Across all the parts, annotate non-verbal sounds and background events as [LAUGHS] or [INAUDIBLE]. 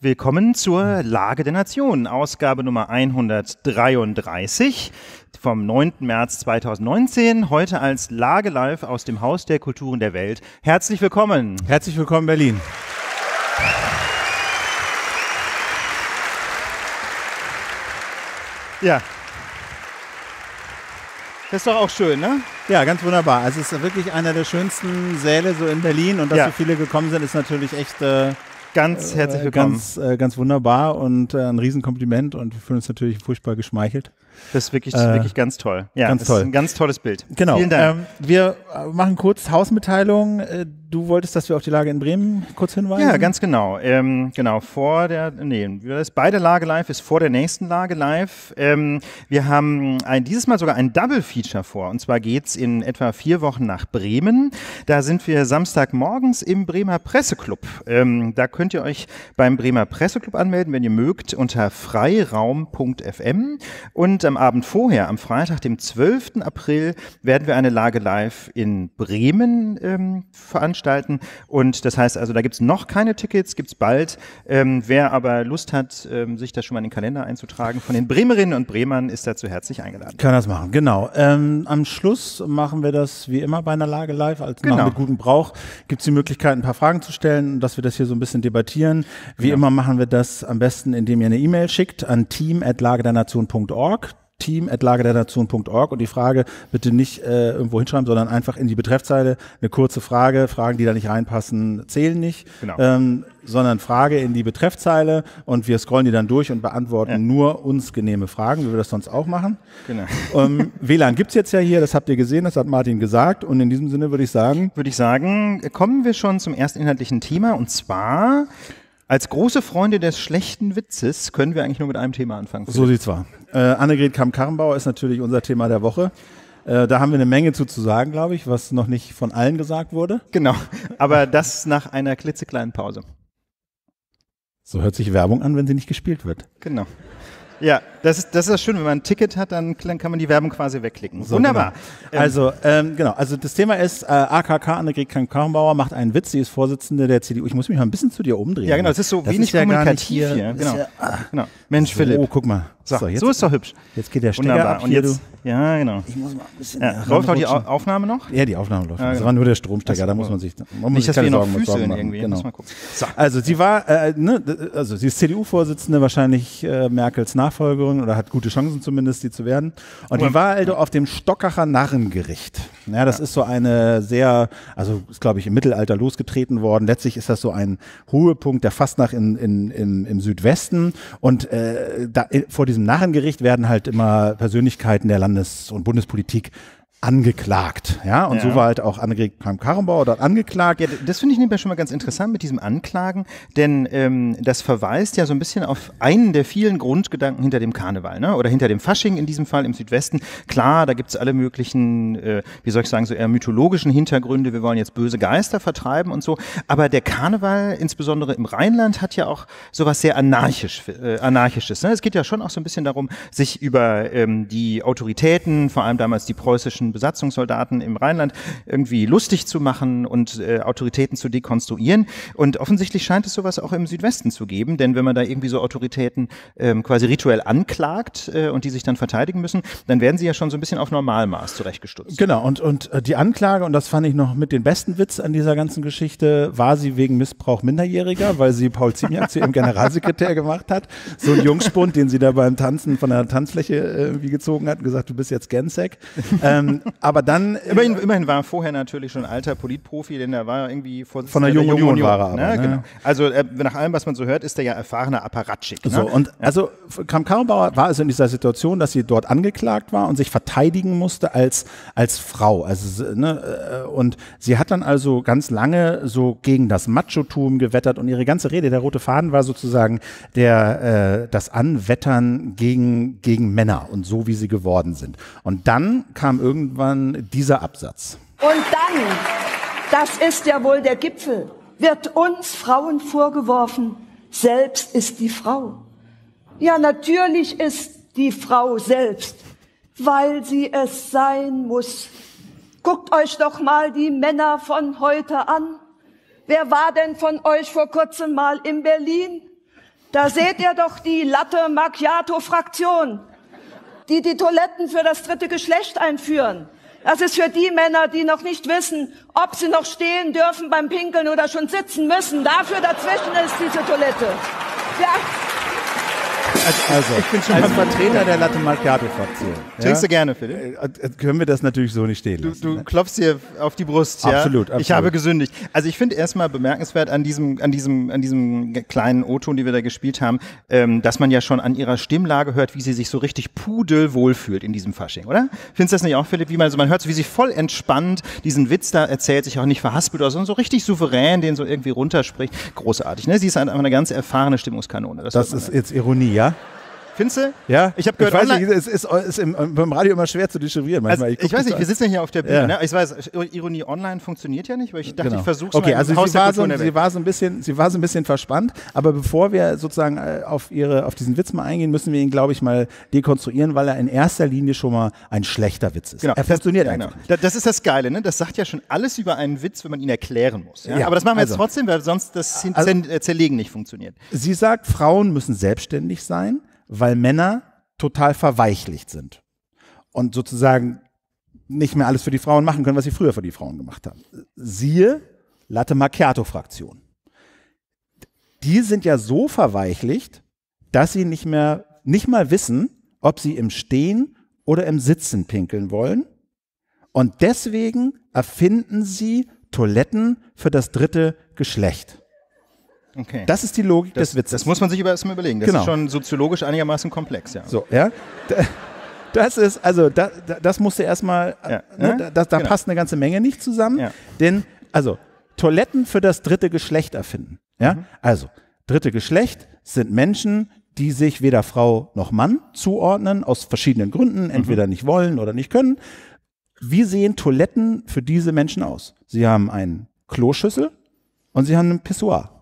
Willkommen zur Lage der Nation, Ausgabe Nummer 133 vom 9. März 2019, heute als Lage live aus dem Haus der Kulturen der Welt. Herzlich willkommen. Herzlich willkommen, Berlin. Ja. Das ist doch auch schön, ne? Ja, ganz wunderbar. Also es ist wirklich einer der schönsten Säle so in Berlin und dass ja. so viele gekommen sind, ist natürlich echt äh, ganz herzlich äh, willkommen. Ganz, äh, ganz wunderbar und äh, ein Riesenkompliment und wir fühlen uns natürlich furchtbar geschmeichelt. Das ist wirklich, äh, wirklich ganz toll. Ja, ganz das toll. ist ein ganz tolles Bild. Genau. Vielen Dank. Ähm, wir äh, machen kurz Hausmitteilung. Äh, du wolltest, dass wir auf die Lage in Bremen kurz hinweisen? Ja, ganz genau. Ähm, genau, vor der, nee, das beide Lage live ist vor der nächsten Lage live. Ähm, wir haben ein, dieses Mal sogar ein Double Feature vor. Und zwar geht es in etwa vier Wochen nach Bremen. Da sind wir Samstagmorgens im Bremer Presseclub. Ähm, da könnt ihr euch beim Bremer Presseclub anmelden, wenn ihr mögt, unter freiraum.fm. Und am Abend vorher, am Freitag, dem 12. April, werden wir eine Lage live in Bremen ähm, veranstalten. Und das heißt also, da gibt es noch keine Tickets, gibt es bald. Ähm, wer aber Lust hat, ähm, sich das schon mal in den Kalender einzutragen, von den Bremerinnen und Bremern ist dazu herzlich eingeladen. Kann das machen, genau. Ähm, am Schluss machen wir das wie immer bei einer Lage live, als genau. mit gutem Brauch. Gibt's die Möglichkeit, ein paar Fragen zu stellen, dass wir das hier so ein bisschen debattieren. Wie genau. immer machen wir das am besten, indem ihr eine E-Mail schickt an team.lagedernation.org team.lagedernation.org und die Frage bitte nicht äh, irgendwo hinschreiben, sondern einfach in die Betreffzeile eine kurze Frage. Fragen, die da nicht reinpassen, zählen nicht, genau. ähm, sondern Frage in die Betreffzeile und wir scrollen die dann durch und beantworten ja. nur uns genehme Fragen, wie wir das sonst auch machen. Genau. [LAUGHS] Ähm, WLAN gibt's jetzt ja hier, das habt ihr gesehen, das hat Martin gesagt und in diesem Sinne würde ich sagen... Würde ich sagen, kommen wir schon zum ersten inhaltlichen Thema und zwar als große Freunde des schlechten Witzes können wir eigentlich nur mit einem Thema anfangen. Philipp. So sieht's wahr. Äh, Annegret Kamm-Karrenbauer ist natürlich unser Thema der Woche. Äh, da haben wir eine Menge zu, zu sagen, glaube ich, was noch nicht von allen gesagt wurde. Genau, aber das nach einer klitzekleinen Pause. So hört sich Werbung an, wenn sie nicht gespielt wird. Genau. Ja, das ist, das ist das Schöne, wenn man ein Ticket hat, dann kann man die Werbung quasi wegklicken. So, Wunderbar. Genau. Ähm, also, ähm, genau. Also, das Thema ist, äh, AKK, Annegret Kramp-Karrenbauer, macht einen Witz. Sie ist Vorsitzende der CDU. Ich muss mich mal ein bisschen zu dir umdrehen. Ja, genau. Das ist so das wenig ist ja kommunikativ hier. hier. Genau. Ja, genau. Mensch, so, Philipp. Oh, guck mal. So, so, jetzt, so ist doch hübsch. Jetzt geht der Stecker Wunderbar. ab. Hier, jetzt, du. Ja, genau. Ich muss mal ein bisschen. Ja, läuft auch die Aufnahme noch? Ja, die Aufnahme läuft. Ah, ja, genau. Das war nur der Stromstecker. da muss man sich, man muss Nicht, sich keine Sorgen, Sorgen machen. Genau. So. Also, sie war, äh, ne, also, sie ist CDU-Vorsitzende, wahrscheinlich äh, Merkels Nachfolgerin Geschäftsführerin oder hat gute Chancen zumindest, die zu werden. Und die war also auf dem Stockacher Narrengericht. Ja, das ja. ist so eine sehr, also ist glaube ich im Mittelalter losgetreten worden. Letztlich ist das so ein Ruhepunkt der Fastnacht in, in, in, im Südwesten. Und äh, da, vor diesem Narrengericht werden halt immer Persönlichkeiten der Landes- und Bundespolitik angeklagt. Ja, und ja. so war halt auch Annegret Kramp-Karrenbauer dort angeklagt. Ja, das finde ich nebenbei schon mal ganz interessant mit diesem Anklagen, denn ähm, das verweist ja so ein bisschen auf einen der vielen Grundgedanken hinter dem Karneval ne? oder hinter dem Fasching in diesem Fall im Südwesten. Klar, da gibt's alle möglichen, äh, wie soll ich sagen, so eher mythologischen Hintergründe. Wir wollen jetzt böse Geister vertreiben und so. Aber der Karneval, insbesondere im Rheinland, hat ja auch sowas sehr anarchisch, äh, anarchisches. Ne? Es geht ja schon auch so ein bisschen darum, sich über ähm, die Autoritäten, vor allem damals die preußischen deutschen Besatzungssoldaten im Rheinland irgendwie lustig zu machen und äh, Autoritäten zu dekonstruieren. Und offensichtlich scheint es sowas auch im Südwesten zu geben, denn wenn man da irgendwie so Autoritäten ähm, quasi rituell anklagt äh, und die sich dann verteidigen müssen, dann werden sie ja schon so ein bisschen auf Normalmaß zurechtgestutzt. Genau, und, und äh, die Anklage, und das fand ich noch mit den besten Witz an dieser ganzen Geschichte, war sie wegen Missbrauch Minderjähriger, weil sie Paul Ziemiak zu ihrem Generalsekretär gemacht hat. So ein Jungspund, den sie da beim Tanzen von der Tanzfläche äh, irgendwie gezogen hat und gesagt, du bist jetzt Gensek. Ähm, aber dann. Äh, immerhin, immerhin war er vorher natürlich schon alter Politprofi, denn er war irgendwie Vorsitzender von der Jungen Jung Union. War er aber, ne, ne? Genau. Also äh, nach allem, was man so hört, ist er ja erfahrener Apparatschik. Ne? So, und ja. also Kram Karrenbauer war also in dieser Situation, dass sie dort angeklagt war und sich verteidigen musste als, als Frau. Also, ne, äh, und sie hat dann also ganz lange so gegen das Machotum gewettert und ihre ganze Rede, der rote Faden war sozusagen der, äh, das Anwettern gegen, gegen Männer und so, wie sie geworden sind. Und dann kam irgendwie irgendwann dieser Absatz. Und dann, das ist ja wohl der Gipfel, wird uns Frauen vorgeworfen, selbst ist die Frau. Ja, natürlich ist die Frau selbst, weil sie es sein muss. Guckt euch doch mal die Männer von heute an. Wer war denn von euch vor kurzem mal in Berlin? Da seht ihr doch die Latte Macchiato Fraktion die die Toiletten für das dritte Geschlecht einführen. Das ist für die Männer, die noch nicht wissen, ob sie noch stehen dürfen beim Pinkeln oder schon sitzen müssen. Dafür dazwischen ist diese Toilette. Ja. Also, schon als Vertreter der Latte Macchiato-Fraktion. Trinkst ja? du gerne, Philipp? Äh, äh, äh, können wir das natürlich so nicht stehen lassen. Du, du ne? klopfst hier auf die Brust, ja? Absolut, absolut. Ich habe gesündigt. Also ich finde erstmal bemerkenswert an diesem, an diesem, an diesem kleinen O-Ton, den wir da gespielt haben, ähm, dass man ja schon an ihrer Stimmlage hört, wie sie sich so richtig pudelwohl fühlt in diesem Fasching, oder? Findest du das nicht auch, Philipp? Wie man, also man hört so, wie sie voll entspannt diesen Witz da erzählt, sich auch nicht verhaspelt oder so, so richtig souverän den so irgendwie runterspricht. Großartig, ne? Sie ist einfach eine ganz erfahrene Stimmungskanone. Das, das ist jetzt Ironie, ja? yeah? Findest du? Ja. Ich habe gehört, ich weiß nicht, es ist, ist im, beim Radio immer schwer zu dechiffrieren. Also, Manchmal. Also, ich, ich weiß nicht, an. wir sitzen ja hier auf der Bühne. Ja. Ne? Ich weiß, Ironie online funktioniert ja nicht, weil ich dachte, genau. ich versuche es Okay, also sie war, so, sie war, so, ein bisschen, sie war so ein bisschen verspannt, aber bevor wir sozusagen äh, auf, ihre, auf diesen Witz mal eingehen, müssen wir ihn, glaube ich, mal dekonstruieren, weil er in erster Linie schon mal ein schlechter Witz ist. Genau. Er funktioniert das, genau. einfach. Genau. Das ist das Geile, ne? Das sagt ja schon alles über einen Witz, wenn man ihn erklären muss. Ja? Ja, aber das machen wir also. jetzt trotzdem, weil sonst das also, äh, Zerlegen nicht funktioniert. Sie sagt, Frauen müssen selbstständig sein weil Männer total verweichlicht sind und sozusagen nicht mehr alles für die Frauen machen können, was sie früher für die Frauen gemacht haben. Siehe Latte Macchiato-Fraktion. Die sind ja so verweichlicht, dass sie nicht mehr, nicht mal wissen, ob sie im Stehen oder im Sitzen pinkeln wollen. Und deswegen erfinden sie Toiletten für das dritte Geschlecht. Okay. Das ist die Logik das, des Witzes. Das muss man sich erstmal überlegen. Das genau. ist schon soziologisch einigermaßen komplex, ja. So, ja. Das ist, also, da, das musste erstmal, äh, ja. ne, da, da, genau. passt eine ganze Menge nicht zusammen. Ja. Denn, also, Toiletten für das dritte Geschlecht erfinden. Ja, mhm. also, dritte Geschlecht sind Menschen, die sich weder Frau noch Mann zuordnen, aus verschiedenen Gründen, mhm. entweder mhm. nicht wollen oder nicht können. Wie sehen Toiletten für diese Menschen aus? Sie haben einen Kloschüssel und sie haben einen Pissoir.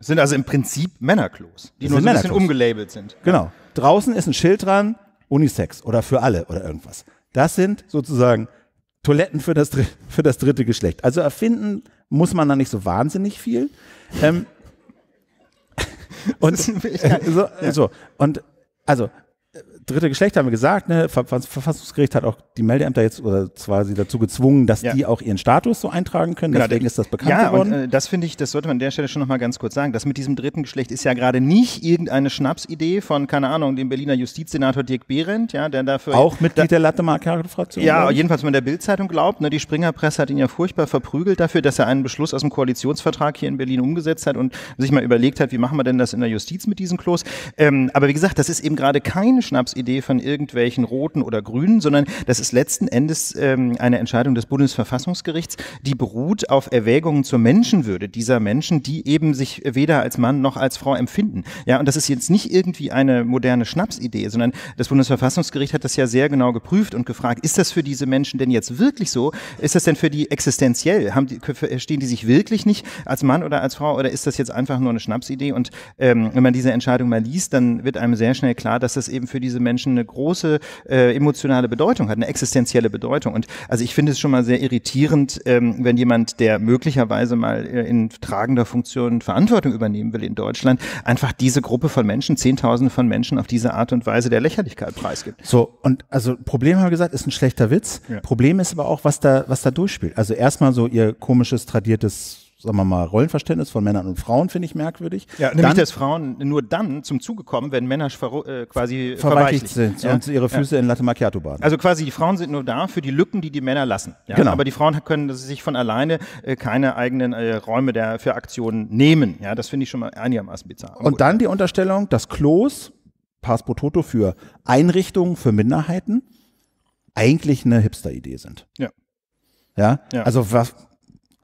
Es sind also im Prinzip Männerklos, die nur so ein bisschen umgelabelt sind. Genau. Draußen ist ein Schild dran, Unisex oder für alle oder irgendwas. Das sind sozusagen Toiletten für das, für das dritte Geschlecht. Also erfinden muss man da nicht so wahnsinnig viel. Ähm, und [LAUGHS] so, ja. so, und also dritte Geschlecht haben wir gesagt, ne? Verfassungsgericht hat auch die Meldeämter jetzt oder zwar sie dazu gezwungen, dass ja. die auch ihren Status so eintragen können. Genau, Deswegen ist das bekannt ja, geworden. Und, äh, das finde ich, das sollte man an der Stelle schon nochmal ganz kurz sagen. Das mit diesem dritten Geschlecht ist ja gerade nicht irgendeine Schnapsidee von, keine Ahnung, dem Berliner Justizsenator Dirk Behrendt, ja, der dafür. Auch Mitglied da, der latte fraktion Ja, jedenfalls, wenn man der Bildzeitung glaubt, ne, die Springer Presse hat ihn ja furchtbar verprügelt dafür, dass er einen Beschluss aus dem Koalitionsvertrag hier in Berlin umgesetzt hat und sich mal überlegt hat, wie machen wir denn das in der Justiz mit diesen Klos. Ähm, aber wie gesagt, das ist eben gerade keine Schnaps Abschaffungsidee von irgendwelchen Roten oder Grünen, sondern das ist letzten Endes ähm, eine Entscheidung des Bundesverfassungsgerichts, die beruht auf Erwägungen zur Menschenwürde dieser Menschen, die eben sich weder als Mann noch als Frau empfinden. Ja, und das ist jetzt nicht irgendwie eine moderne Schnapsidee, sondern das Bundesverfassungsgericht hat das ja sehr genau geprüft und gefragt, ist das für diese Menschen denn jetzt wirklich so? Ist das denn für die existenziell? Haben die, verstehen die sich wirklich nicht als Mann oder als Frau oder ist das jetzt einfach nur eine Schnapsidee? Und ähm, wenn man diese Entscheidung mal liest, dann wird einem sehr schnell klar, dass das eben für diese diese Menschen eine große äh, emotionale Bedeutung hat, eine existenzielle Bedeutung. Und also ich finde es schon mal sehr irritierend, ähm, wenn jemand, der möglicherweise mal äh, in tragender Funktion Verantwortung übernehmen will in Deutschland, einfach diese Gruppe von Menschen, Zehntausende von Menschen auf diese Art und Weise der Lächerlichkeit preisgibt. So, und also Problem haben wir gesagt, ist ein schlechter Witz. Ja. Problem ist aber auch, was da, was da durchspielt. Also erstmal so ihr komisches, tradiertes sagen wir mal, Rollenverständnis von Männern und Frauen finde ich merkwürdig. Ja, nämlich, dann, dass Frauen nur dann zum Zuge kommen, wenn Männer äh, quasi verweichlicht sind ja? und ihre Füße ja. in Latte Macchiato baden. Also quasi die Frauen sind nur da für die Lücken, die die Männer lassen. Ja? Genau. Aber die Frauen können sich von alleine äh, keine eigenen äh, Räume der, für Aktionen nehmen. Ja, das finde ich schon mal einigermaßen bizarr. und gut. dann die Unterstellung, dass Klos, Pass Pototo für Einrichtungen für Minderheiten eigentlich eine Hipster-Idee sind. Ja. Ja? ja? Also was,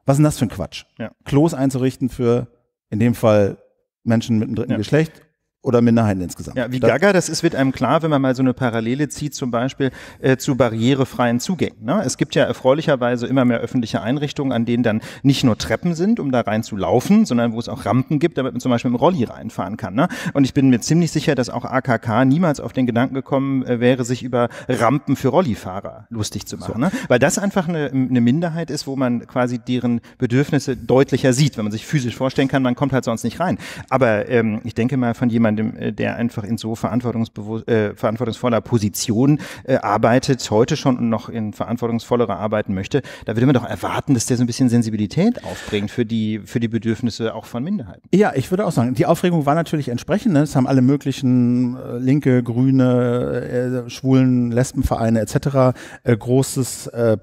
was ist denn das für ein Quatsch? Ja. Klos einzurichten für in dem Fall Menschen mit dem dritten ja. Geschlecht oder Minderheiten insgesamt. Ja, wie Gaga, das ist, wird einem klar, wenn man mal so eine Parallele zieht, zum Beispiel äh, zu barrierefreien Zugängen. Ne? Es gibt ja erfreulicherweise immer mehr öffentliche Einrichtungen, an denen dann nicht nur Treppen sind, um da rein zu laufen, sondern wo es auch Rampen gibt, damit man zum Beispiel im Rolli reinfahren kann. Ne? Und ich bin mir ziemlich sicher, dass auch AKK niemals auf den Gedanken gekommen äh, wäre, sich über Rampen für Rollifahrer lustig zu machen. Ne? So. Ne? Weil das einfach eine, eine Minderheit ist, wo man quasi deren Bedürfnisse deutlicher sieht, wenn man sich physisch vorstellen kann, man kommt halt sonst nicht rein. Aber ähm, ich denke mal, von jemandem, jemandem, äh, der einfach in so äh, verantwortungsvoller Position äh, arbeitet, heute schon noch in verantwortungsvollerer arbeiten möchte, da würde man doch erwarten, dass der so ein bisschen Sensibilität aufbringt für die, für die Bedürfnisse auch von Minderheiten. Ja, ich würde auch sagen, die Aufregung war natürlich entsprechend. Ne? Es haben alle möglichen äh, linke, grüne, äh, schwulen, Lesbenvereine etc. Äh, großes, äh, äh,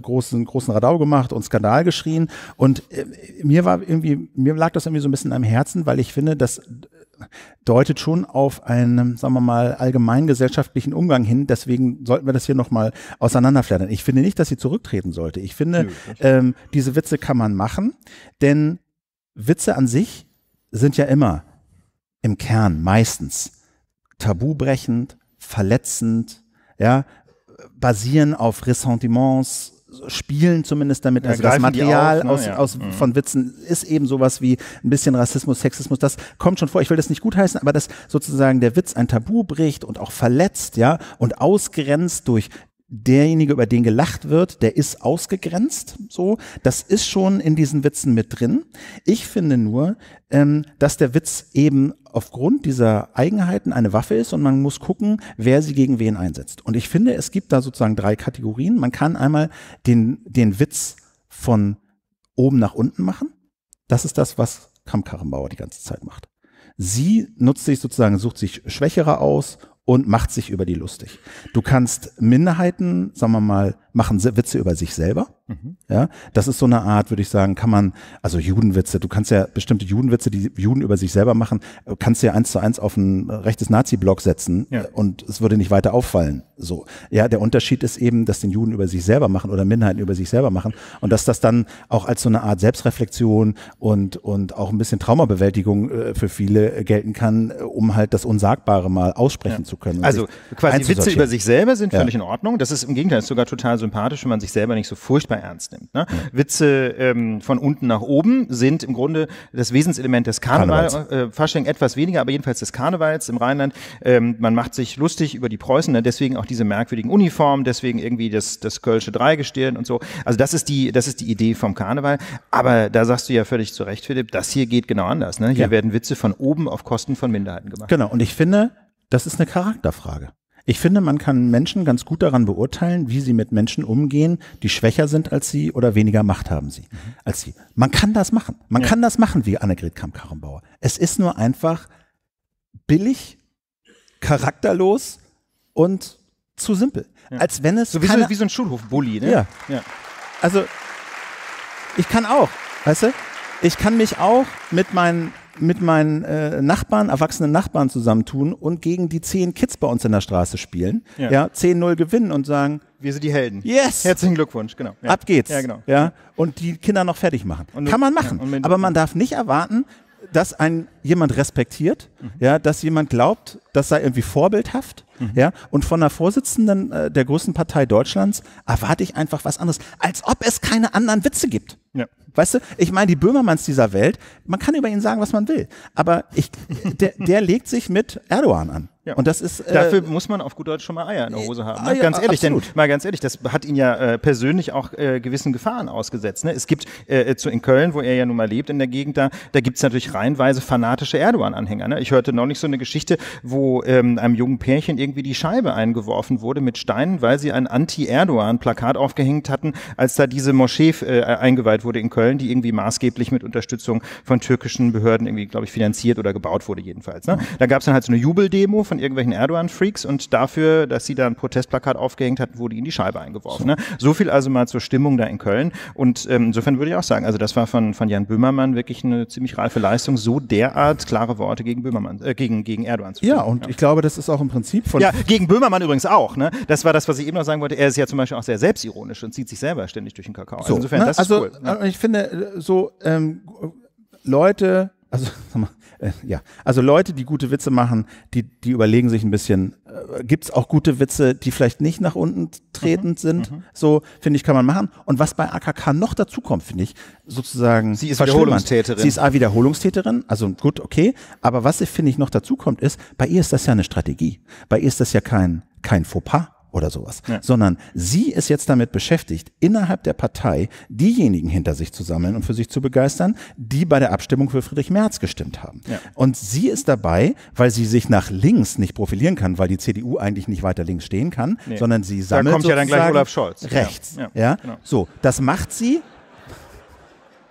großen, großen Radau gemacht und Skandal geschrien. Und äh, mir war irgendwie, mir lag das irgendwie so ein bisschen am Herzen, weil ich finde, dass deutet schon auf einen, sagen wir mal, allgemeingesellschaftlichen Umgang hin. Deswegen sollten wir das hier nochmal auseinanderflattern. Ich finde nicht, dass sie zurücktreten sollte. Ich finde, Nö, ähm, diese Witze kann man machen, denn Witze an sich sind ja immer im Kern meistens tabubrechend, verletzend, ja, basieren auf Ressentiments, spielen zumindest damit. Ja, also das Material auf, ne? aus, aus, mhm. von Witzen ist eben sowas wie ein bisschen Rassismus, Sexismus. Das kommt schon vor. Ich will das nicht gutheißen, aber dass sozusagen der Witz ein Tabu bricht und auch verletzt, ja, und ausgrenzt durch derjenige, über den gelacht wird, der ist ausgegrenzt. So, das ist schon in diesen Witzen mit drin. Ich finde nur, ähm, dass der Witz eben aufgrund dieser Eigenheiten eine Waffe ist und man muss gucken, wer sie gegen wen einsetzt. Und ich finde, es gibt da sozusagen drei Kategorien. Man kann einmal den, den Witz von oben nach unten machen. Das ist das, was Kammkarrenbauer die ganze Zeit macht. Sie nutzt sich sozusagen, sucht sich Schwächere aus und macht sich über die lustig. Du kannst Minderheiten, sagen wir mal, machen Witze über sich selber. Mhm. Ja, das ist so eine Art, würde ich sagen, kann man, also Judenwitze, du kannst ja bestimmte Judenwitze, die Juden über sich selber machen, kannst du ja eins zu eins auf ein rechtes Nazi-Block setzen ja. und es würde nicht weiter auffallen. So. Ja, der Unterschied ist eben, dass den Juden über sich selber machen oder Minderheiten über sich selber machen und dass das dann auch als so eine Art Selbstreflexion und, und auch ein bisschen Traumabewältigung äh, für viele gelten kann, um halt das Unsagbare mal aussprechen ja. zu können. Also quasi Witze über sich selber sind völlig in Ordnung. Das ist im Gegenteil ist sogar total so sympathisch, wenn man sich selber nicht so furchtbar ernst nimmt. Ne? Witze ähm, von unten nach oben sind im Grunde das Wesenselement des Karneval, Karnevals. Äh, Fasching etwas weniger, aber jedenfalls des Karnevals im Rheinland. Ähm, man macht sich lustig über die Preußen, ne? deswegen auch diese merkwürdigen Uniformen, deswegen irgendwie das, das Kölsche Dreigestirn und so. Also das ist die, das ist die Idee vom Karneval. Aber da sagst du ja völlig zu Recht, Philipp, das hier geht genau anders. Ne? Hier ja. werden Witze von oben auf Kosten von Minderheiten gemacht. Genau. Und ich finde, das ist eine Charakterfrage. Ich finde, man kann Menschen ganz gut daran beurteilen, wie sie mit Menschen umgehen, die schwächer sind als sie oder weniger Macht haben sie mhm. als sie. Man kann das machen. Man ja. kann das machen wie Annegret Kamp-Karrenbauer. Es ist nur einfach billig, charakterlos und zu simpel. Ja. Als wenn es so wie, so, wie so ein schulhof bulli ne? Ja. ja. Also ich kann auch, weißt du? Ich kann mich auch mit meinen mit meinen äh, Nachbarn, erwachsenen Nachbarn zusammentun und gegen die zehn Kids bei uns in der Straße spielen. Ja, ja 10-0 gewinnen und sagen, wir sind die Helden. Yes! Herzlichen Glückwunsch, genau. Ja. Ab geht's. Ja, genau. Ja? Und die Kinder noch fertig machen. Und Kann man machen. Ja, aber man darf nicht erwarten, dass ein jemand respektiert, mhm. ja, dass jemand glaubt, das sei irgendwie vorbildhaft Mhm. Ja? Und von der Vorsitzenden äh, der größten Partei Deutschlands erwarte ich einfach was anderes, als ob es keine anderen Witze gibt. Ja. Weißt du, ich meine, die Böhmermanns dieser Welt, man kann über ihn sagen, was man will. Aber ich, der, der legt sich mit Erdogan an. Ja. Und das ist äh, dafür muss man auf gut Deutsch schon mal Eier in der äh, Hose haben. Ne? Ja, ganz ehrlich, absolut. denn mal ganz ehrlich, das hat ihn ja äh, persönlich auch äh, gewissen Gefahren ausgesetzt. Ne? Es gibt äh, äh zu in Köln, wo er ja nun mal lebt in der Gegend da, da gibt es natürlich reihenweise fanatische Erdogan-Anhänger. Ne? Ich hörte noch nicht so eine Geschichte, wo ähm, einem jungen Pärchen irgendwie die Scheibe eingeworfen wurde mit Steinen, weil sie ein Anti-Erdogan-Plakat aufgehängt hatten, als da diese Moschee äh, e, eingeweiht wurde in Köln, die irgendwie maßgeblich mit Unterstützung von türkischen Behörden irgendwie, glaube ich, finanziert oder gebaut wurde jedenfalls. Ne? Mhm. Da es dann halt so eine Jubeldemo von irgendwelchen Erdogan-Freaks und dafür, dass sie da ein Protestplakat aufgehängt hat, wurde ihnen die Scheibe eingeworfen. Ne? So viel also mal zur Stimmung da in Köln. Und ähm, insofern würde ich auch sagen, also das war von, von Jan Böhmermann wirklich eine ziemlich reife Leistung, so derart klare Worte gegen Böhmermann, äh, gegen, gegen Erdogan zu finden. Ja, und ja. ich glaube, das ist auch im Prinzip von. Ja, gegen Böhmermann übrigens auch. Ne? Das war das, was ich eben noch sagen wollte. Er ist ja zum Beispiel auch sehr selbstironisch und zieht sich selber ständig durch den Kakao. So, also insofern, ne? das also, cool. Ne? Äh, ich finde, äh, so ähm, Leute, also [LAUGHS] sag mal, äh, ja, also Leute, die gute Witze machen, die, die überlegen sich ein bisschen, äh, gibt es auch gute Witze, die vielleicht nicht nach unten tretend mhm. sind? Mhm. So, finde ich, kann man machen. Und was bei AKK noch dazu kommt, finde ich, sozusagen. Sie ist Wiederholungstäterin. Sie ist A, Wiederholungstäterin, also gut, okay. Aber was, finde ich, noch dazu kommt, ist, bei ihr ist das ja eine Strategie. Bei ihr ist das ja kein, kein Fauxpas oder sowas, ja. sondern sie ist jetzt damit beschäftigt, innerhalb der Partei diejenigen hinter sich zu sammeln und für sich zu begeistern, die bei der Abstimmung für Friedrich Merz gestimmt haben. Ja. Und sie ist dabei, weil sie sich nach links nicht profilieren kann, weil die CDU eigentlich nicht weiter links stehen kann, nee. sondern sie sammelt da kommt ja dann gleich Olaf Scholz. rechts. Ja, ja genau. so, das macht sie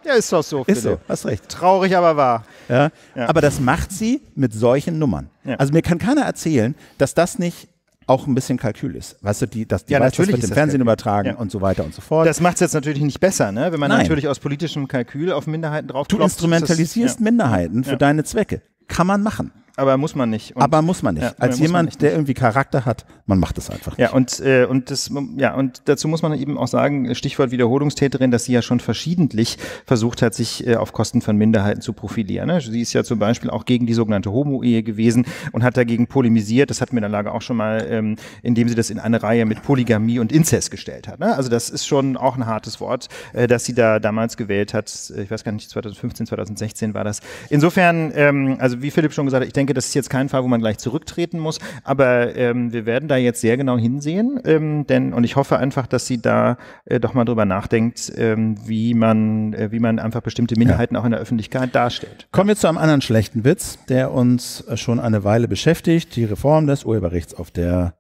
ja, ist doch so. Ist so, hast recht. Traurig, aber wahr. Ja, ja. Aber das macht sie mit solchen Nummern. Ja. Also mir kann keiner erzählen, dass das nicht auch ein bisschen Kalkül ist. Weißt du, die, das, die ja, weiß, natürlich das wird im Fernsehen Kalkül. übertragen ja. und so weiter und so fort. Das macht es jetzt natürlich nicht besser, ne? wenn man Nein. natürlich aus politischem Kalkül auf Minderheiten drauf Du instrumentalisierst das, ja. Minderheiten für deine Zwecke. Kann man machen aber muss man nicht. Und aber muss man nicht. Ja, Als jemand, nicht. der irgendwie Charakter hat, man macht es einfach. Nicht. Ja und äh, und das ja und dazu muss man eben auch sagen, Stichwort Wiederholungstäterin, dass sie ja schon verschiedentlich versucht hat, sich äh, auf Kosten von Minderheiten zu profilieren. Ne? Sie ist ja zum Beispiel auch gegen die sogenannte Homo-Ehe gewesen und hat dagegen polemisiert. Das hatten wir in der Lage auch schon mal, ähm, indem sie das in eine Reihe mit Polygamie und Inzest gestellt hat. Ne? Also das ist schon auch ein hartes Wort, äh, das sie da damals gewählt hat. Ich weiß gar nicht, 2015, 2016 war das. Insofern, ähm, also wie Philipp schon gesagt hat, ich denke denke, das ist jetzt kein Fall, wo man gleich zurücktreten muss, aber ähm, wir werden da jetzt sehr genau hinsehen, ähm, denn und ich hoffe einfach, dass sie da äh, doch mal drüber nachdenkt, ähm, wie man äh, wie man einfach bestimmte Minderheiten ja. auch in der Öffentlichkeit darstellt. Kommen wir zu einem anderen schlechten Witz, der uns äh, schon eine Weile beschäftigt, die Reform des Urheberrechts auf der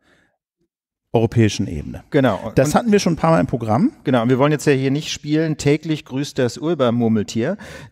europäischen Ebene. Genau. Das und hatten wir schon ein paar Mal im Programm. Genau, und wir wollen jetzt ja hier nicht spielen, täglich grüßt das urba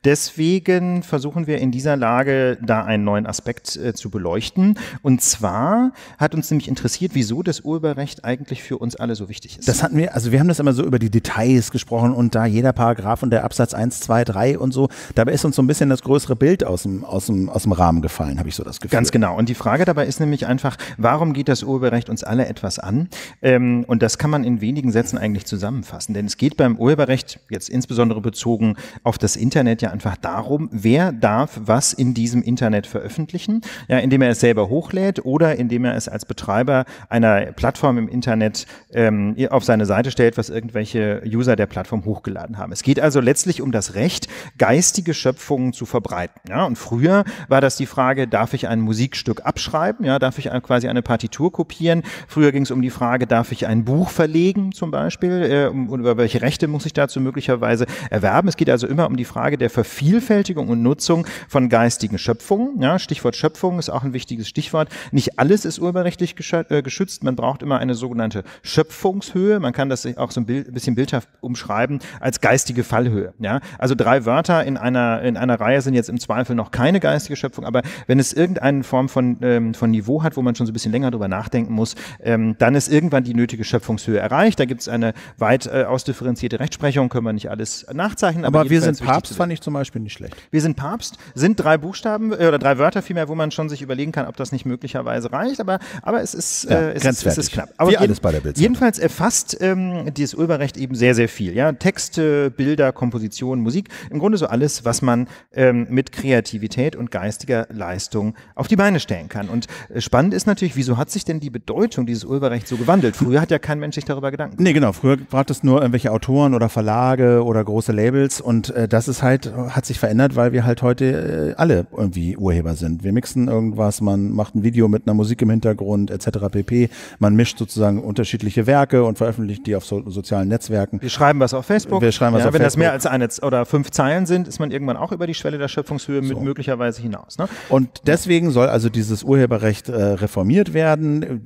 Deswegen versuchen wir in dieser Lage da einen neuen Aspekt äh, zu beleuchten. Und zwar hat uns nämlich interessiert, wieso das Urheberrecht eigentlich für uns alle so wichtig ist. Das hatten wir, also wir haben das immer so über die Details gesprochen und da jeder Paragraph und der Absatz 1, 2, 3 und so. Dabei ist uns so ein bisschen das größere Bild aus dem, aus dem, aus dem Rahmen gefallen, habe ich so das Gefühl. Ganz genau. Und die Frage dabei ist nämlich einfach, warum geht das Urheberrecht uns alle etwas an? Ähm, und das kann man in wenigen Sätzen eigentlich zusammenfassen, denn es geht beim Urheberrecht jetzt insbesondere bezogen auf das Internet ja einfach darum, wer darf was in diesem Internet veröffentlichen, ja, indem er es selber hochlädt oder indem er es als Betreiber einer Plattform im Internet ähm, auf seine Seite stellt, was irgendwelche User der Plattform hochgeladen haben. Es geht also letztlich um das Recht, geistige Schöpfungen zu verbreiten. Ja, und früher war das die Frage, darf ich ein Musikstück abschreiben? Ja, darf ich quasi eine Partitur kopieren? Früher ging es um die Frage, Frage, darf ich ein Buch verlegen zum Beispiel äh, und über welche Rechte muss ich dazu möglicherweise erwerben? Es geht also immer um die Frage der Vervielfältigung und Nutzung von geistigen Schöpfungen. Ja, Stichwort Schöpfung ist auch ein wichtiges Stichwort. Nicht alles ist urheberrechtlich äh, geschützt. Man braucht immer eine sogenannte Schöpfungshöhe. Man kann das auch so ein bisschen bildhaft umschreiben als geistige Fallhöhe. Ja, also drei Wörter in einer, in einer Reihe sind jetzt im Zweifel noch keine geistige Schöpfung, aber wenn es irgendeine Form von, ähm, von Niveau hat, wo man schon so ein bisschen länger drüber nachdenken muss, ähm, dann ist irgendwann die nötige Schöpfungshöhe erreicht. Da gibt es eine weit äh, ausdifferenzierte Rechtsprechung, können wir nicht alles nachzeichnen. Aber, aber wir sind Papst, fand ich zum Beispiel nicht schlecht. Wir sind Papst, sind drei Buchstaben äh, oder drei Wörter vielmehr, wo man schon sich überlegen kann, ob das nicht möglicherweise reicht. Aber, aber es, ist, ja, äh, es, ist, es ist knapp. Aber Wie alles bei der Bild jedenfalls erfasst ähm, dieses Urheberrecht eben sehr, sehr viel. Ja? Texte, Bilder, Komposition, Musik, im Grunde so alles, was man ähm, mit Kreativität und geistiger Leistung auf die Beine stellen kann. Und äh, spannend ist natürlich, wieso hat sich denn die Bedeutung dieses Urheberrechts so gewandelt. Früher hat ja kein Mensch sich darüber Gedanken gemacht. Nee, genau. Früher braucht es nur irgendwelche Autoren oder Verlage oder große Labels und äh, das ist halt, hat sich verändert, weil wir halt heute äh, alle irgendwie Urheber sind. Wir mixen irgendwas, man macht ein Video mit einer Musik im Hintergrund etc. pp. Man mischt sozusagen unterschiedliche Werke und veröffentlicht die auf so, sozialen Netzwerken. Wir schreiben was auf Facebook. Wir schreiben was ja, auf wenn Facebook. Wenn das mehr als eine oder fünf Zeilen sind, ist man irgendwann auch über die Schwelle der Schöpfungshöhe so. mit möglicherweise hinaus. Ne? Und deswegen soll also dieses Urheberrecht äh, reformiert werden.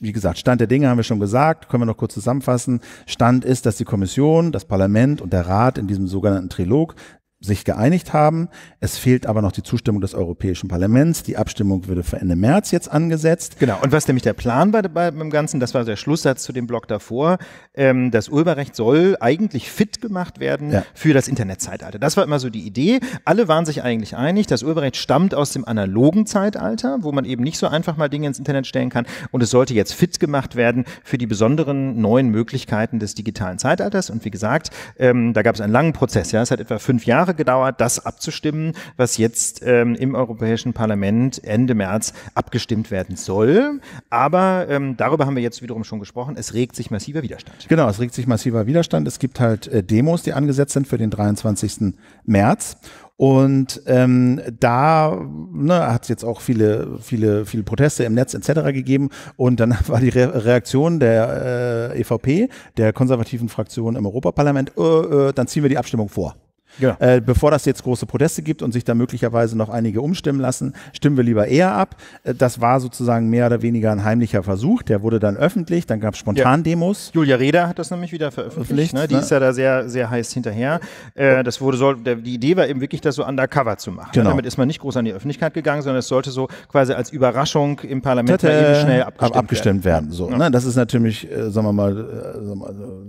Wie gesagt, Stand Stand der Dinge haben wir schon gesagt, können wir noch kurz zusammenfassen. Stand ist, dass die Kommission, das Parlament und der Rat in diesem sogenannten Trilog sich geeinigt haben. Es fehlt aber noch die Zustimmung des Europäischen Parlaments. Die Abstimmung würde für Ende März jetzt angesetzt. Genau. Und was nämlich der Plan bei, bei beim Ganzen, das war der Schlusssatz zu dem Blog davor, ähm, das Urheberrecht soll eigentlich fit gemacht werden ja. für das Internetzeitalter. Das war immer so die Idee. Alle waren sich eigentlich einig, das Urheberrecht stammt aus dem analogen Zeitalter, wo man eben nicht so einfach mal Dinge ins Internet stellen kann. Und es sollte jetzt fit gemacht werden für die besonderen neuen Möglichkeiten des digitalen Zeitalters. Und wie gesagt, ähm, da gab es einen langen Prozess. Ja, es hat etwa fünf Jahre gedauert, das abzustimmen, was jetzt ähm, im Europäischen Parlament Ende März abgestimmt werden soll. Aber ähm, darüber haben wir jetzt wiederum schon gesprochen. Es regt sich massiver Widerstand. Genau, es regt sich massiver Widerstand. Es gibt halt äh, Demos, die angesetzt sind für den 23. März. Und ähm, da ne, hat es jetzt auch viele, viele, viele Proteste im Netz etc. gegeben. Und dann [LAUGHS] war die Re Reaktion der äh, EVP, der konservativen Fraktion im Europaparlament, äh, äh, dann ziehen wir die Abstimmung vor. Genau. Äh, bevor das jetzt große Proteste gibt und sich da möglicherweise noch einige umstimmen lassen, stimmen wir lieber eher ab. Äh, das war sozusagen mehr oder weniger ein heimlicher Versuch. Der wurde dann öffentlich, dann gab es Spontandemos. Ja. Julia Reda hat das nämlich wieder veröffentlicht. Ne? Die ne? ist ja da sehr, sehr heiß hinterher. Äh, das wurde soll, die Idee war eben wirklich, das so undercover zu machen. Ne? Genau. Damit ist man nicht groß an die Öffentlichkeit gegangen, sondern es sollte so quasi als Überraschung im Parlament Tata, schnell abgestimmt, abgestimmt werden. werden. So, ja. ne? Das ist natürlich, äh, sagen wir mal,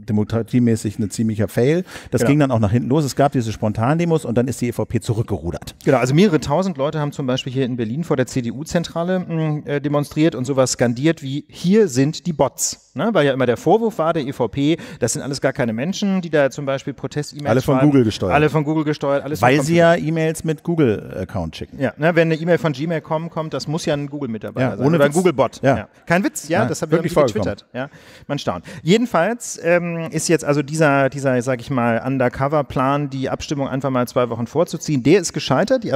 äh, demokratiemäßig ein ziemlicher Fail. Das genau. ging dann auch nach hinten los. Es gab diese Spontandemos und dann ist die EVP zurückgerudert. Genau, also mehrere tausend Leute haben zum Beispiel hier in Berlin vor der CDU-Zentrale mm, äh, demonstriert und sowas skandiert wie, hier sind die Bots ne? weil ja immer der Vorwurf war der EVP, das sind alles gar keine Menschen, die da zum Beispiel Protest-E-Mails Alle von schreiben. Google gesteuert. Alle von Google gesteuert. Alles weil sie ja E-Mails mit Google-Account äh, schicken. Ja, ne? wenn eine E-Mail von Gmail kommen kommt, das muss ja ein Google-Mitarbeiter ja, sein. Ohne oder ein Google-Bot. Ja. ja. Kein Witz, ja, ja das habe ich getwittert. Ja, man staunt. Jedenfalls ähm, ist jetzt also dieser, dieser sage ich mal, Undercover-Plan, die Abstimmung einfach mal zwei Wochen vorzuziehen, der ist gescheitert. Die äh,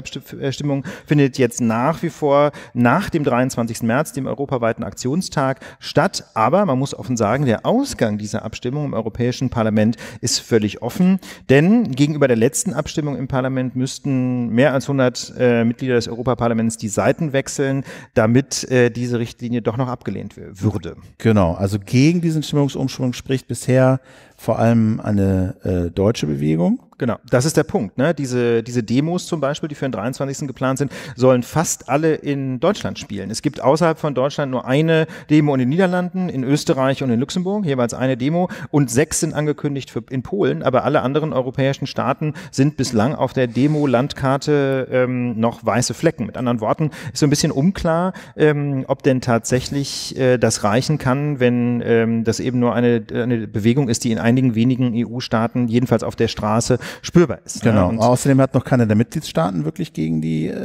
Abstimmung findet jetzt nach wie vor nach dem 23. März, dem europaweiten Aktionstag, statt. Aber man muss muss offen sagen, der Ausgang dieser Abstimmung im Europäischen Parlament ist völlig offen, denn gegenüber der letzten Abstimmung im Parlament müssten mehr als 100 äh, Mitglieder des Europaparlaments die Seiten wechseln, damit äh, diese Richtlinie doch noch abgelehnt würde. Genau, also gegen diesen Stimmungsumschwung spricht bisher vor allem eine äh, deutsche Bewegung. Genau, das ist der Punkt. Ne? Diese, diese Demos zum Beispiel, die für den 23. geplant sind, sollen fast alle in Deutschland spielen. Es gibt außerhalb von Deutschland nur eine Demo in den Niederlanden, in Österreich und in Luxemburg, jeweils eine Demo und sechs sind angekündigt für, in Polen, aber alle anderen europäischen Staaten sind bislang auf der Demo-Landkarte ähm, noch weiße Flecken. Mit anderen Worten, ist so ein bisschen unklar, ähm, ob denn tatsächlich äh, das reichen kann, wenn ähm, das eben nur eine, eine Bewegung ist, die in einigen wenigen EU-Staaten, jedenfalls auf der Straße, spürbar ist. Ne? Genau. Ne? Außerdem hat noch keiner der Mitgliedstaaten wirklich gegen die äh,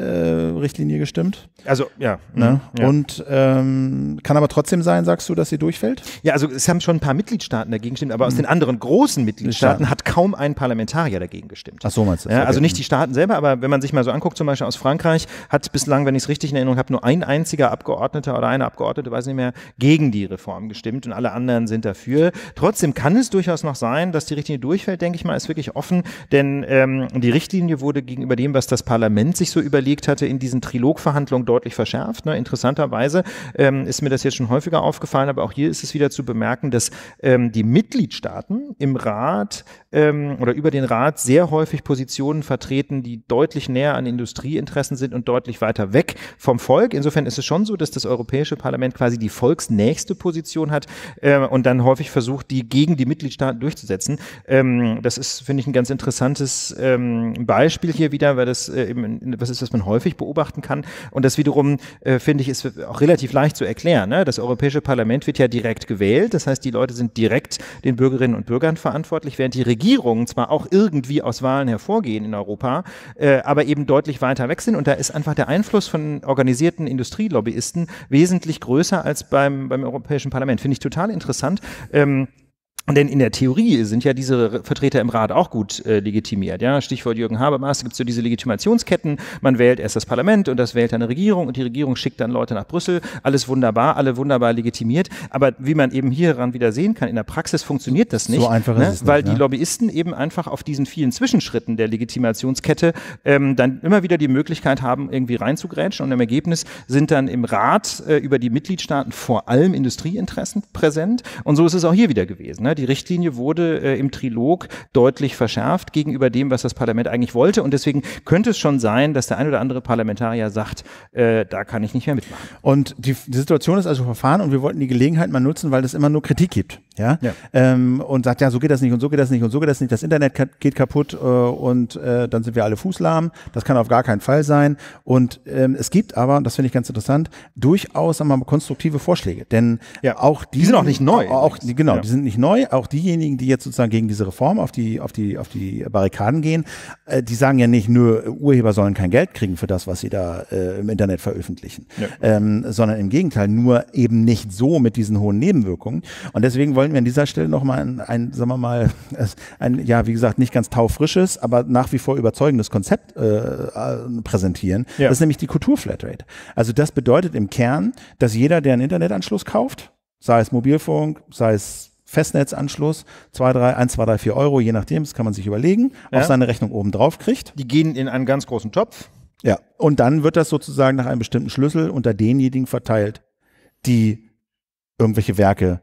Richtlinie gestimmt. Also, ja. Ne? Mhm. ja. Und ähm, kann aber trotzdem sein, sagst du, dass sie durchfällt? Ja, also es haben schon ein paar Mitgliedstaaten dagegen gestimmt, aber aus mhm. den anderen großen Mitgliedstaaten hat kaum ein Parlamentarier dagegen gestimmt. Ach so, meinst du? Ja, also nicht die Staaten selber, aber wenn man sich mal so anguckt, zum Beispiel aus Frankreich, hat bislang, wenn ich es richtig in Erinnerung habe, nur ein einziger Abgeordneter oder eine Abgeordnete, weiß nicht mehr, gegen die Reform gestimmt und alle anderen sind dafür. Trotzdem kann es durchaus durchaus noch sein, dass die Richtlinie durchfällt, denke ich mal, ist wirklich offen, denn ähm, die Richtlinie wurde gegenüber dem, was das Parlament sich so überlegt hatte, in diesen Trilogverhandlungen deutlich verschärft. Ne? Interessanterweise ähm, ist mir das jetzt schon häufiger aufgefallen, aber auch hier ist es wieder zu bemerken, dass ähm, die Mitgliedstaaten im Rat ähm, oder über den Rat sehr häufig Positionen vertreten, die deutlich näher an Industrieinteressen sind und deutlich weiter weg vom Volk. Insofern ist es schon so, dass das Europäische Parlament quasi die volksnächste Position hat äh, und dann häufig versucht, die gegen die Mitgliedstaaten da durchzusetzen. Ähm, das ist, finde ich, ein ganz interessantes ähm, Beispiel hier wieder, weil das äh, eben was ist, was man häufig beobachten kann. Und das wiederum, äh, finde ich, ist auch relativ leicht zu erklären. Ne? Das Europäische Parlament wird ja direkt gewählt. Das heißt, die Leute sind direkt den Bürgerinnen und Bürgern verantwortlich, während die Regierungen zwar auch irgendwie aus Wahlen hervorgehen in Europa, äh, aber eben deutlich weiter weg sind. Und da ist einfach der Einfluss von organisierten Industrielobbyisten wesentlich größer als beim, beim Europäischen Parlament. Finde ich total interessant. Ähm denn in der Theorie sind ja diese Vertreter im Rat auch gut äh, legitimiert. Ja? Stichwort Jürgen Habermas, gibt es so diese Legitimationsketten. Man wählt erst das Parlament und das wählt dann eine Regierung und die Regierung schickt dann Leute nach Brüssel. Alles wunderbar, alle wunderbar legitimiert. Aber wie man eben hieran wieder sehen kann, in der Praxis funktioniert das nicht. So einfach ne? ist es Weil ne? die Lobbyisten eben einfach auf diesen vielen Zwischenschritten der Legitimationskette ähm, dann immer wieder die Möglichkeit haben, irgendwie reinzugrätschen. Und im Ergebnis sind dann im Rat äh, über die Mitgliedstaaten vor allem Industrieinteressen präsent. Und so ist es auch hier wieder gewesen. Ne? die Richtlinie wurde äh, im Trilog deutlich verschärft gegenüber dem, was das Parlament eigentlich wollte. Und deswegen könnte es schon sein, dass der ein oder andere Parlamentarier sagt, äh, da kann ich nicht mehr mitmachen. Und die, die Situation ist also verfahren und wir wollten die Gelegenheit mal nutzen, weil es immer nur Kritik gibt. Ja? ja. Ähm, und sagt, ja, so geht das nicht und so geht das nicht und so geht das nicht. Das Internet ka geht kaputt äh, und äh, dann sind wir alle fußlahm. Das kann auf gar keinen Fall sein. Und ähm, es gibt aber, das finde ich ganz interessant, durchaus einmal konstruktive Vorschläge. Denn ja. auch die, die sind auch nicht neu. Auch, übrigens. genau, ja. die sind nicht neu. Auch diejenigen, die jetzt sozusagen gegen diese Reform auf die, auf die, auf die Barrikaden gehen, äh, die sagen ja nicht, nur Urheber sollen kein Geld kriegen für das, was sie da äh, im Internet veröffentlichen. Ja. Ähm, sondern im Gegenteil, nur eben nicht so mit diesen hohen Nebenwirkungen. Und deswegen wollen wollen wir an dieser Stelle nochmal ein, ein, sagen wir mal, [LAUGHS] ein, ja, wie gesagt, nicht ganz taufrisches, aber nach wie vor überzeugendes Konzept äh, äh, präsentieren. Ja. Das ist nämlich die Kulturflatrate. Also das bedeutet im Kern, dass jeder, der einen Internetanschluss kauft, sei es Mobilfunk, sei es Festnetzanschluss, 2, 3, 1, 2, 3, 4 Euro, je nachdem, das kann man sich überlegen, ja. auf seine Rechnung oben drauf kriegt. Die gehen in einen ganz großen Topf. Ja, und dann wird das sozusagen nach einem bestimmten Schlüssel unter denjenigen verteilt, die irgendwelche Werke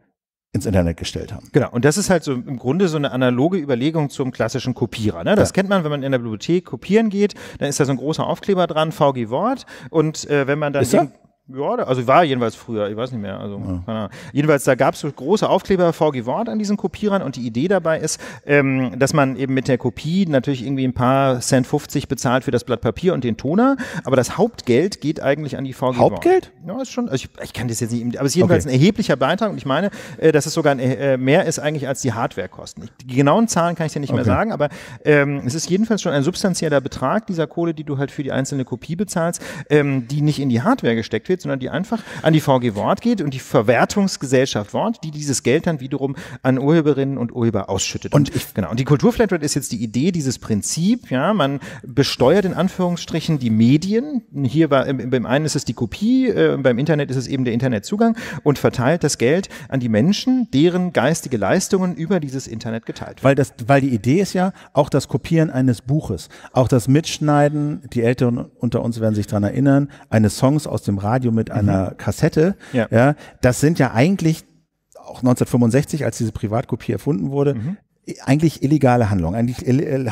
ins Internet gestellt haben. Genau, und das ist halt so im Grunde so eine analoge Überlegung zum klassischen Kopierer. Ne? Das ja. kennt man, wenn man in der Bibliothek kopieren geht, dann ist da so ein großer Aufkleber dran, VG Wort. Und äh, wenn man dann. Ist er? Ja, also war jedenfalls früher, ich weiß nicht mehr. Also, ja. Jedenfalls, da gab es so große Aufkleber VG Wort an diesen Kopierern und die Idee dabei ist, ähm, dass man eben mit der Kopie natürlich irgendwie ein paar Cent 50 bezahlt für das Blatt Papier und den Toner, aber das Hauptgeld geht eigentlich an die VG Hauptgeld? Wort. Ja, ist schon, also ich, ich kann das jetzt nicht, aber es ist jedenfalls okay. ein erheblicher Beitrag und ich meine, äh, dass es sogar ein, äh, mehr ist eigentlich als die Hardwarekosten. die genauen Zahlen kann ich dir nicht okay. mehr sagen, aber ähm, es ist jedenfalls schon ein substanzieller Betrag dieser Kohle, die du halt für die einzelne Kopie bezahlst, ähm, die nicht in die Hardware gesteckt wird, geht, sondern die einfach an die VG Wort geht und die Verwertungsgesellschaft Wort, die dieses Geld dann wiederum an Urheberinnen und Urheber ausschüttet. Und, ich, genau. Und die Kulturflatrate ist jetzt die Idee, dieses Prinzip, ja, man besteuert in Anführungsstrichen die Medien. Hier war, beim einen ist es die Kopie, äh, beim Internet ist es eben der Internetzugang und verteilt das Geld an die Menschen, deren geistige Leistungen über dieses Internet geteilt werden. Weil das, weil die Idee ist ja auch das Kopieren eines Buches, auch das Mitschneiden, die Älteren unter uns werden sich daran erinnern, eines Songs aus dem Radio Radio mit mhm. einer Kassette. Ja. ja. Das sind ja eigentlich auch 1965, als diese Privatkopie erfunden wurde, mhm eigentlich illegale Handlungen, eigentlich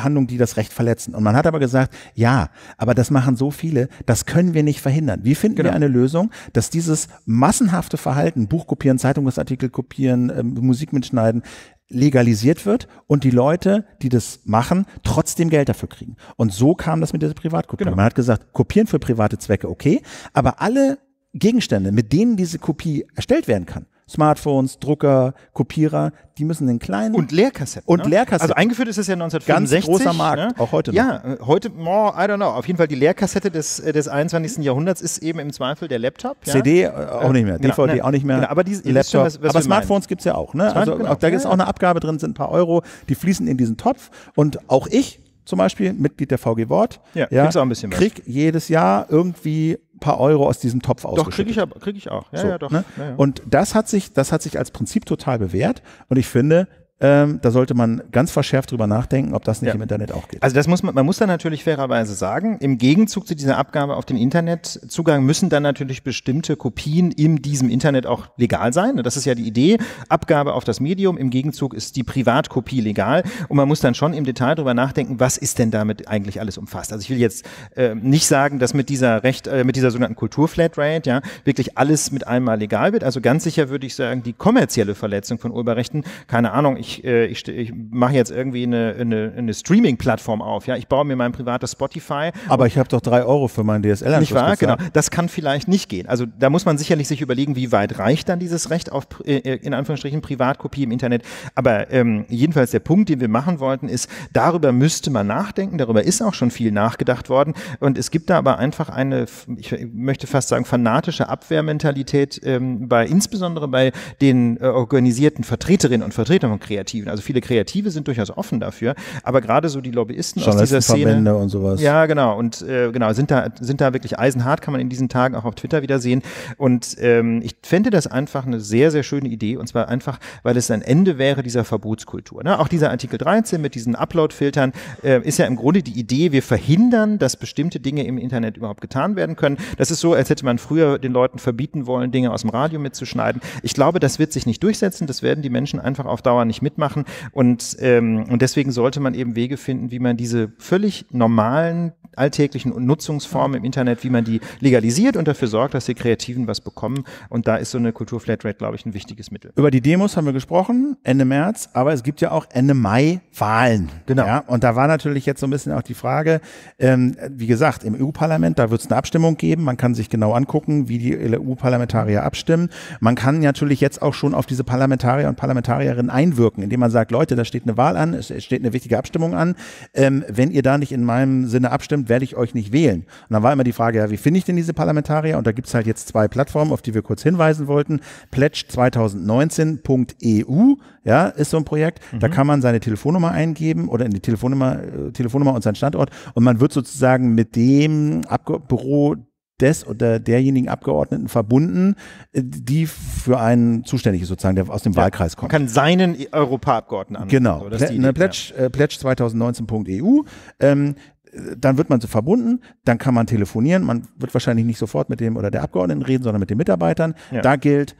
Handlungen, die das Recht verletzen. Und man hat aber gesagt, ja, aber das machen so viele, das können wir nicht verhindern. Wie finden genau. wir eine Lösung, dass dieses massenhafte Verhalten, Buch kopieren, Zeitungsartikel kopieren, äh, Musik mitschneiden, legalisiert wird und die Leute, die das machen, trotzdem Geld dafür kriegen. Und so kam das mit dieser Privatkopie. Genau. Man hat gesagt, kopieren für private Zwecke okay, aber alle Gegenstände, mit denen diese Kopie erstellt werden kann. Smartphones, Drucker, Kopierer, die müssen den kleinen. Und Leerkassetten. Und ne? Leerkassetten. Also eingeführt ist es ja 1965. Ganz großer Markt, ne? auch heute noch. Ja, äh, heute, more, I don't know. Auf jeden Fall die Leerkassette des, äh, des 21. Jahrhunderts ist eben im Zweifel der Laptop. Ja? CD äh, auch nicht mehr, genau, DVD ne, auch nicht mehr. Genau, aber die Laptop. Was, was aber Smartphones gibt es ja auch. Ne? Also, genau. Da ist auch eine Abgabe drin, sind ein paar Euro, die fließen in diesen Topf. Und auch ich zum Beispiel, Mitglied der VG Wort, ja, ja, krieg jedes Jahr irgendwie paar Euro aus diesem Topf Doch, kriege ich, krieg ich auch. Ja, so, ja, doch. Ne? Ja, ja. Und das hat, sich, das hat sich als Prinzip total bewährt. Und ich finde, ähm, da sollte man ganz verschärft drüber nachdenken, ob das nicht ja. im Internet auch geht. Also das muss man, man muss dann natürlich fairerweise sagen, im Gegenzug zu dieser Abgabe auf den Internetzugang müssen dann natürlich bestimmte Kopien in diesem Internet auch legal sein. Das ist ja die Idee. Abgabe auf das Medium, im Gegenzug ist die Privatkopie legal. Und man muss dann schon im Detail drüber nachdenken, was ist denn damit eigentlich alles umfasst. Also ich will jetzt äh, nicht sagen, dass mit dieser Recht, äh, mit dieser sogenannten Kulturflatrate, ja, wirklich alles mit einmal legal wird. Also ganz sicher würde ich sagen, die kommerzielle Verletzung von Urheberrechten, keine Ahnung, ich ich, äh, ich, ich mache jetzt irgendwie eine, eine, eine Streaming-Plattform auf. Ja, ich baue mir mein privates Spotify. Aber ich habe doch drei Euro für meinen DSL-Anschluss. Nicht wahr? Genau. Das kann vielleicht nicht gehen. Also da muss man sicherlich sich überlegen, wie weit reicht dann dieses Recht auf äh, äh, in Anführungsstrichen Privatkopie im Internet. Aber ähm, jedenfalls der Punkt, den wir machen wollten, ist, darüber müsste man nachdenken. Darüber ist auch schon viel nachgedacht worden. Und es gibt da aber einfach eine, ich möchte fast sagen, fanatische Abwehrmentalität ähm, bei insbesondere bei den äh, organisierten Vertreterinnen und Vertretern von Kreativität. Kreativen. Also viele Kreative sind durchaus offen dafür, aber gerade so die Lobbyisten aus dieser Szene und sowas. Ja, genau und äh, genau sind da sind da wirklich eisenhart, kann man in diesen Tagen auch auf Twitter wieder sehen. Und ähm, ich fände das einfach eine sehr sehr schöne Idee und zwar einfach, weil es ein Ende wäre dieser Verbotskultur. Ne? Auch dieser Artikel 13 mit diesen Upload-Filtern äh, ist ja im Grunde die Idee, wir verhindern, dass bestimmte Dinge im Internet überhaupt getan werden können. Das ist so, als hätte man früher den Leuten verbieten wollen, Dinge aus dem Radio mitzuschneiden. Ich glaube, das wird sich nicht durchsetzen. Das werden die Menschen einfach auf Dauer nicht mit mitmachen. Und, ähm, und deswegen sollte man eben Wege finden, wie man diese völlig normalen alltäglichen Nutzungsformen im Internet, wie man die legalisiert und dafür sorgt, dass die Kreativen was bekommen. Und da ist so eine Kulturflatrate, glaube ich, ein wichtiges Mittel. Über die Demos haben wir gesprochen, Ende März, aber es gibt ja auch Ende Mai Wahlen. Genau. Ja, und da war natürlich jetzt so ein bisschen auch die Frage, ähm, wie gesagt, im EU-Parlament, da wird es eine Abstimmung geben. Man kann sich genau angucken, wie die EU-Parlamentarier abstimmen. Man kann natürlich jetzt auch schon auf diese Parlamentarier und Parlamentarierinnen einwirken, indem man sagt, Leute, da steht eine Wahl an, es steht eine wichtige Abstimmung an. Ähm, wenn ihr da nicht in meinem Sinne abstimmt, stimmt, werde ich euch nicht wählen. Und dann war immer die Frage, ja, wie finde ich denn diese Parlamentarier? Und da gibt es halt jetzt zwei Plattformen, auf die wir kurz hinweisen wollten. Pledge2019.eu, e ja, ist so ein Projekt. Mhm. Da kann man seine Telefonnummer eingeben oder in die Telefonnummer, äh, Telefonnummer und seinen Standort. Und man wird sozusagen mit dem Abge Büro des oder derjenigen Abgeordneten verbunden, äh, die für einen zuständig ist, sozusagen, der aus dem ja, Wahlkreis kommt. Man kann seinen Europaabgeordneten anmelden. Genau, so, Pl ne, Pledge, ja. Äh, 2019eu e Ähm, dann wird man so verbunden, dann kann man telefonieren, man wird wahrscheinlich nicht sofort mit dem oder der Abgeordneten reden, sondern mit den Mitarbeitern. Ja. Da gilt,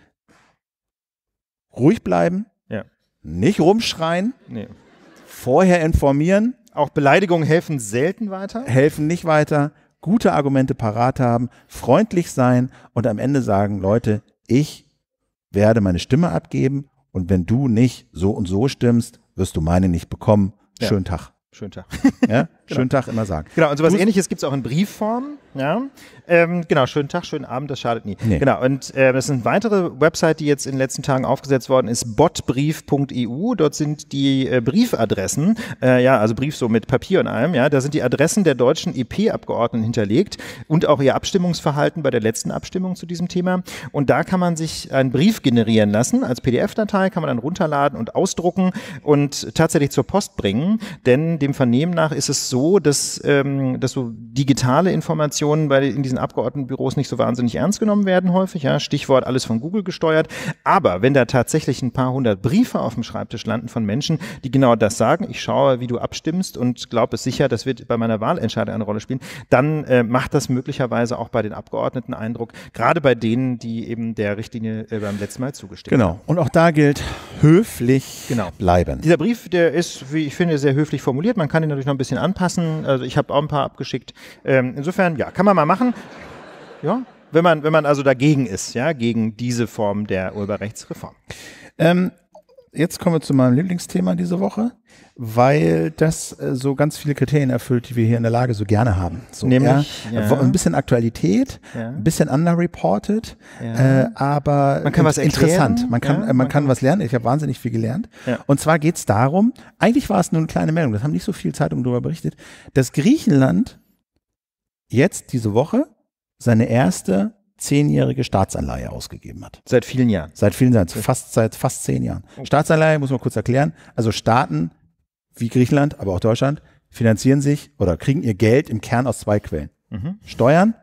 ruhig bleiben, ja. nicht rumschreien, nee. vorher informieren. Auch Beleidigungen helfen selten weiter? Helfen nicht weiter, gute Argumente parat haben, freundlich sein und am Ende sagen, Leute, ich werde meine Stimme abgeben und wenn du nicht so und so stimmst, wirst du meine nicht bekommen. Ja. Schönen Tag. Schönen Tag. Ja? [LAUGHS] Genau. Schönen Tag immer sagen. Genau, und sowas Gruß. ähnliches gibt es auch in Briefform. Ja? Ähm, genau, schönen Tag, schönen Abend, das schadet nie. Nee. Genau, und äh, das ist eine weitere Website, die jetzt in den letzten Tagen aufgesetzt worden ist, botbrief.eu. Dort sind die äh, Briefadressen, äh, ja, also Brief so mit Papier und allem, ja, da sind die Adressen der deutschen EP-Abgeordneten hinterlegt und auch ihr Abstimmungsverhalten bei der letzten Abstimmung zu diesem Thema. Und da kann man sich einen Brief generieren lassen, als PDF-Datei kann man dann runterladen und ausdrucken und tatsächlich zur Post bringen, denn dem Vernehmen nach ist es so, so, dass, ähm, dass so digitale Informationen bei, in diesen Abgeordnetenbüros nicht so wahnsinnig ernst genommen werden häufig. Ja, Stichwort alles von Google gesteuert. Aber wenn da tatsächlich ein paar hundert Briefe auf dem Schreibtisch landen von Menschen, die genau das sagen, ich schaue, wie du abstimmst und glaube es sicher, das wird bei meiner Wahlentscheidung eine Rolle spielen, dann äh, macht das möglicherweise auch bei den Abgeordneten Eindruck, gerade bei denen, die eben der Richtlinie äh, beim letzten Mal zugestimmt genau. haben. Genau. Und auch da gilt, höflich genau. bleiben. Dieser Brief, der ist, wie ich finde, sehr höflich formuliert. Man kann ihn natürlich noch ein bisschen anpassen passen. Also ich habe auch ein paar abgeschickt. Ähm, insofern, ja, kann man mal machen. Ja, wenn man, wenn man also dagegen ist, ja, gegen diese Form der Urheberrechtsreform. Ähm, jetzt kommen wir zu meinem Lieblingsthema diese Woche weil das äh, so ganz viele Kriterien erfüllt, die wir hier in der Lage so gerne haben. So, Nämlich ja, ja. ein bisschen Aktualität, ja. ein bisschen underreported, äh, aber man kann was interessant. Man kann, äh, man, man, kann, was lernen. Ich habe wahnsinnig viel gelernt. Und zwar geht es darum, eigentlich war es nur eine kleine Meldung, das haben nicht so viele Zeitungen darüber berichtet, dass Griechenland jetzt diese Woche seine erste zehnjährige Staatsanleihe ausgegeben hat. Seit vielen Jahren. Seit vielen Jahren, fast seit fast zehn Jahren. Staatsanleihe muss man kurz erklären. Also Staaten wie Griechenland, aber auch Deutschland, finanzieren sich oder kriegen ihr Geld im Kern aus zwei Quellen. Mhm. Steuern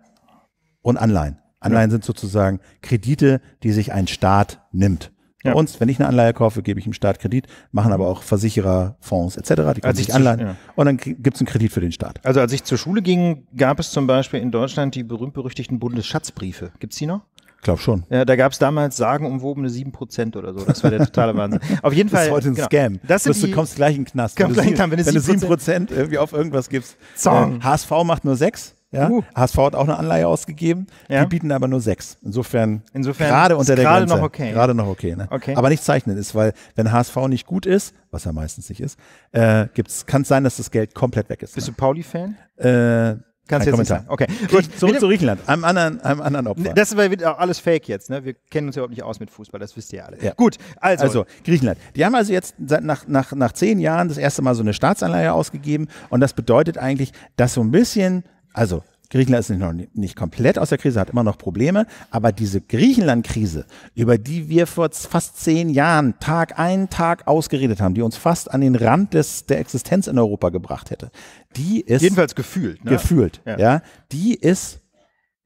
und Anleihen. Anleihen ja. sind sozusagen Kredite, die sich ein Staat nimmt. Bei ja. uns, wenn ich eine Anleihe kaufe, gebe ich dem Staat Kredit, machen aber mhm. auch Versicherer, Fonds etc., die können sich anleihen. Ja. Und dann gibt es einen Kredit für den Staat. Also als ich zur Schule ging, gab es zum Beispiel in Deutschland die berühmt-berüchtigten Bundesschatzbriefe. Gibt es die noch? glaube schon. Ja, da gab es damals sagenumwobene 7% oder so. Das war der totale Wahnsinn. Auf jeden [LAUGHS] Fall. Das ist heute ein genau. Scam. Das sind du die, kommst gleich in den Knast. Wenn, gleich du, wenn, wenn du 7%, irgendwie auf irgendwas gibst. Song. HSV äh, macht nur 6. Ja? Uh. HSV hat auch eine Anleihe ausgegeben. Ja. Die bieten aber nur 6. Insofern, Insofern gerade unter der gerade Grenze. Noch okay. Gerade noch okay. Ne? okay. Aber nicht zeichnen ist, weil wenn HSV nicht gut ist, was er meistens nicht ist, äh, kann es sein, dass das Geld komplett weg ist. Bist ne? du Pauli-Fan? Äh, Kannst du jetzt Kommentar. nicht sagen. Okay. Gut, zurück zu Griechenland. Einem anderen, einem anderen Opfer. Das wird auch alles fake jetzt, ne? Wir kennen uns ja überhaupt nicht aus mit Fußball, das wisst ihr alle. Ja. Gut, also. Also, Griechenland. Die haben also jetzt seit nach, nach, nach zehn Jahren das erste Mal so eine Staatsanleihe ausgegeben und das bedeutet eigentlich, dass so ein bisschen, also Griechenland ist nicht, noch nicht komplett aus der Krise, hat immer noch Probleme, aber diese Griechenland-Krise, über die wir vor fast zehn Jahren Tag ein, Tag ausgeredet haben, die uns fast an den Rand des, der Existenz in Europa gebracht hätte, die ist. Jedenfalls gefühlt, ne? Gefühlt, ja. ja die ist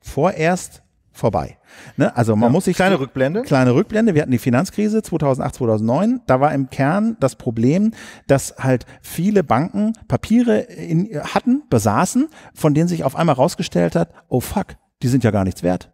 vorerst vorbei. Ne? Also man ja. muss sich kleine Rückblende. Kleine Rückblende. Wir hatten die Finanzkrise 2008, 2009. Da war im Kern das Problem, dass halt viele Banken Papiere in, hatten, besaßen, von denen sich auf einmal rausgestellt hat, oh fuck, die sind ja gar nichts wert.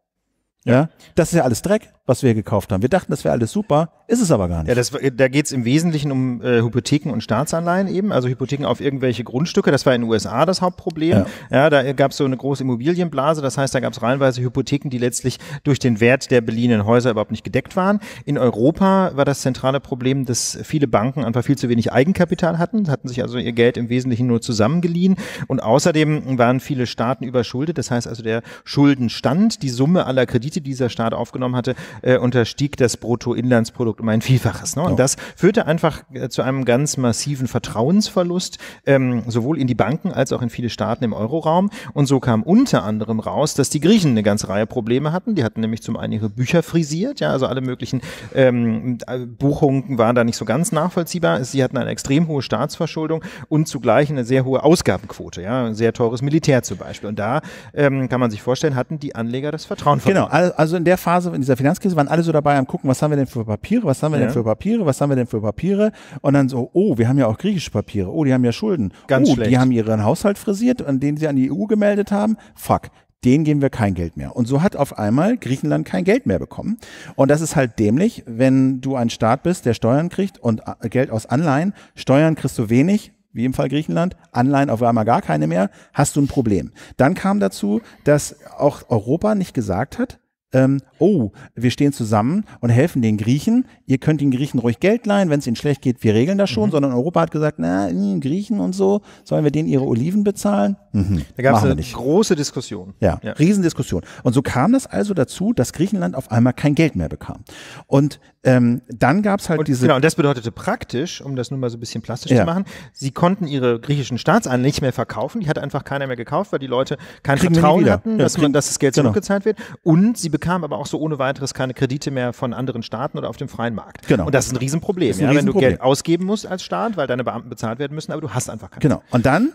Ja. ja. Das ist ja alles Dreck, was wir gekauft haben. Wir dachten, das wäre alles super, ist es aber gar nicht. Ja, das, da geht es im Wesentlichen um äh, Hypotheken und Staatsanleihen eben, also Hypotheken auf irgendwelche Grundstücke. Das war in den USA das Hauptproblem. Ja, ja da gab es so eine große Immobilienblase, das heißt, da gab es reihenweise Hypotheken, die letztlich durch den Wert der beliehenen Häuser überhaupt nicht gedeckt waren. In Europa war das zentrale Problem, dass viele Banken einfach viel zu wenig Eigenkapital hatten, hatten sich also ihr Geld im Wesentlichen nur zusammengeliehen und außerdem waren viele Staaten überschuldet, das heißt also der Schuldenstand, die Summe aller Kredite die dieser Staat aufgenommen hatte, äh, unterstieg das Bruttoinlandsprodukt um ein Vielfaches. Ne? Und ja. das führte einfach äh, zu einem ganz massiven Vertrauensverlust, ähm, sowohl in die Banken als auch in viele Staaten im Euroraum. Und so kam unter anderem raus, dass die Griechen eine ganze Reihe Probleme hatten. Die hatten nämlich zum einen ihre Bücher frisiert, ja, also alle möglichen ähm, äh, Buchungen waren da nicht so ganz nachvollziehbar. Sie hatten eine extrem hohe Staatsverschuldung und zugleich eine sehr hohe Ausgabenquote, ja, sehr teures Militär zum Beispiel. Und da ähm, kann man sich vorstellen, hatten die Anleger das Vertrauen verloren. Genau, also also in der Phase, in dieser Finanzkrise, waren alle so dabei am gucken, was haben wir denn für Papiere, was haben wir ja. denn für Papiere, was haben wir denn für Papiere? Und dann so, oh, wir haben ja auch griechische Papiere, oh, die haben ja Schulden. Ganz oh, schlecht. die haben ihren Haushalt frisiert, an den sie an die EU gemeldet haben. Fuck, denen geben wir kein Geld mehr. Und so hat auf einmal Griechenland kein Geld mehr bekommen. Und das ist halt dämlich, wenn du ein Staat bist, der Steuern kriegt und äh, Geld aus Anleihen. Steuern kriegst du wenig, wie im Fall Griechenland, Anleihen auf einmal gar keine mehr, hast du ein Problem. Dann kam dazu, dass auch Europa nicht gesagt hat, ähm, oh, wir stehen zusammen und helfen den Griechen. Ihr könnt den Griechen ruhig Geld leihen, wenn es ihnen schlecht geht, wir regeln das schon, mhm. sondern Europa hat gesagt, na, hm, Griechen und so, sollen wir denen ihre Oliven bezahlen? Mhm. Da gab es eine große Diskussion. Ja, ja, Riesendiskussion. Und so kam das also dazu, dass Griechenland auf einmal kein Geld mehr bekam. Und ähm, dann gab es halt und, diese. Genau, und das bedeutete praktisch, um das nun mal so ein bisschen plastisch ja. zu machen, sie konnten ihre griechischen Staatsanleihen nicht mehr verkaufen, die hat einfach keiner mehr gekauft, weil die Leute kein Kriegen Vertrauen hatten, ja, dass, kriegen, man, dass das Geld genau. zurückgezahlt wird. Und sie bekam aber auch so ohne weiteres keine Kredite mehr von anderen Staaten oder auf dem freien Markt. Genau. Und das ist ein Riesenproblem, ist ein ja, Riesenproblem. wenn du Geld ausgeben musst als Staat, weil deine Beamten bezahlt werden müssen, aber du hast einfach keine. Genau. Und dann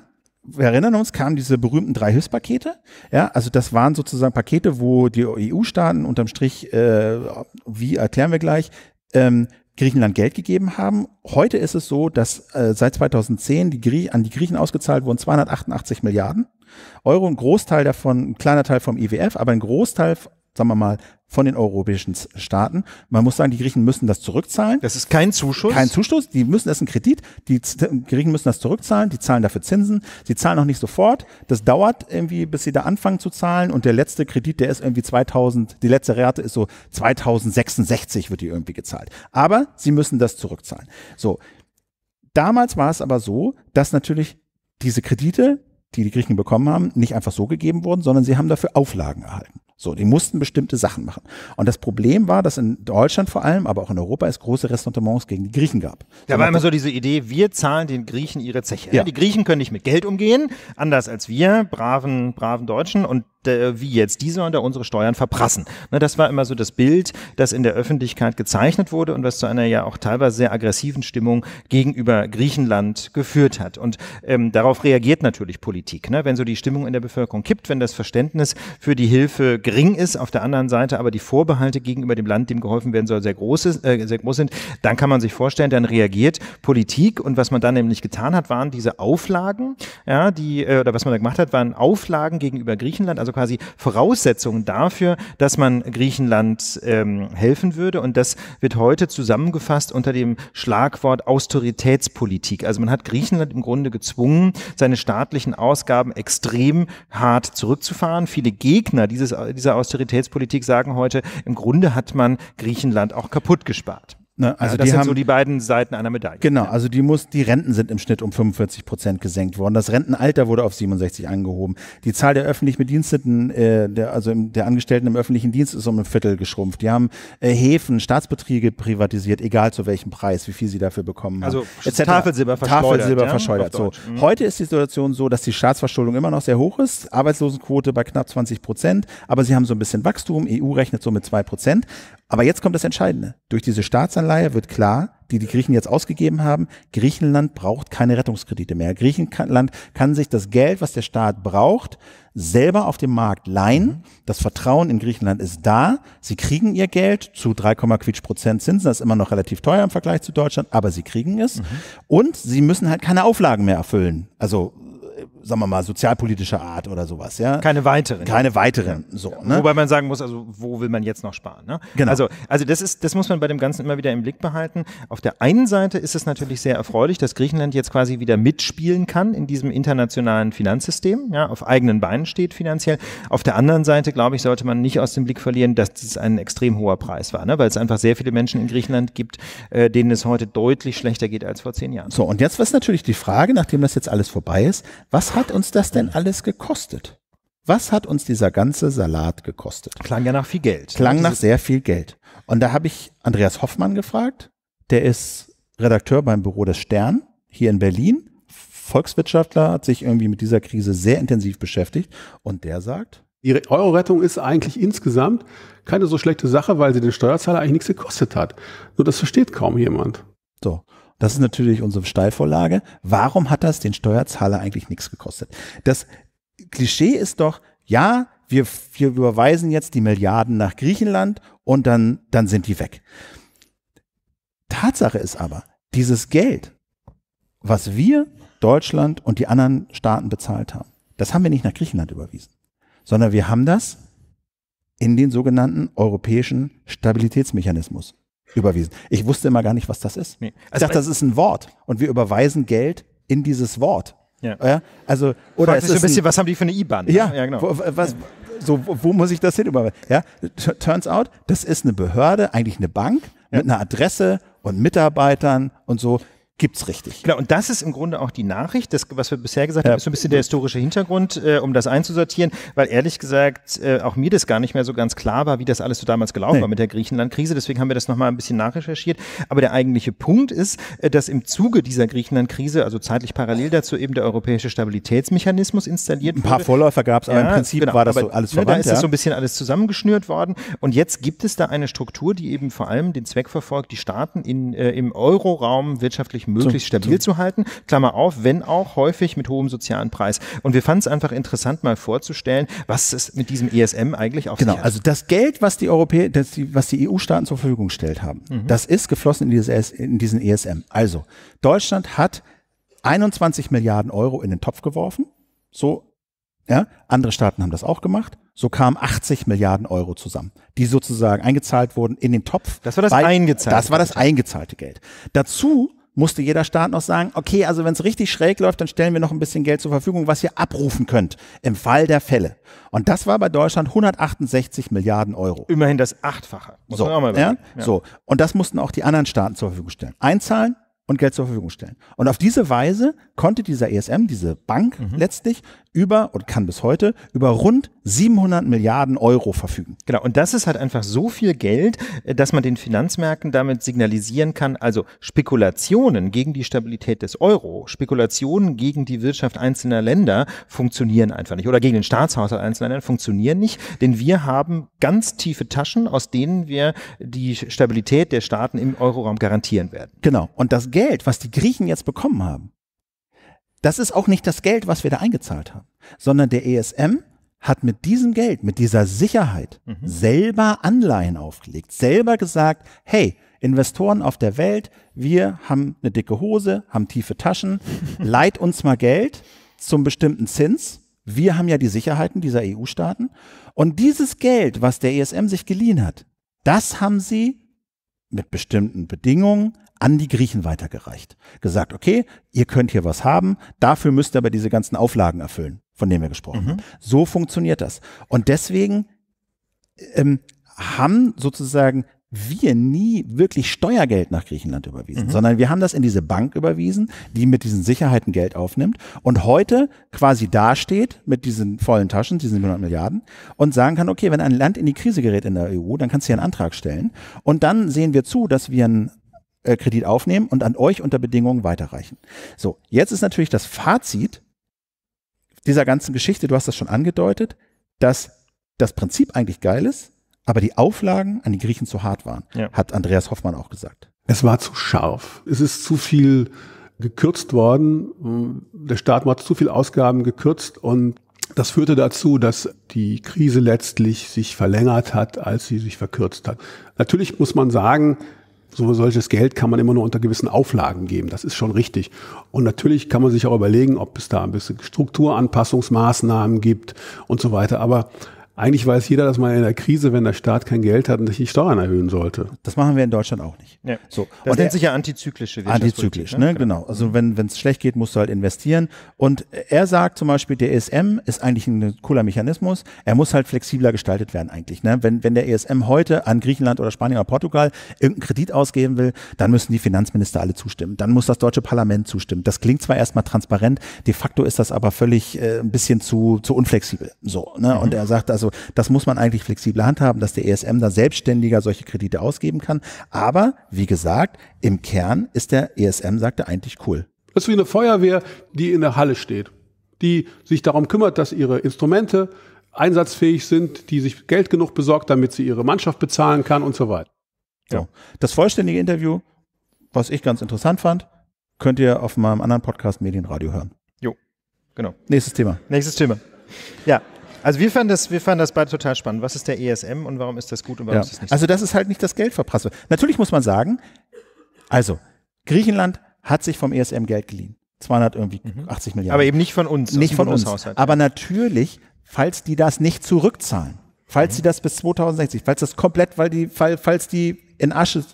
wir erinnern uns, kamen diese berühmten drei Hilfspakete. Ja, also das waren sozusagen Pakete, wo die EU-Staaten unterm Strich, äh, wie erklären wir gleich, ähm, Griechenland Geld gegeben haben. Heute ist es so, dass äh, seit 2010 die Grie an die Griechen ausgezahlt wurden 288 Milliarden Euro. Ein Großteil davon, ein kleiner Teil vom IWF, e aber ein Großteil sagen wir mal, von den europäischen Staaten. Man muss sagen, die Griechen müssen das zurückzahlen. Das ist kein Zuschuss? Kein Zuschuss. Die müssen, das ist ein Kredit. Die Griechen müssen das zurückzahlen. Die zahlen dafür Zinsen. Sie zahlen auch nicht sofort. Das dauert irgendwie, bis sie da anfangen zu zahlen. Und der letzte Kredit, der ist irgendwie 2000, die letzte Rate ist so 2066 wird die irgendwie gezahlt. Aber sie müssen das zurückzahlen. So. Damals war es aber so, dass natürlich diese Kredite, die die Griechen bekommen haben, nicht einfach so gegeben wurden, sondern sie haben dafür Auflagen erhalten. So, die mussten bestimmte Sachen machen. Und das Problem war, dass in Deutschland vor allem, aber auch in Europa es große Restaurants gegen die Griechen gab. Da war immer so diese Idee, wir zahlen den Griechen ihre Zeche. Ja. Die Griechen können nicht mit Geld umgehen, anders als wir, braven, braven Deutschen. Und wie jetzt, die sollen da unsere Steuern verprassen. Ne, das war immer so das Bild, das in der Öffentlichkeit gezeichnet wurde und was zu einer ja auch teilweise sehr aggressiven Stimmung gegenüber Griechenland geführt hat. Und ähm, darauf reagiert natürlich Politik. Ne? Wenn so die Stimmung in der Bevölkerung kippt, wenn das Verständnis für die Hilfe gering ist, auf der anderen Seite aber die Vorbehalte gegenüber dem Land, dem geholfen werden soll, sehr groß, ist, äh, sehr groß sind, dann kann man sich vorstellen, dann reagiert Politik. Und was man dann nämlich getan hat, waren diese Auflagen, ja, die, äh, oder was man da gemacht hat, waren Auflagen gegenüber Griechenland, also also quasi Voraussetzung dafür, dass man Griechenland ähm, helfen würde. Und das wird heute zusammengefasst unter dem Schlagwort Austeritätspolitik. Also man hat Griechenland im Grunde gezwungen, seine staatlichen Ausgaben extrem hart zurückzufahren. Viele Gegner dieses, dieser Austeritätspolitik sagen heute, im Grunde hat man Griechenland auch kaputt gespart. Ne? Also ja, das die sind haben, so die beiden Seiten einer Medaille. Genau, also die muss, die Renten sind im Schnitt um 45 Prozent gesenkt worden. Das Rentenalter wurde auf 67 angehoben. Die Zahl der öffentlich Bediensteten, äh, der, also im, der Angestellten im öffentlichen Dienst ist um ein Viertel geschrumpft. Die haben äh, Häfen, Staatsbetriebe privatisiert, egal zu welchem Preis, wie viel sie dafür bekommen also, haben. Also Tafelsilber verschleudert. Tafelsilber ja? verschleudert. So. Mhm. Heute ist die Situation so, dass die Staatsverschuldung immer noch sehr hoch ist, Arbeitslosenquote bei knapp 20 Prozent, aber sie haben so ein bisschen Wachstum, EU rechnet so mit 2 Prozent aber jetzt kommt das Entscheidende. Durch diese Staatsanleihe wird klar, die die Griechen jetzt ausgegeben haben, Griechenland braucht keine Rettungskredite mehr. Griechenland kann sich das Geld, was der Staat braucht, selber auf dem Markt leihen. Mhm. Das Vertrauen in Griechenland ist da. Sie kriegen ihr Geld zu 3, Prozent Zinsen. Das ist immer noch relativ teuer im Vergleich zu Deutschland, aber sie kriegen es. Mhm. Und sie müssen halt keine Auflagen mehr erfüllen. Also äh, sagen wir mal, sozialpolitischer Art oder sowas, ja. Keine weiteren. Keine weiteren, so. Ne? Wobei man sagen muss, also wo will man jetzt noch sparen, ne? Genau. Also, also das ist, das muss man bei dem Ganzen immer wieder im Blick behalten. Auf der einen Seite ist es natürlich sehr erfreulich, dass Griechenland jetzt quasi wieder mitspielen kann in diesem internationalen Finanzsystem, ja, auf eigenen Beinen steht finanziell. Auf der anderen Seite, glaube ich, sollte man nicht aus dem Blick verlieren, dass das ein extrem hoher Preis war, ne? weil es einfach sehr viele Menschen in Griechenland gibt, äh, denen es heute deutlich schlechter geht als vor zehn Jahren. So, und jetzt was natürlich die Frage, nachdem das jetzt alles vorbei ist, was was hat uns das denn alles gekostet? Was hat uns dieser ganze Salat gekostet? Klang ja nach viel Geld. Klang also nach sehr viel Geld. Und da habe ich Andreas Hoffmann gefragt. Der ist Redakteur beim Büro des Stern hier in Berlin. Volkswirtschaftler hat sich irgendwie mit dieser Krise sehr intensiv beschäftigt. Und der sagt, die Euro-Rettung ist eigentlich insgesamt keine so schlechte Sache, weil sie den Steuerzahler eigentlich nichts gekostet hat. Nur das versteht kaum jemand. So. Das ist natürlich unsere Steilvorlage. Warum hat das den Steuerzahler eigentlich nichts gekostet? Das Klischee ist doch, ja, wir, wir überweisen jetzt die Milliarden nach Griechenland und dann, dann sind die weg. Tatsache ist aber, dieses Geld, was wir, Deutschland und die anderen Staaten bezahlt haben, das haben wir nicht nach Griechenland überwiesen, sondern wir haben das in den sogenannten europäischen Stabilitätsmechanismus überwiesen. Ich wusste immer gar nicht, was das ist. Nee. Also ich dachte, das ist ein Wort und wir überweisen Geld in dieses Wort. Ja. ja also oder Fragt es ist ein bisschen, was haben die für eine IBAN? Ne? Ja, ja, genau. Wo, was, so wo, muss ich das hin Ja, turns out, das ist eine Behörde, eigentlich eine Bank ja. mit einer Adresse und Mitarbeitern und so gibt's richtig. Genau, und das ist im Grunde auch die Nachricht, das, was wir bisher gesagt ja. haben, ist so ein bisschen der historische Hintergrund, äh, um das einzusortieren, weil ehrlich gesagt äh, auch mir das gar nicht mehr so ganz klar war, wie das alles so damals gelaufen nee. war mit der Griechenland-Krise. Deswegen haben wir das nochmal ein bisschen nachrecherchiert. Aber der eigentliche Punkt ist, äh, dass im Zuge dieser Griechenland-Krise, also zeitlich parallel dazu eben der europäische Stabilitätsmechanismus installiert wurde. Ein paar Vorläufer gab es, aber ja, im Prinzip genau, war das aber, so alles verwandt. Ne, da ist ja. das so ein bisschen alles zusammengeschnürt worden. Und jetzt gibt es da eine Struktur, die eben vor allem den Zweck verfolgt, die Staaten in, äh, im Euroraum wirtschaftlich möglichst so, stabil so. zu halten. Klammer auf, wenn auch häufig mit hohem sozialen Preis. Und wir fanden es einfach interessant, mal vorzustellen, was es mit diesem ESM eigentlich auf genau, sich hat. Also das Geld, was die Europäer, was die EU-Staaten zur Verfügung gestellt haben, mhm. das ist geflossen in, dieses, in diesen ESM. Also Deutschland hat 21 Milliarden Euro in den Topf geworfen. So ja, andere Staaten haben das auch gemacht. So kamen 80 Milliarden Euro zusammen, die sozusagen eingezahlt wurden in den Topf. Das war das bei, eingezahlte. Das war das eingezahlte Geld. Dazu musste jeder Staat noch sagen, okay, also wenn es richtig schräg läuft, dann stellen wir noch ein bisschen Geld zur Verfügung, was ihr abrufen könnt im Fall der Fälle. Und das war bei Deutschland 168 Milliarden Euro. Immerhin das Achtfache. Muss so, man auch mal ja? ja? so. Und das mussten auch die anderen Staaten zur Verfügung stellen. Einzahlen und Geld zur Verfügung stellen. Und auf diese Weise konnte dieser ESM, diese Bank mhm. letztlich, über und kann bis heute über rund 700 Milliarden Euro verfügen. Genau, und das ist halt einfach so viel Geld, äh, dass man den Finanzmärkten damit signalisieren kann, also Spekulationen gegen die Stabilität des Euro, Spekulationen gegen die Wirtschaft einzelner Länder funktionieren einfach nicht oder gegen den Staatshaushalt einzelner Länder funktionieren nicht, denn wir haben ganz tiefe Taschen, aus denen wir die Stabilität der Staaten im Euroraum garantieren werden. Genau, und das Geld, was die Griechen jetzt bekommen haben, das ist auch nicht das Geld, was wir da eingezahlt haben, sondern der ESM hat mit diesem Geld, mit dieser Sicherheit mhm. selber Anleihen aufgelegt, selber gesagt, hey, Investoren auf der Welt, wir haben eine dicke Hose, haben tiefe Taschen, [LAUGHS] leiht uns mal Geld zum bestimmten Zins. Wir haben ja die Sicherheiten dieser EU-Staaten. Und dieses Geld, was der ESM sich geliehen hat, das haben sie mit bestimmten Bedingungen an die Griechen weitergereicht. Gesagt, okay, ihr könnt hier was haben, dafür müsst ihr aber diese ganzen Auflagen erfüllen, von denen wir gesprochen mhm. haben. So funktioniert das. Und deswegen ähm, haben sozusagen wir nie wirklich Steuergeld nach Griechenland überwiesen, mhm. sondern wir haben das in diese Bank überwiesen, die mit diesen Sicherheiten Geld aufnimmt und heute quasi dasteht mit diesen vollen Taschen, diesen 700 Milliarden und sagen kann, okay, wenn ein Land in die Krise gerät in der EU, dann kannst du hier einen Antrag stellen und dann sehen wir zu, dass wir einen äh, Kredit aufnehmen und an euch unter Bedingungen weiterreichen. So, jetzt ist natürlich das Fazit dieser ganzen Geschichte, du hast das schon angedeutet, dass das Prinzip eigentlich geil ist, aber die Auflagen an die Griechen zu hart waren, ja. hat Andreas Hoffmann auch gesagt. Es war zu scharf. Es ist zu viel gekürzt worden. Der Staat hat zu viel Ausgaben gekürzt und das führte dazu, dass die Krise letztlich sich verlängert hat, als sie sich verkürzt hat. Natürlich muss man sagen, so solches Geld kann man immer nur unter gewissen Auflagen geben. Das ist schon richtig. Und natürlich kann man sich auch überlegen, ob es da ein bisschen Strukturanpassungsmaßnahmen gibt und so weiter. Aber eigentlich weiß jeder, dass man in der Krise, wenn der Staat kein Geld hat, sich die Steuern erhöhen sollte. Das machen wir in Deutschland auch nicht. Ja. So. Das und nennt sich ja antizyklische Antizyklisch, ne? ne? genau. genau. Also wenn es schlecht geht, musst du halt investieren. Und er sagt zum Beispiel, der ESM ist eigentlich ein cooler Mechanismus. Er muss halt flexibler gestaltet werden eigentlich. Ne? Wenn, wenn der ESM heute an Griechenland oder Spanien oder Portugal irgendeinen Kredit ausgeben will, dann müssen die Finanzminister alle zustimmen. Dann muss das deutsche Parlament zustimmen. Das klingt zwar erstmal transparent, de facto ist das aber völlig äh, ein bisschen zu, zu unflexibel. So, ne? Mhm. Und er sagt, also also das muss man eigentlich flexibler handhaben, dass der ESM da selbstständiger solche Kredite ausgeben kann. Aber wie gesagt, im Kern ist der ESM, sagt er, eigentlich cool. Das ist wie eine Feuerwehr, die in der Halle steht, die sich darum kümmert, dass ihre Instrumente einsatzfähig sind, die sich Geld genug besorgt, damit sie ihre Mannschaft bezahlen kann und so weiter. So. Das vollständige Interview, was ich ganz interessant fand, könnt ihr auf meinem anderen Podcast Medienradio hören. Jo, genau. Nächstes Thema. Nächstes Thema. Ja, also wir fanden, das, wir fanden das beide total spannend. Was ist der ESM und warum ist das gut und warum ja. ist das nicht? Also das ist halt nicht das Geld verprasst. Natürlich muss man sagen, also Griechenland hat sich vom ESM Geld geliehen. 200 irgendwie mhm. 80 Milliarden. Aber eben nicht von uns. Nicht von uns. Aber natürlich, falls die das nicht zurückzahlen, falls mhm. die das bis 2060, falls das komplett, weil die, falls die in Asche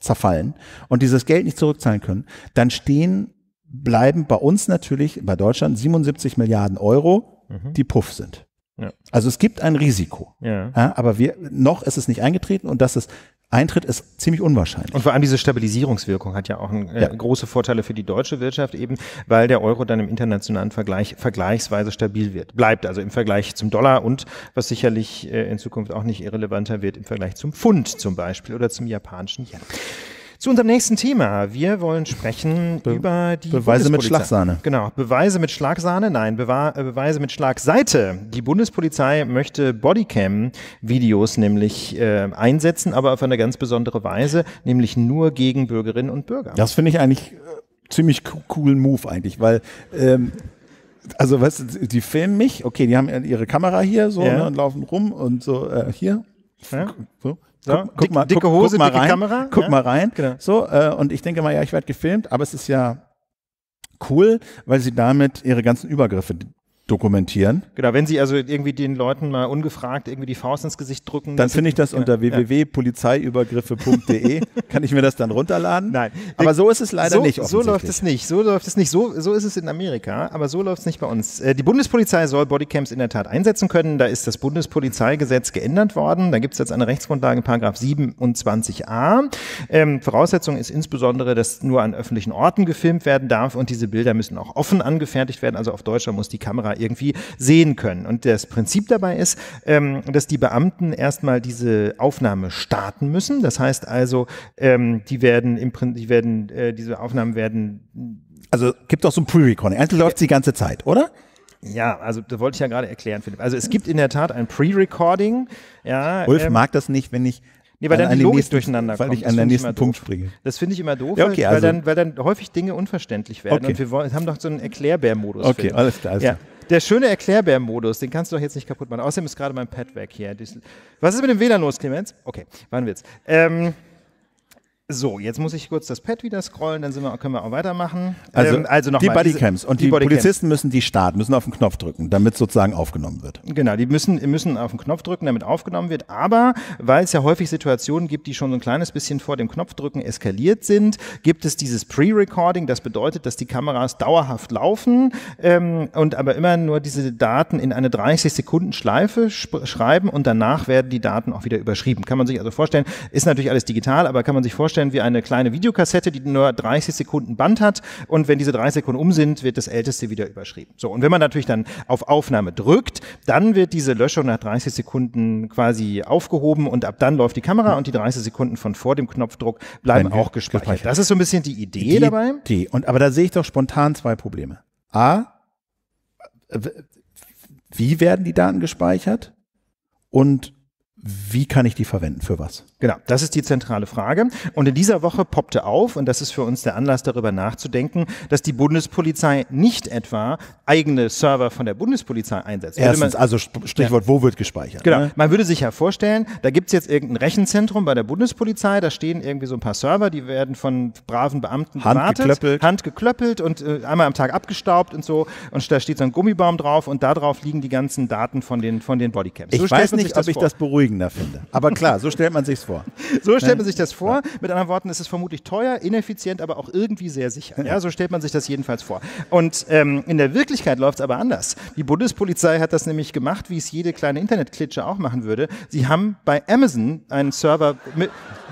zerfallen und dieses Geld nicht zurückzahlen können, dann stehen, bleiben bei uns natürlich, bei Deutschland 77 Milliarden Euro, mhm. die Puff sind. Ja. Also es gibt ein Risiko. Ja. ja. aber wir, noch ist es nicht eingetreten und dass es eintritt, ist ziemlich unwahrscheinlich. Und vor allem diese Stabilisierungswirkung hat ja auch ein, äh, ja. große Vorteile für die deutsche Wirtschaft eben, weil der Euro dann im internationalen Vergleich vergleichsweise stabil wird, bleibt also im Vergleich zum Dollar und was sicherlich äh, in Zukunft auch nicht irrelevanter wird im Vergleich zum Pfund zum Beispiel oder zum japanischen Yen. Zu unserem nächsten Thema. Wir wollen sprechen Be über die Beweise mit Schlagsahne. Genau, Beweise mit Schlagsahne, nein, Bewa äh, Beweise mit Schlagseite. Die Bundespolizei möchte Bodycam-Videos nämlich äh, einsetzen, aber auf eine ganz besondere Weise, nämlich nur gegen Bürgerinnen und Bürger. Das finde ich eigentlich äh, ziemlich coolen Move eigentlich, weil ähm, also was, die filmen mich, okay, die haben ihre Kamera hier so ja. ne, und laufen rum und so äh, hier. Ja. So. So, guck, guck, mal, dicke guck, Hose, guck mal dicke rein, Kamera. Guck ja? mal rein. Genau. So, äh, und ich denke mal, ja, ich werde gefilmt, aber es ist ja cool, weil sie damit ihre ganzen Übergriffe dokumentieren. Genau, wenn Sie also irgendwie den Leuten mal ungefragt irgendwie die Faust ins Gesicht drücken. Dann finde ich das genau, unter www.polizeiübergriffe.de. [LAUGHS] Kann ich mir das dann runterladen? Nein. Aber so ist es leider so, nicht. So läuft es nicht. So läuft es nicht. So, so ist es in Amerika, aber so läuft es nicht bei uns. Äh, die Bundespolizei soll Bodycams in der Tat einsetzen können. Da ist das Bundespolizeigesetz geändert worden. Da gibt es jetzt eine Rechtsgrundlage, Paragraph 27a. Ähm, Voraussetzung ist insbesondere, dass nur an öffentlichen Orten gefilmt werden darf und diese Bilder müssen auch offen angefertigt werden. Also auf Deutschland muss die Kamera irgendwie sehen können. Und das Prinzip dabei ist, ähm, dass die Beamten erstmal diese Aufnahme starten müssen. Das heißt also, ähm, die werden im Prinzip, die werden, äh, diese Aufnahmen werden. Also gibt auch so ein Pre-Recording. Eigentlich läuft sie die ganze Zeit, oder? Ja, also das wollte ich ja gerade erklären, Philipp. Also es gibt in der Tat ein Pre-Recording. Ja, Ulf ähm, mag das nicht, wenn ich Nee, weil an, dann die Logik durcheinander kommt. Weil ich an den nächsten Punkt doof. springe. Das finde ich immer doof, ja, okay, also weil, dann, weil dann häufig Dinge unverständlich werden. Okay. Und wir haben doch so einen Erklärbär-Modus. Okay, alles klar. Alles ja. klar der schöne Erklärbär-Modus, den kannst du doch jetzt nicht kaputt machen. Außerdem ist gerade mein Pad weg hier. Was ist mit dem WLAN los, Clemens? Okay, waren wir jetzt. Ähm, so, jetzt muss ich kurz das Pad wieder scrollen, dann sind wir, können wir auch weitermachen. Also, ähm, also die Bodycams und die, die Bodycams. Polizisten müssen die starten, müssen auf den Knopf drücken, damit sozusagen aufgenommen wird. Genau, die müssen, müssen auf den Knopf drücken, damit aufgenommen wird. Aber weil es ja häufig Situationen gibt, die schon so ein kleines bisschen vor dem Knopfdrücken eskaliert sind, gibt es dieses Pre-Recording. Das bedeutet, dass die Kameras dauerhaft laufen ähm, und aber immer nur diese Daten in eine 30 Sekunden Schleife schreiben und danach werden die Daten auch wieder überschrieben. Kann man sich also vorstellen, ist natürlich alles digital, aber kann man sich vorstellen, vorstellen wie eine kleine Videokassette, die nur 30 Sekunden Band hat. Und wenn diese 30 Sekunden um sind, wird das älteste wieder überschrieben. So, und wenn man natürlich dann auf Aufnahme drückt, dann wird diese Löschung nach 30 Sekunden quasi aufgehoben und ab dann läuft die Kamera und die 30 Sekunden von vor dem Knopfdruck bleiben Nein, auch gespeichert. gespeichert. Das ist so ein bisschen die Idee die, dabei. Die. Und, aber da sehe ich doch spontan zwei Probleme. A, wie werden die Daten gespeichert und wie kann ich die verwenden, für was? Genau, das ist die zentrale Frage. Und in dieser Woche poppte auf, und das ist für uns der Anlass, darüber nachzudenken, dass die Bundespolizei nicht etwa eigene Server von der Bundespolizei einsetzt. Erstens, man, also Stichwort, ja. wo wird gespeichert? Genau, ne? man würde sich ja vorstellen, da gibt's jetzt irgendein Rechenzentrum bei der Bundespolizei, da stehen irgendwie so ein paar Server, die werden von braven Beamten handgeklöppelt, handgeklöppelt und äh, einmal am Tag abgestaubt und so. Und da steht so ein Gummibaum drauf und da drauf liegen die ganzen Daten von den, von den Bodycams. Ich so weiß nicht, ob ich vor. das beruhigender finde. Aber klar, so stellt man sich's vor vor. [LAUGHS] So stellt man ne? sich das vor. Mit anderen Worten, es ist vermutlich teuer, ineffizient, aber auch irgendwie sehr sicher. Ja, so stellt man sich das jedenfalls vor. Und ähm, in der Wirklichkeit läuft es aber anders. Die Bundespolizei hat das nämlich gemacht, wie es jede kleine Internetklitsche auch machen würde. Sie haben bei Amazon einen Server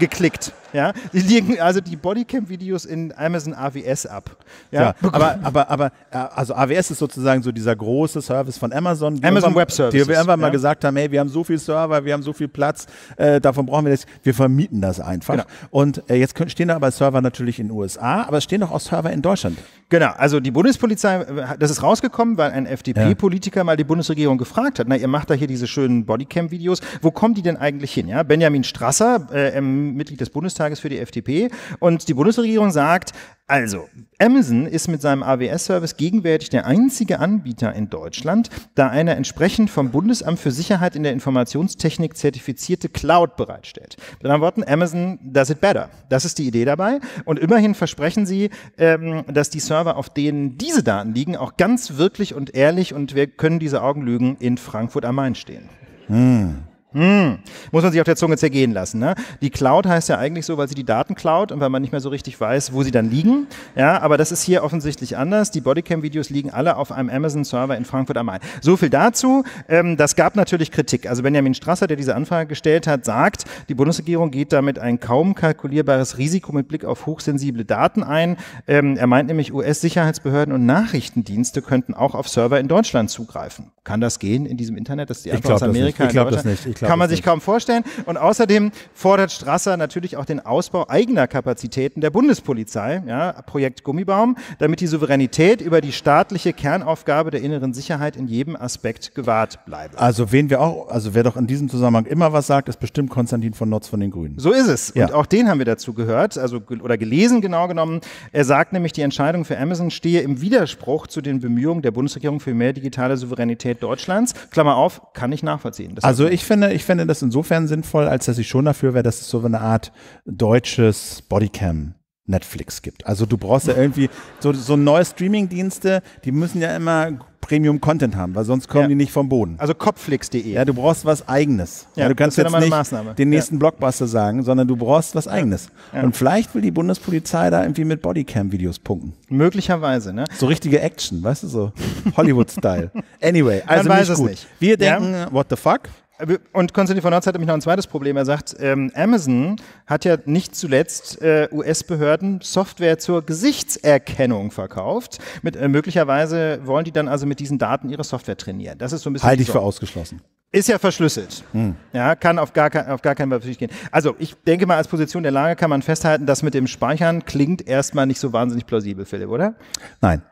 geklickt. Ja, die liegen also die Bodycam-Videos in Amazon AWS ab. Ja, ja aber, aber, aber äh, also AWS ist sozusagen so dieser große Service von Amazon. Amazon Web Services. Die wir einfach mal ja. gesagt haben, hey, wir haben so viel Server, wir haben so viel Platz, äh, davon brauchen wir das. Wir vermieten das einfach. Genau. Und äh, jetzt können, stehen da aber Server natürlich in den USA, aber es stehen auch, auch Server in Deutschland. Genau, also die Bundespolizei, äh, das ist rausgekommen, weil ein FDP-Politiker ja. mal die Bundesregierung gefragt hat, na, ihr macht da hier diese schönen Bodycam-Videos, wo kommen die denn eigentlich hin? Ja, Benjamin Strasser, äh, Mitglied des Bundestags, Bundestages für die FDP. Und die Bundesregierung sagt, also, Amazon ist mit seinem AWS-Service gegenwärtig der einzige Anbieter in Deutschland, da eine entsprechend vom Bundesamt für Sicherheit in der Informationstechnik zertifizierte Cloud bereitstellt. Mit anderen Worten, Amazon does it better. Das ist die Idee dabei. Und immerhin versprechen sie, ähm, dass die Server, auf denen diese Daten liegen, auch ganz wirklich und ehrlich und wir können diese Augenlügen in Frankfurt am Main stehen. Hm. Hm. Muss man sich auf der Zunge zergehen lassen. Ne? Die Cloud heißt ja eigentlich so, weil sie die Daten klaut und weil man nicht mehr so richtig weiß, wo sie dann liegen. Ja, aber das ist hier offensichtlich anders. Die Bodycam-Videos liegen alle auf einem Amazon-Server in Frankfurt am Main. So viel dazu. Ähm, das gab natürlich Kritik. Also Benjamin Strasser, der diese Anfrage gestellt hat, sagt, die Bundesregierung geht damit ein kaum kalkulierbares Risiko mit Blick auf hochsensible Daten ein. Ähm, er meint nämlich, US-Sicherheitsbehörden und Nachrichtendienste könnten auch auf Server in Deutschland zugreifen. Kann das gehen in diesem Internet, dass die einfach aus Amerika Ich glaube das nicht. Ich Kann man sich nicht. kaum vorstellen. Und außerdem fordert Strasser natürlich auch den Ausbau eigener Kapazitäten der Bundespolizei, ja, Projekt Gummibaum, damit die Souveränität über die staatliche Kernaufgabe der inneren Sicherheit in jedem Aspekt gewahrt bleibt. Also wen wir auch, also wer doch in diesem Zusammenhang immer was sagt, ist bestimmt Konstantin von Notz von den Grünen. So ist es. Ja. Und auch den haben wir dazu gehört, also oder gelesen genau genommen. Er sagt nämlich, die Entscheidung für Amazon stehe im Widerspruch zu den Bemühungen der Bundesregierung für mehr digitale Souveränität Geld Deutschlands. Klammer auf, kann ich nachvollziehen. Das also ich finde, ich finde das insofern sinnvoll, als dass ich schon dafür wäre, dass es so eine Art deutsches Bodycam Netflix gibt. Also du brauchst ja irgendwie so, so neue Streaming-Dienste, die müssen ja immer Premium-Content haben, weil sonst kommen ja. die nicht vom Boden. Also kopflix.de. Ja, du brauchst was Eigenes. Ja, ja du kannst jetzt nicht Maßnahme. den nächsten ja. Blockbuster sagen, sondern du brauchst was Eigenes. Und vielleicht will die Bundespolizei da irgendwie mit Bodycam-Videos punkten. Möglicherweise, ne? So richtige Action, weißt du so? Hollywood-Style. [LAUGHS] Anyway, also Man weiß nicht gut. nicht. Wir denken, what the fuck? Äh, und Konstantin von Notz hatte mich noch ein zweites Problem. Er sagt, ähm, Amazon hat ja nicht zuletzt äh, US-Behörden Software zur Gesichtserkennung verkauft. Mit, äh, möglicherweise wollen die dann also mit diesen Daten ihre Software trainieren. Das ist so ein bisschen. Halte ich für ausgeschlossen. Ist ja verschlüsselt. Hm. Ja, kann auf gar, auf gar keinen Fall gehen. Also, ich denke mal, als Position der Lage kann man festhalten, dass mit dem Speichern klingt erstmal nicht so wahnsinnig plausibel, Philipp, oder? Nein.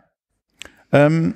Ähm,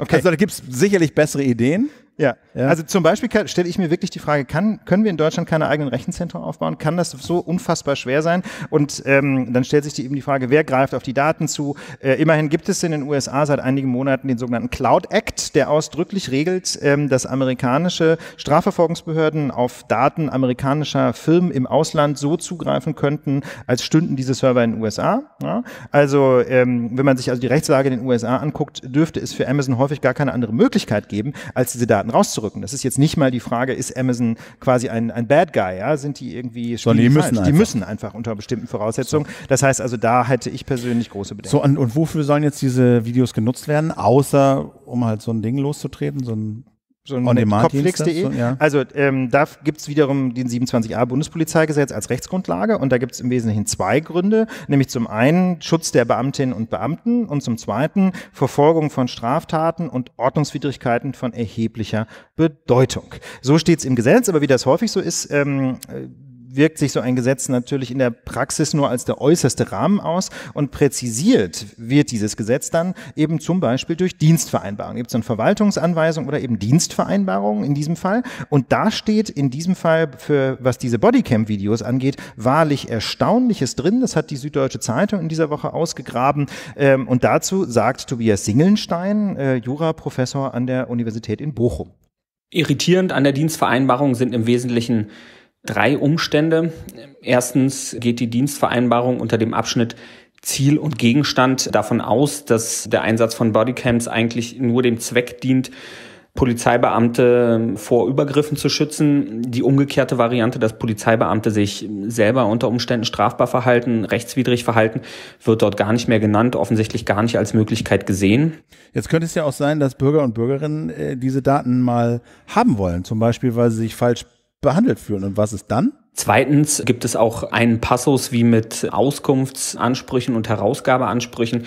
okay. Also, da gibt es sicherlich bessere Ideen. Ja. ja. also zum Beispiel stelle ich mir wirklich die Frage, kann, können wir in Deutschland keine eigenen Rechenzentren aufbauen? Kann das so unfassbar schwer sein? Und ähm, dann stellt sich die, eben die Frage, wer greift auf die Daten zu? Äh, immerhin gibt es in den USA seit einigen Monaten den sogenannten Cloud Act, der ausdrücklich regelt, ähm, dass amerikanische Strafverfolgungsbehörden auf Daten amerikanischer Firmen im Ausland so zugreifen könnten, als stünden diese Server in den USA. Ja? Also ähm, wenn man sich also die Rechtslage in den USA anguckt, dürfte es für Amazon häufig gar keine andere Möglichkeit geben, als diese Daten Kandidaten rauszurücken. Das ist jetzt nicht mal die Frage, ist Amazon quasi ein, ein Bad Guy, ja? Sind die irgendwie Sondern die müssen, die müssen einfach unter bestimmten Voraussetzungen. So. Das heißt also, da hätte ich persönlich große Bedenken. So, und, und wofür sollen jetzt diese Videos genutzt werden, außer um halt so ein Ding loszutreten, so ein so ein Kopflix.de. So, ja. Also ähm, da gibt es wiederum den 27a Bundespolizeigesetz als Rechtsgrundlage und da gibt es im Wesentlichen zwei Gründe, nämlich zum einen Schutz der Beamtinnen und Beamten und zum zweiten Verfolgung von Straftaten und Ordnungswidrigkeiten von erheblicher Bedeutung. So steht es im Gesetz, aber wie das häufig so ist, ähm, äh, wirkt sich so ein Gesetz natürlich in der Praxis nur als der äußerste Rahmen aus und präzisiert wird dieses Gesetz dann eben zum Beispiel durch Dienstvereinbarungen. Gibt es dann Verwaltungsanweisungen oder eben Dienstvereinbarungen in diesem Fall? Und da steht in diesem Fall für, was diese Bodycam-Videos angeht, wahrlich Erstaunliches drin. Das hat die Süddeutsche Zeitung in dieser Woche ausgegraben. Ähm, und dazu sagt Tobias Singelnstein, äh, Juraprofessor an der Universität in Bochum. Irritierend an der Dienstvereinbarung sind im Wesentlichen drei Umstände. Erstens geht die Dienstvereinbarung unter dem Abschnitt Ziel und Gegenstand davon aus, dass der Einsatz von Bodycams eigentlich nur dem Zweck dient, Polizeibeamte vor Übergriffen zu schützen. Die umgekehrte Variante, dass Polizeibeamte sich selber unter Umständen strafbar verhalten, rechtswidrig verhalten, wird dort gar nicht mehr genannt, offensichtlich gar nicht als Möglichkeit gesehen. Jetzt könnte es ja auch sein, dass Bürger und Bürgerinnen äh, diese Daten mal haben wollen, zum Beispiel weil sie sich falsch behandelt fühlen. Und was ist dann? Zweitens gibt es auch einen Passus, wie mit Auskunftsansprüchen und Herausgabeansprüchen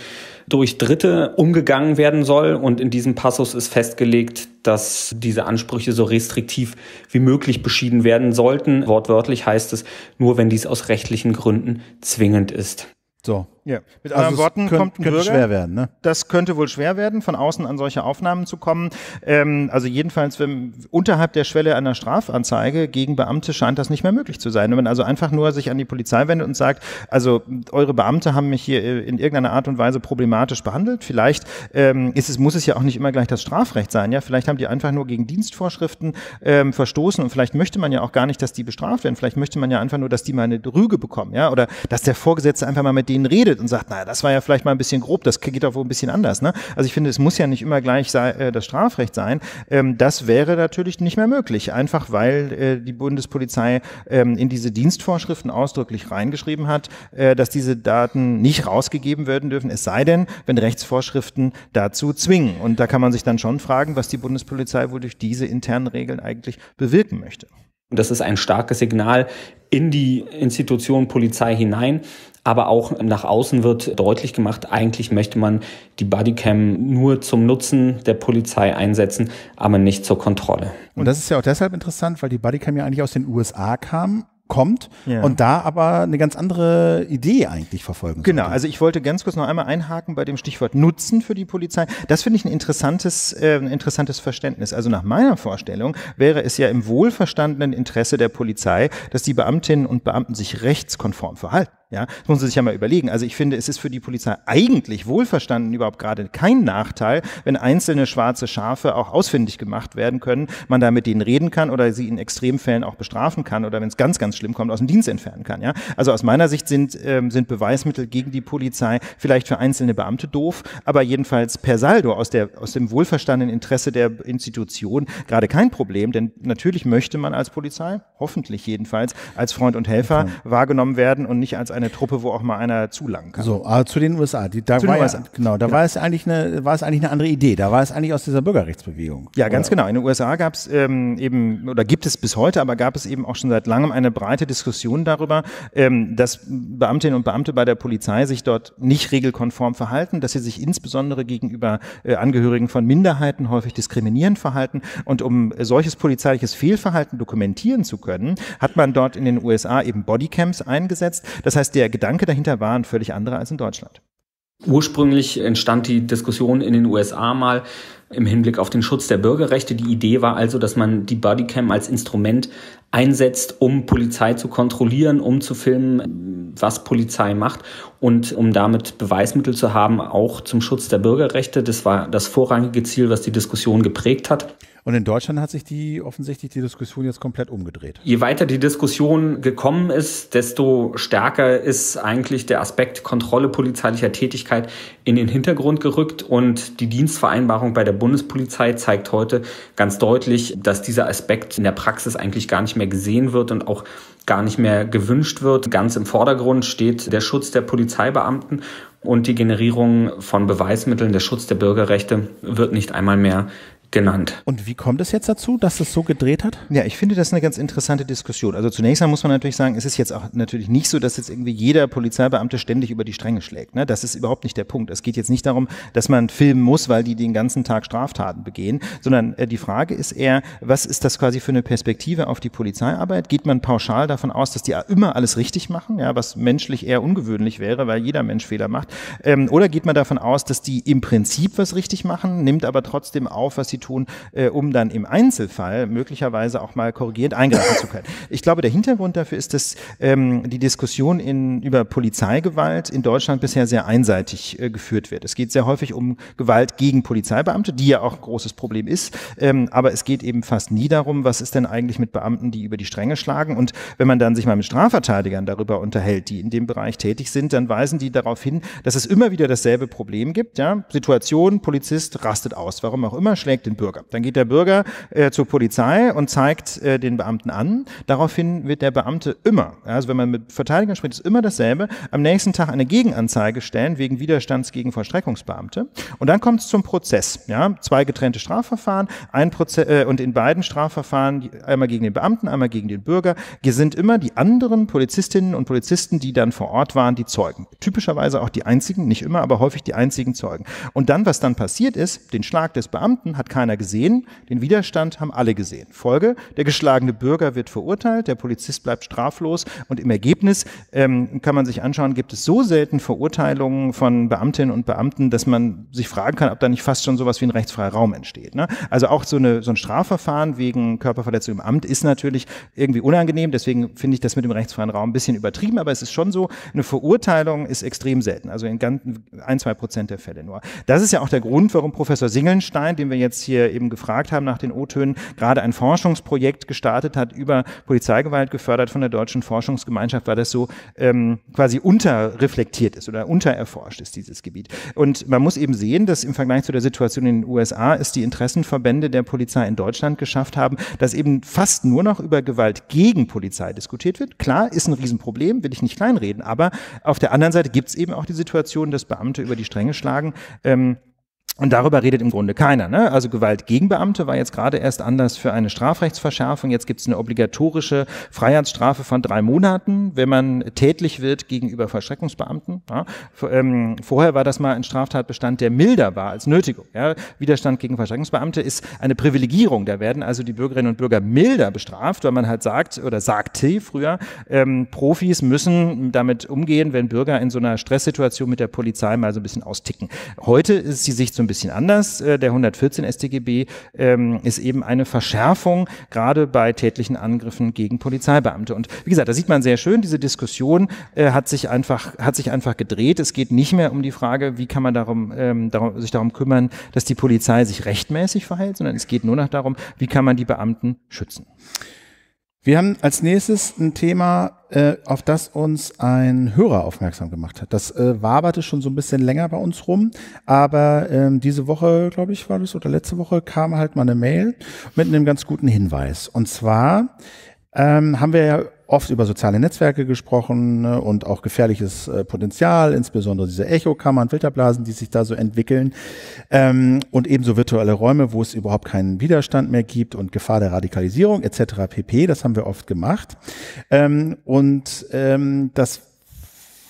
durch Dritte umgegangen werden soll. Und in diesem Passus ist festgelegt, dass diese Ansprüche so restriktiv wie möglich beschieden werden sollten. Wortwörtlich heißt es, nur wenn dies aus rechtlichen Gründen zwingend ist. So, ja. Mit also anderen Worten könnte, kommt ein könnte Bürger, schwer werden. Ne? Das könnte wohl schwer werden, von außen an solche Aufnahmen zu kommen. Ähm, also jedenfalls wenn, unterhalb der Schwelle einer Strafanzeige gegen Beamte scheint das nicht mehr möglich zu sein. Wenn man also einfach nur sich an die Polizei wendet und sagt, also eure Beamte haben mich hier äh, in irgendeiner Art und Weise problematisch behandelt. Vielleicht ähm, ist es muss es ja auch nicht immer gleich das Strafrecht sein. Ja, vielleicht haben die einfach nur gegen Dienstvorschriften ähm, verstoßen und vielleicht möchte man ja auch gar nicht, dass die bestraft werden. Vielleicht möchte man ja einfach nur, dass die mal eine Rüge bekommen, ja, oder dass der Vorgesetzte einfach mal mit denen redet findet und sagt, naja, das war ja vielleicht mal ein bisschen grob, das geht doch wohl ein bisschen anders. Ne? Also ich finde, es muss ja nicht immer gleich äh, das Strafrecht sein. Ähm, das wäre natürlich nicht mehr möglich, einfach weil äh, die Bundespolizei ähm, in diese Dienstvorschriften ausdrücklich reingeschrieben hat, äh, dass diese Daten nicht rausgegeben werden dürfen, es sei denn, wenn Rechtsvorschriften dazu zwingen. Und da kann man sich dann schon fragen, was die Bundespolizei wohl durch diese internen Regeln eigentlich bewirken möchte. Und das ist ein starkes Signal in die Institution Polizei hinein. Aber auch nach außen wird deutlich gemacht, eigentlich möchte man die Bodycam nur zum Nutzen der Polizei einsetzen, aber nicht zur Kontrolle. Und das ist ja auch deshalb interessant, weil die Bodycam ja eigentlich aus den USA kam kommt ja. und da aber eine ganz andere Idee eigentlich verfolgen Genau, sollte. also ich wollte ganz kurz noch einmal einhaken bei dem Stichwort Nutzen für die Polizei. Das finde ich ein interessantes, äh, ein interessantes Verständnis. Also nach meiner Vorstellung wäre es ja im wohlverstandenen Interesse der Polizei, dass die Beamtinnen und Beamten sich rechtskonform verhalten. Ja, das muss man sich ja mal überlegen. Also ich finde, es ist für die Polizei eigentlich wohlverstanden überhaupt gerade kein Nachteil, wenn einzelne schwarze Schafe auch ausfindig gemacht werden können, man da mit denen reden kann oder sie in Extremfällen auch bestrafen kann oder wenn es ganz, ganz schlimm kommt, aus dem Dienst entfernen kann. Ja, also aus meiner Sicht sind, ähm, sind Beweismittel gegen die Polizei vielleicht für einzelne Beamte doof, aber jedenfalls per Saldo aus, der, aus dem wohlverstandenen Interesse der Institution gerade kein Problem, denn natürlich möchte man als Polizei, hoffentlich jedenfalls, als Freund und Helfer okay. wahrgenommen werden und nicht als ein eine Truppe, wo auch mal einer zulangen kann. So, aber ah, zu den USA. Die, da zu war den USA. Ja, genau, da genau. War, es eigentlich eine, war es eigentlich eine andere Idee. Da war es eigentlich aus dieser Bürgerrechtsbewegung. Ja, ganz oder? genau. In den USA gab es ähm, eben, oder gibt es bis heute, aber gab es eben auch schon seit langem eine breite Diskussion darüber, ähm, dass Beamtinnen und Beamte bei der Polizei sich dort nicht regelkonform verhalten, dass sie sich insbesondere gegenüber äh, Angehörigen von Minderheiten häufig diskriminierend verhalten. Und um solches polizeiliches Fehlverhalten dokumentieren zu können, hat man dort in den USA eben Bodycams eingesetzt. Das heißt, heißt, der Gedanke dahinter war ein völlig anderer als in Deutschland. Ursprünglich entstand die Diskussion in den USA mal im Hinblick auf den Schutz der Bürgerrechte. Die Idee war also, dass man die Bodycam als Instrument einsetzt, um Polizei zu kontrollieren, um zu filmen, was Polizei macht und um damit Beweismittel zu haben, auch zum Schutz der Bürgerrechte. Das war das vorrangige Ziel, was die Diskussion geprägt hat. Und in Deutschland hat sich die offensichtlich die Diskussion jetzt komplett umgedreht. Je weiter die Diskussion gekommen ist, desto stärker ist eigentlich der Aspekt Kontrolle polizeilicher Tätigkeit in den Hintergrund gerückt. Und die Dienstvereinbarung bei der Bundespolizei zeigt heute ganz deutlich, dass dieser Aspekt in der Praxis eigentlich gar nicht mehr gesehen wird und auch gar nicht mehr gewünscht wird. Ganz im Vordergrund steht der Schutz der Polizeibeamten und die Generierung von Beweismitteln, der Schutz der Bürgerrechte wird nicht einmal mehr genannt. Und wie kommt es jetzt dazu, dass es so gedreht hat? Ja, ich finde das ist eine ganz interessante Diskussion. Also zunächst einmal muss man natürlich sagen, es ist jetzt auch natürlich nicht so, dass jetzt irgendwie jeder Polizeibeamte ständig über die Stränge schlägt. Ne? Das ist überhaupt nicht der Punkt. Es geht jetzt nicht darum, dass man filmen muss, weil die den ganzen Tag Straftaten begehen, sondern äh, die Frage ist eher, was ist das quasi für eine Perspektive auf die Polizeiarbeit? Geht man pauschal davon aus, dass die immer alles richtig machen, ja, was menschlich eher ungewöhnlich wäre, weil jeder Mensch Fehler macht? Ähm, oder geht man davon aus, dass die im Prinzip was richtig machen, nimmt aber trotzdem auf, was die tun, äh, um dann im Einzelfall möglicherweise auch mal korrigierend eingreifen zu können. Ich glaube, der Hintergrund dafür ist, dass ähm, die Diskussion in, über Polizeigewalt in Deutschland bisher sehr einseitig äh, geführt wird. Es geht sehr häufig um Gewalt gegen Polizeibeamte, die ja auch ein großes Problem ist, ähm, aber es geht eben fast nie darum, was ist denn eigentlich mit Beamten, die über die Stränge schlagen. Und wenn man dann sich mal mit Strafverteidigern darüber unterhält, die in dem Bereich tätig sind, dann weisen die darauf hin, dass es immer wieder dasselbe Problem gibt. Ja? Situation, Polizist rastet aus, warum auch immer, schlägt den Bürger. Dann geht der Bürger äh, zur Polizei und zeigt äh, den Beamten an. Daraufhin wird der Beamte immer, also wenn man mit Verteidigern spricht, ist immer dasselbe, am nächsten Tag eine Gegenanzeige stellen wegen Widerstands gegen Vollstreckungsbeamte. Und dann kommt es zum Prozess. Ja? Zwei getrennte Strafverfahren, ein Proze äh, und in beiden Strafverfahren, einmal gegen den Beamten, einmal gegen den Bürger, sind immer die anderen Polizistinnen und Polizisten, die dann vor Ort waren, die Zeugen. Typischerweise auch die einzigen, nicht immer, aber häufig die einzigen Zeugen. Und dann, was dann passiert ist, den Schlag des Beamten hat kein keiner gesehen, den Widerstand haben alle gesehen. Folge, der geschlagene Bürger wird verurteilt, der Polizist bleibt straflos und im Ergebnis ähm, kann man sich anschauen, gibt es so selten Verurteilungen von Beamtinnen und Beamten, dass man sich fragen kann, ob da nicht fast schon sowas wie ein rechtsfreier Raum entsteht. Ne? Also auch so, eine, so ein Strafverfahren wegen Körperverletzung im Amt ist natürlich irgendwie unangenehm, deswegen finde ich das mit dem rechtsfreien Raum ein bisschen übertrieben, aber es ist schon so, eine Verurteilung ist extrem selten, also in ganz, ein, zwei Prozent der Fälle nur. Das ist ja auch der Grund, warum Professor Singelnstein, den wir jetzt hier hier eben gefragt haben nach den O-Tönen, gerade ein Forschungsprojekt gestartet hat über Polizeigewalt, gefördert von der Deutschen Forschungsgemeinschaft, weil das so ähm, quasi unterreflektiert ist oder untererforscht ist, dieses Gebiet. Und man muss eben sehen, dass im Vergleich zu der Situation in den USA es die Interessenverbände der Polizei in Deutschland geschafft haben, dass eben fast nur noch über Gewalt gegen Polizei diskutiert wird. Klar, ist ein Riesenproblem, will ich nicht kleinreden, aber auf der anderen Seite gibt es eben auch die Situation, dass Beamte über die Stränge schlagen. Ähm, und darüber redet im Grunde keiner. Ne? Also Gewalt gegen Beamte war jetzt gerade erst anders für eine Strafrechtsverschärfung. Jetzt gibt es eine obligatorische Freiheitsstrafe von drei Monaten, wenn man tätlich wird gegenüber Vollstreckungsbeamten. Ja? Ähm, vorher war das mal ein Straftatbestand, der milder war als Nötigung. Ja? Widerstand gegen Vollstreckungsbeamte ist eine Privilegierung. Da werden also die Bürgerinnen und Bürger milder bestraft, weil man halt sagt oder sagte früher, ähm, Profis müssen damit umgehen, wenn Bürger in so einer Stresssituation mit der Polizei mal so ein bisschen austicken. Heute ist sie sich so ein bisschen anders. Äh, der 114 StGB ähm, ist eben eine Verschärfung, gerade bei tätlichen Angriffen gegen Polizeibeamte. Und wie gesagt, da sieht man sehr schön, diese Diskussion äh, hat sich einfach, hat sich einfach gedreht. Es geht nicht mehr um die Frage, wie kann man darum, ähm, darum, sich darum kümmern, dass die Polizei sich rechtmäßig verhält, sondern es geht nur noch darum, wie kann man die Beamten schützen. Wir haben als nächstes ein Thema, äh, auf das uns ein Hörer aufmerksam gemacht hat. Das äh, waberte schon so ein bisschen länger bei uns rum, aber ähm, diese Woche, glaube ich, war das, oder letzte Woche kam halt mal eine Mail mit einem ganz guten Hinweis. Und zwar ähm, haben wir ja oft über soziale Netzwerke gesprochen ne, und auch gefährliches äh, Potenzial, insbesondere diese Echokammern, Filterblasen, die sich da so entwickeln ähm, und ebenso virtuelle Räume, wo es überhaupt keinen Widerstand mehr gibt und Gefahr der Radikalisierung etc. pp. Das haben wir oft gemacht ähm, und ähm, das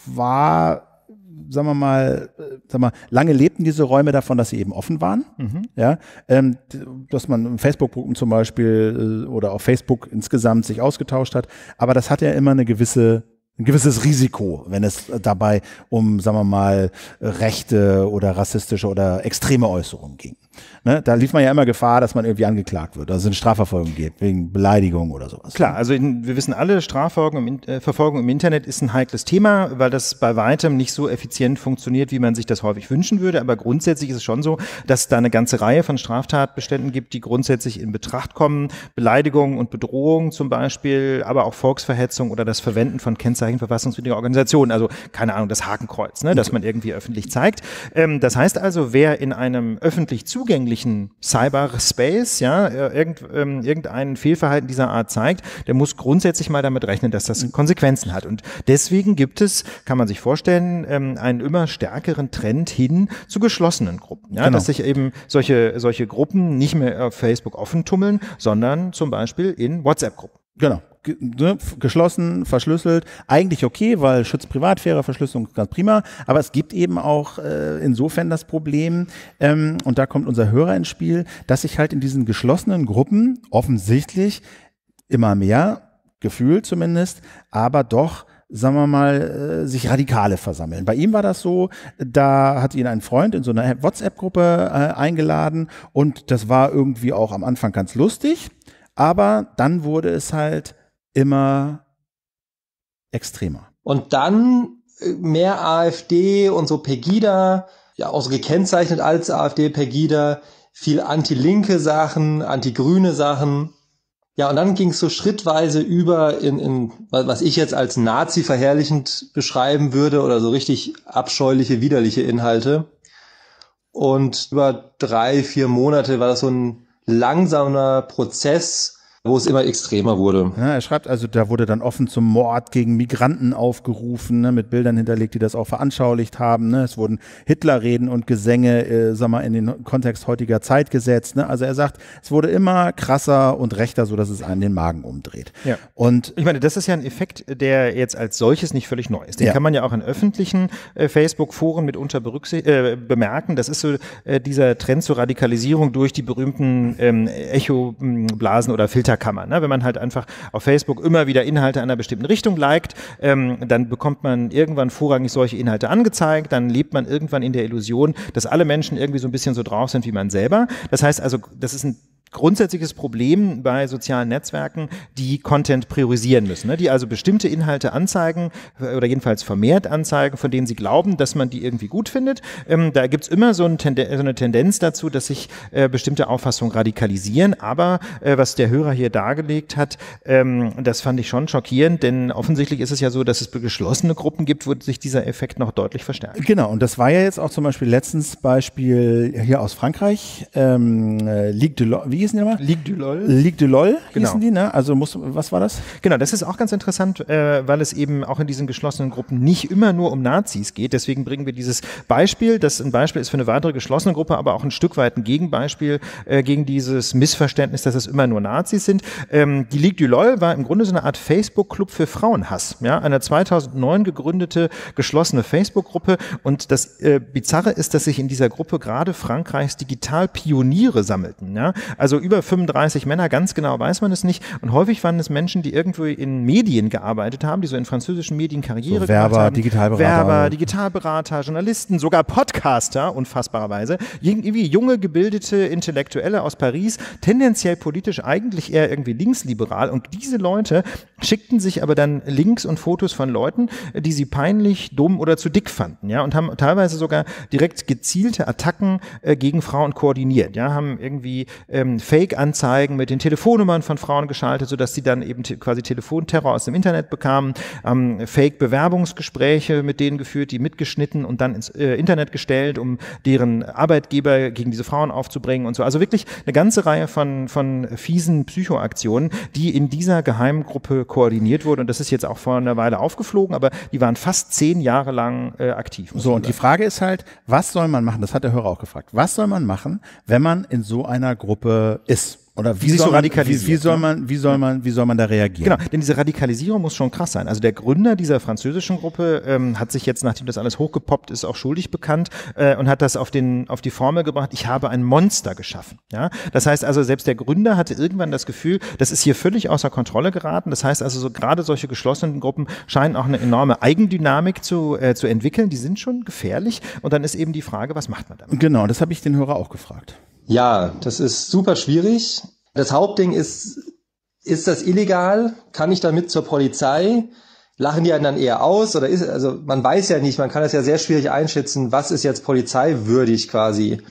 war sagen wir mal, äh, sagen wir, lange lebten diese Räume davon, dass sie eben offen waren. Mhm. Ja, ähm, dass man im Facebook-Gruppen zum Beispiel äh, oder auf Facebook insgesamt sich ausgetauscht hat. Aber das hat ja immer eine gewisse ein gewisses Risiko, wenn es dabei um, sagen wir mal, äh, rechte oder rassistische oder extreme Äußerungen ging. Ne? Da lief man ja immer Gefahr, dass man irgendwie angeklagt wird, dass also es in Strafverfolgung geht, wegen Beleidigung oder sowas. Klar, also in, wir wissen alle, Strafverfolgung äh, im, Internet ist ein heikles Thema, weil das bei weitem nicht so effizient funktioniert, wie man sich das häufig wünschen würde. Aber grundsätzlich ist es schon so, dass es da eine ganze Reihe von Straftatbeständen gibt, die grundsätzlich in Betracht kommen. Beleidigung und Bedrohung zum Beispiel, aber auch Volksverhetzung oder das Verwenden von Kennzeichen verfassungswidriger Organisationen. Also keine Ahnung, das Hakenkreuz, ne, das man irgendwie öffentlich zeigt. Ähm, das heißt also, wer in einem öffentlich zu zugänglichen Cyberspace, ja, irgend, ähm, irgendein Fehlverhalten dieser Art zeigt, der muss grundsätzlich mal damit rechnen, dass das mhm. Konsequenzen hat. Und deswegen gibt es, kann man sich vorstellen, ähm, einen immer stärkeren Trend hin zu geschlossenen Gruppen. Ja, genau. dass sich eben solche, solche Gruppen nicht mehr auf Facebook offen tummeln, sondern zum Beispiel in WhatsApp-Gruppen. Genau ne, geschlossen, verschlüsselt, eigentlich okay, weil schützt Privatsphäre, Verschlüsselung ganz prima, aber es gibt eben auch äh, insofern das Problem, ähm, und da kommt unser Hörer ins Spiel, dass sich halt in diesen geschlossenen Gruppen offensichtlich immer mehr, gefühlt zumindest, aber doch sagen wir mal, äh, sich Radikale versammeln. Bei ihm war das so, da hat ihn ein Freund in so einer WhatsApp-Gruppe äh, eingeladen und das war irgendwie auch am Anfang ganz lustig, aber dann wurde es halt immer extremer. Und dann äh, mehr AfD und so Pegida, ja auch so gekennzeichnet als AfD, Pegida, viel anti-linke Sachen, anti-grüne Sachen. Ja, und dann ging es so schrittweise über in, in, was ich jetzt als Nazi verherrlichend beschreiben würde oder so richtig abscheuliche, widerliche Inhalte. Und über drei, vier Monate war das so ein langsamer Prozess, wo es immer extremer wurde. Ja, er schreibt also, da wurde dann offen zum Mord gegen Migranten aufgerufen, ne, mit Bildern hinterlegt, die das auch veranschaulicht haben. Ne. Es wurden Hitlerreden und Gesänge, äh, sag mal, in den Kontext heutiger Zeit gesetzt. Ne. Also er sagt, es wurde immer krasser und rechter, so dass es einen den Magen umdreht. Ja. Und ich meine, das ist ja ein Effekt, der jetzt als solches nicht völlig neu ist. Den ja. kann man ja auch in öffentlichen äh, Facebook-Foren mitunter äh, bemerken. Das ist so äh, dieser Trend zur Radikalisierung durch die berühmten ähm, Echoblasen oder Filter dahinter Ne? Wenn man halt einfach auf Facebook immer wieder Inhalte einer bestimmten Richtung liked, ähm, dann bekommt man irgendwann vorrangig solche Inhalte angezeigt, dann lebt man irgendwann in der Illusion, dass alle Menschen irgendwie so ein bisschen so drauf sind wie man selber. Das heißt also, das ist ein grundsätzliches Problem bei sozialen Netzwerken, die Content priorisieren müssen, ne? die also bestimmte Inhalte anzeigen äh, oder jedenfalls vermehrt anzeigen, von denen sie glauben, dass man die irgendwie gut findet. Ähm, da gibt's immer so, ein Tenden so eine Tendenz dazu, dass sich äh, bestimmte Auffassungen radikalisieren, aber äh, was der Hörer hier dargelegt hat, ähm, das fand ich schon schockierend, denn offensichtlich ist es ja so, dass es geschlossene Gruppen gibt, wo sich dieser Effekt noch deutlich verstärkt. Genau, und das war ja jetzt auch zum Beispiel letztens Beispiel hier aus Frankreich, ähm, äh, Ligue de wie hießen die nochmal? Ligue du LOL. Ligue du LOL genau. hießen die, ne? Also musst, was war das? Genau, das ist auch ganz interessant, äh, weil es eben auch in diesen geschlossenen Gruppen nicht immer nur um Nazis geht. Deswegen bringen wir dieses Beispiel, das ein Beispiel ist für eine weitere geschlossene Gruppe, aber auch ein Stück weit ein Gegenbeispiel äh, gegen dieses Missverständnis, dass es immer nur Nazis sind. Ähm, die Ligue du LOL war im Grunde so eine Art Facebook-Club für Frauenhass, ja? Eine 2009 gegründete geschlossene Facebook-Gruppe und das äh, Bizarre ist, dass sich in dieser Gruppe gerade Frankreichs Digitalpioniere sammelten, ja? Also also über 35 Männer, ganz genau weiß man es nicht. Und häufig waren es Menschen, die irgendwo in Medien gearbeitet haben, die so in französischen Medien Karriere so Werber, gemacht haben. Digitalberater. Werber, Digitalberater, Journalisten, sogar Podcaster, unfassbarerweise. Irgendwie junge, gebildete Intellektuelle aus Paris, tendenziell politisch eigentlich eher irgendwie linksliberal. Und diese Leute schickten sich aber dann Links und Fotos von Leuten, die sie peinlich, dumm oder zu dick fanden, ja, und haben teilweise sogar direkt gezielte Attacken äh, gegen Frauen koordiniert, ja, haben irgendwie ähm, Fake-Anzeigen mit den Telefonnummern von Frauen geschaltet, sodass sie dann eben quasi Telefonterror aus dem Internet bekamen, ähm, Fake-Bewerbungsgespräche mit denen geführt, die mitgeschnitten und dann ins äh, Internet gestellt, um deren Arbeitgeber gegen diese Frauen aufzubringen und so. Also wirklich eine ganze Reihe von, von fiesen Psychoaktionen, die in dieser Geheimgruppe koordiniert wurden. Und das ist jetzt auch vor einer Weile aufgeflogen, aber die waren fast zehn Jahre lang äh, aktiv. So, und die Frage ist halt, was soll man machen? Das hat der Hörer auch gefragt. Was soll man machen, wenn man in so einer Gruppe äh, ist. Oder wie, wie, soll man, wie, wie, soll ne? man, wie soll man, wie soll man da reagieren? Genau, denn diese Radikalisierung muss schon krass sein. Also der Gründer dieser französischen Gruppe ähm, hat sich jetzt, nachdem das alles hochgepoppt ist, auch schuldig bekannt äh, und hat das auf den auf die Formel gebracht. Ich habe ein Monster geschaffen. Ja, das heißt also selbst der Gründer hatte irgendwann das Gefühl, das ist hier völlig außer Kontrolle geraten. Das heißt also so gerade solche geschlossenen Gruppen scheinen auch eine enorme Eigendynamik zu äh, zu entwickeln. Die sind schon gefährlich und dann ist eben die Frage, was macht man damit? Genau, das habe ich den Hörer auch gefragt. Ja, das ist super schwierig. Das Hauptding ist, ist das illegal? Kann ich damit zur Polizei? Lachen die einen dann eher aus? Oder ist, also man weiß ja nicht, man kann das ja sehr schwierig einschätzen, was ist jetzt polizeiwürdig quasi.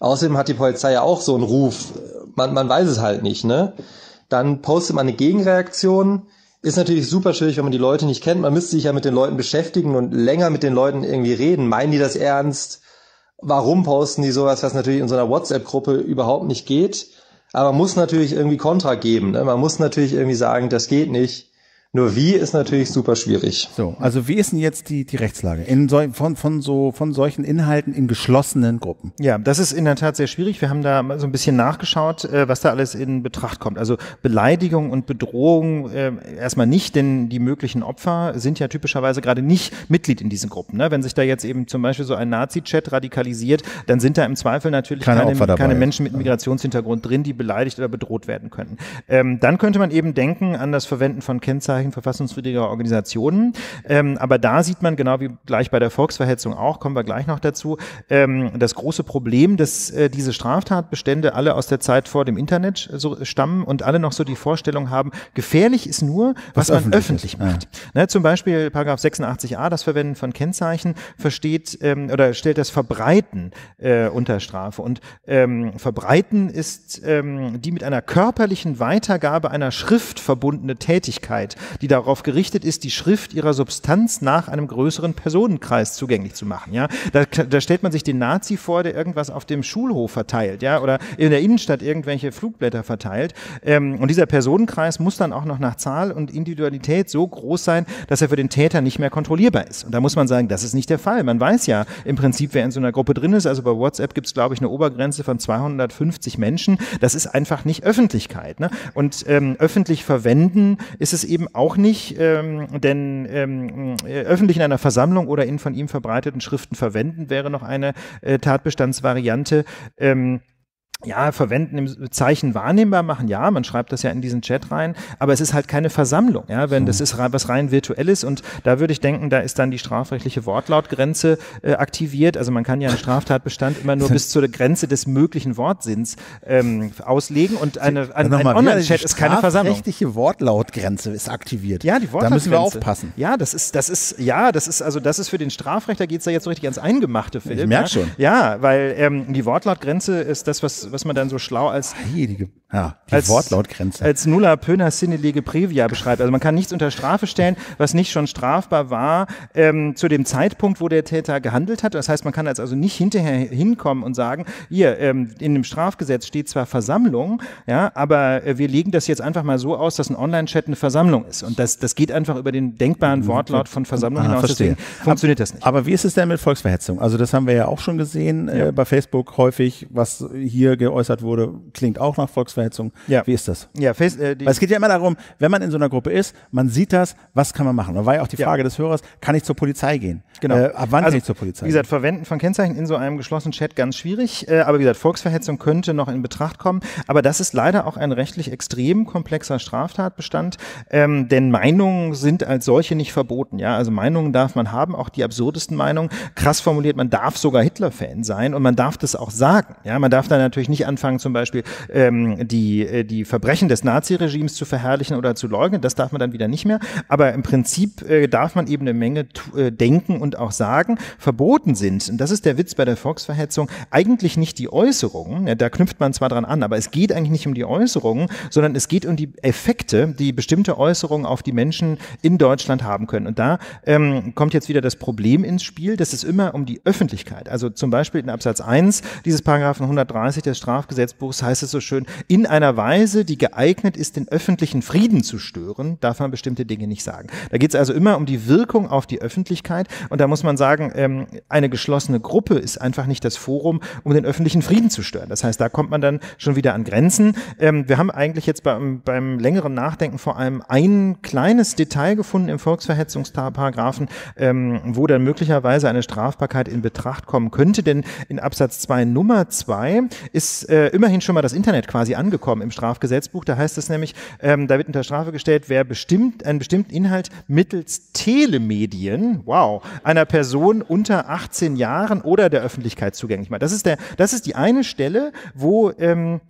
Außerdem hat die Polizei ja auch so einen Ruf. Man, man weiß es halt nicht, ne? Dann postet man eine Gegenreaktion. Ist natürlich super schwierig, wenn man die Leute nicht kennt. Man müsste sich ja mit den Leuten beschäftigen und länger mit den Leuten irgendwie reden. Meinen die das ernst? warum posten die sowas, was natürlich in so einer WhatsApp-Gruppe überhaupt nicht geht. Aber man muss natürlich irgendwie Kontra geben. Ne? Man muss natürlich irgendwie sagen, das geht nicht. Nur wie ist natürlich super schwierig. So, also wie ist denn jetzt die, die Rechtslage in so, von, von, so, von solchen Inhalten in geschlossenen Gruppen? Ja, das ist in der Tat sehr schwierig. Wir haben da mal so ein bisschen nachgeschaut, äh, was da alles in Betracht kommt. Also Beleidigung und Bedrohung äh, erstmal nicht, denn die möglichen Opfer sind ja typischerweise gerade nicht Mitglied in diesen Gruppen. Ne? Wenn sich da jetzt eben zum Beispiel so ein Nazi-Chat radikalisiert, dann sind da im Zweifel natürlich keine, keine, keine Menschen mit Migrationshintergrund drin, die beleidigt oder bedroht werden könnten. Ähm, dann könnte man eben denken an das Verwenden von Kennzeichen Anführungszeichen verfassungswidriger Organisationen. Ähm, aber da sieht man genau wie gleich bei der Volksverhetzung auch, kommen wir gleich noch dazu, ähm, das große Problem, dass äh, diese Straftatbestände alle aus der Zeit vor dem Internet äh, so stammen und alle noch so die Vorstellung haben, gefährlich ist nur, was, was öffentlich man öffentlich ist. macht. Ja. Ah. Ne, zum Beispiel Paragraph 86a, das Verwenden von Kennzeichen versteht ähm, oder stellt das Verbreiten äh, unter Strafe. Und ähm, Verbreiten ist ähm, die mit einer körperlichen Weitergabe einer Schrift verbundene Tätigkeit die darauf gerichtet ist, die Schrift ihrer Substanz nach einem größeren Personenkreis zugänglich zu machen. Ja, da, da stellt man sich den Nazi vor, der irgendwas auf dem Schulhof verteilt, ja, oder in der Innenstadt irgendwelche Flugblätter verteilt. Ähm, und dieser Personenkreis muss dann auch noch nach Zahl und Individualität so groß sein, dass er für den Täter nicht mehr kontrollierbar ist. Und da muss man sagen, das ist nicht der Fall. Man weiß ja im Prinzip, wer in so einer Gruppe drin ist. Also bei WhatsApp gibt es, glaube ich, eine Obergrenze von 250 Menschen. Das ist einfach nicht Öffentlichkeit. Ne? Und ähm, öffentlich verwenden ist es eben auch auch nicht, ähm, denn ähm, äh, öffentlich in einer Versammlung oder in von ihm verbreiteten Schriften verwenden wäre noch eine äh, Tatbestandsvariante. Ähm, ja, verwenden im Zeichen wahrnehmbar machen, ja, man schreibt das ja in diesen Chat rein, aber es ist halt keine Versammlung, ja, wenn das ist was rein virtuelles und da würde ich denken, da ist dann die strafrechtliche Wortlautgrenze äh, aktiviert, also man kann ja einen Straftatbestand immer nur [LAUGHS] bis zur Grenze des möglichen Wortsinns ähm, auslegen und eine, ein, ein Online-Chat ist keine Versammlung. Die strafrechtliche Wortlautgrenze ist aktiviert. Ja, die Wortlautgrenze. Da müssen wir aufpassen. Ja, das ist, das ist, ja, das ist, also das ist für den Strafrecht, Strafrechter geht's da jetzt so richtig ans Eingemachte, Philipp. Ich merk schon. Ja, weil ähm, die Wortlautgrenze ist das, was was man dann so schlau als ja, die als, Wortlautgrenze. Als nulla pöna sine lege previa beschreibt. Also man kann nichts unter Strafe stellen, was nicht schon strafbar war ähm, zu dem Zeitpunkt, wo der Täter gehandelt hat. Das heißt, man kann jetzt also nicht hinterher hinkommen und sagen, hier, ähm, in dem Strafgesetz steht zwar Versammlung, ja, aber äh, wir legen das jetzt einfach mal so aus, dass ein Online-Chat eine Versammlung ist. Und das, das geht einfach über den denkbaren mhm. Wortlaut von Versammlung ah, hinaus. Verstehe. Deswegen funktioniert das nicht. Aber wie ist es denn mit Volksverhetzung? Also das haben wir ja auch schon gesehen äh, ja. bei Facebook häufig, was hier geäußert wurde, klingt auch nach Volksverhetzung. Heizung? Ja. Wie ist das? Ja, Face, äh, Weil es geht ja immer darum, wenn man in so einer Gruppe ist, man sieht das, was kann man machen? Da war ja auch die Frage ja. des Hörers, kann ich zur Polizei gehen? Genau. Äh, ab wann also, kann ich zur Polizei Wie gesagt, Verwenden von Kennzeichen in so einem geschlossenen Chat ganz schwierig, äh, aber wie gesagt, Volksverhetzung könnte noch in Betracht kommen. Aber das ist leider auch ein rechtlich extrem komplexer Straftatbestand, ähm, denn Meinungen sind als solche nicht verboten. Ja, also Meinungen darf man haben, auch die absurdesten Meinungen. Krass formuliert, man darf sogar Hitler-Fan sein und man darf das auch sagen. Ja, man darf da natürlich nicht anfangen, zum Beispiel ähm, die die, äh, die Verbrechen des Naziregimes zu verherrlichen oder zu leugnen. Das darf man dann wieder nicht mehr. Aber im Prinzip äh, darf man eben eine Menge äh, denken und auch sagen, verboten sind, und das ist der Witz bei der Volksverhetzung, eigentlich nicht die Äußerungen, ne, da knüpft man zwar dran an, aber es geht eigentlich nicht um die Äußerungen, sondern es geht um die Effekte, die bestimmte Äußerungen auf die Menschen in Deutschland haben können. Und da ähm, kommt jetzt wieder das Problem ins Spiel, dass es immer um die Öffentlichkeit, also zum Beispiel in Absatz 1 dieses Paragraphen 130 des Strafgesetzbuchs heißt es so schön, in einer Weise, die geeignet ist, den öffentlichen Frieden zu stören, darf man bestimmte Dinge nicht sagen. Da geht es also immer um die Wirkung auf die Öffentlichkeit. Und da muss man sagen, ähm, eine geschlossene Gruppe ist einfach nicht das Forum, um den öffentlichen Frieden zu stören. Das heißt, da kommt man dann schon wieder an Grenzen. Ähm, wir haben eigentlich jetzt beim, beim längeren Nachdenken vor allem ein kleines Detail gefunden im Volksverhetzungsparagraphen, ähm, wo dann möglicherweise eine Strafbarkeit in Betracht kommen könnte. Denn in Absatz 2 Nummer 2 ist äh, immerhin schon mal das Internet quasi an angekommen im Strafgesetzbuch. Da heißt es nämlich, ähm, da wird unter Strafe gestellt, wer bestimmt, einen bestimmten Inhalt mittels Telemedien, wow, einer Person unter 18 Jahren oder der Öffentlichkeit zugänglich macht. Das ist, der, das ist die eine Stelle, wo ähm,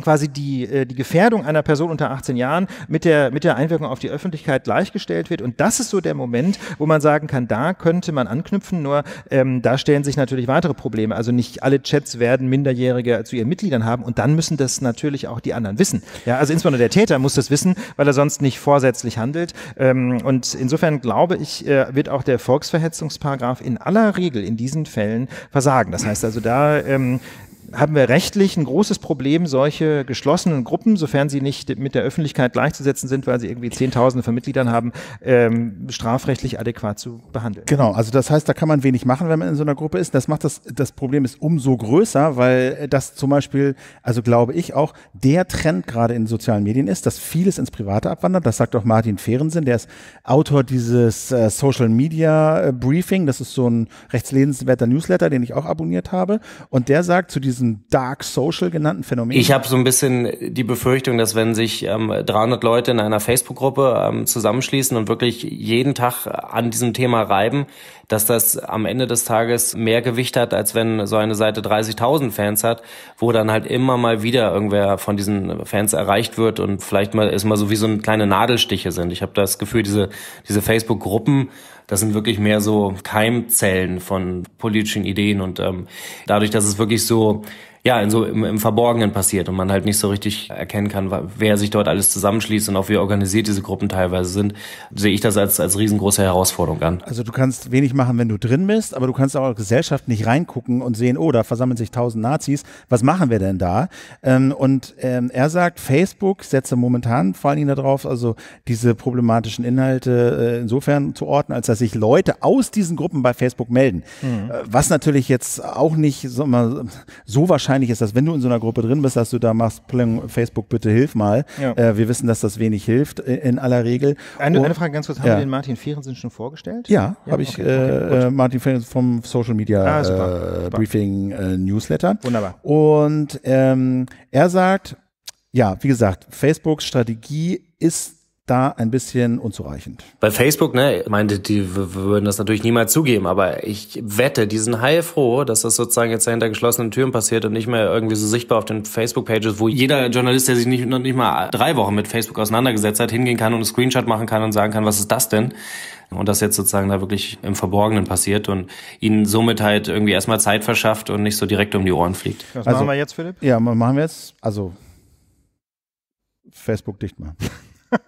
quasi die, äh, die Gefährdung einer Person unter 18 Jahren mit der, mit der Einwirkung auf die Öffentlichkeit gleichgestellt wird. Und das ist so der Moment, wo man sagen kann, da könnte man anknüpfen, nur ähm, da stellen sich natürlich weitere Probleme. Also nicht alle Chats werden Minderjährige zu ihren Mitgliedern haben und dann müssen das natürlich auch die anderen wissen. Ja, also insbesondere der Täter muss das wissen, weil er sonst nicht vorsätzlich handelt. Ähm, und insofern glaube ich, äh, wird auch der Volksverhetzungsparagraf in aller Regel in diesen Fällen versagen. Das heißt also, da ähm, haben wir rechtlich ein großes Problem, solche geschlossenen Gruppen, sofern sie nicht mit der Öffentlichkeit gleichzusetzen sind, weil sie irgendwie Zehntausende von Mitgliedern haben, ähm, strafrechtlich adäquat zu behandeln. Genau, also das heißt, da kann man wenig machen, wenn man in so einer Gruppe ist. Das macht das, das Problem ist umso größer, weil äh, das zum Beispiel, also glaube ich auch, der Trend gerade in sozialen Medien ist, dass vieles ins Private abwandert. Das sagt auch Martin Fehrensen, der ist Autor dieses äh, Social Media äh, Briefing. Das ist so ein recht Newsletter, den ich auch abonniert habe. Und der sagt zu diesen diesem Dark Social genannten Phänomen? Ich habe so ein bisschen die Befürchtung, dass wenn sich ähm, 300 Leute in einer Facebook-Gruppe ähm, zusammenschließen und wirklich jeden Tag an diesem Thema reiben, dass das am Ende des Tages mehr Gewicht hat, als wenn so eine Seite 30.000 Fans hat, wo dann halt immer mal wieder irgendwer von diesen Fans erreicht wird und vielleicht mal ist mal so wie so eine kleine Nadelstiche sind. Ich habe das Gefühl, diese diese Facebook-Gruppen das sind wirklich mehr so Keimzellen von politischen Ideen und ähm, dadurch, dass es wirklich so ja, in so im, im Verborgenen passiert und man halt nicht so richtig erkennen kann, wer sich dort alles zusammenschließt und auch wie organisiert diese Gruppen teilweise sind, sehe ich das als, als riesengroße Herausforderung an. Also du kannst wenig machen, wenn du drin bist, aber du kannst auch Gesellschaft nicht reingucken und sehen, oh, da versammeln sich tausend Nazis, was machen wir denn da? Ähm, und ähm, er sagt, Facebook setze momentan vor allen Dingen darauf, also diese problematischen Inhalte äh, insofern zu orten, als dass sich Leute aus diesen Gruppen bei Facebook melden. Mhm. Äh, was natürlich jetzt auch nicht so, mal, so wahrscheinlich wahrscheinlich ist, dass wenn du in so einer Gruppe drin bist, dass du da machst, Facebook, bitte hilf mal. Ja. Äh, wir wissen, dass das wenig hilft äh, in aller Regel. Eine, Und, eine Frage ganz kurz, haben ja. wir den Martin Fehrensen schon vorgestellt? Ja, ja habe ich okay, äh, äh, Martin Fehrensen vom Social Media ah, super, äh, super. Briefing äh, Newsletter. Wunderbar. Und ähm, er sagt, ja, wie gesagt, Facebooks Strategie ist da ein bisschen unzureichend. Bei Facebook, ne, meinte, die würden das natürlich niemals zugeben, aber ich wette, die sind heilfroh, dass das sozusagen jetzt hinter geschlossenen Türen passiert und nicht mehr irgendwie so sichtbar auf den Facebook-Pages, wo jeder Journalist, der sich nicht, noch nicht mal drei Wochen mit Facebook auseinandergesetzt hat, hingehen kann und einen Screenshot machen kann und sagen kann, was ist das denn? Und das jetzt sozusagen da wirklich im Verborgenen passiert und ihnen somit halt irgendwie erstmal Zeit verschafft und nicht so direkt um die Ohren fliegt. Was also, machen wir jetzt, Philipp? Ja, machen wir jetzt, also Facebook dicht machen.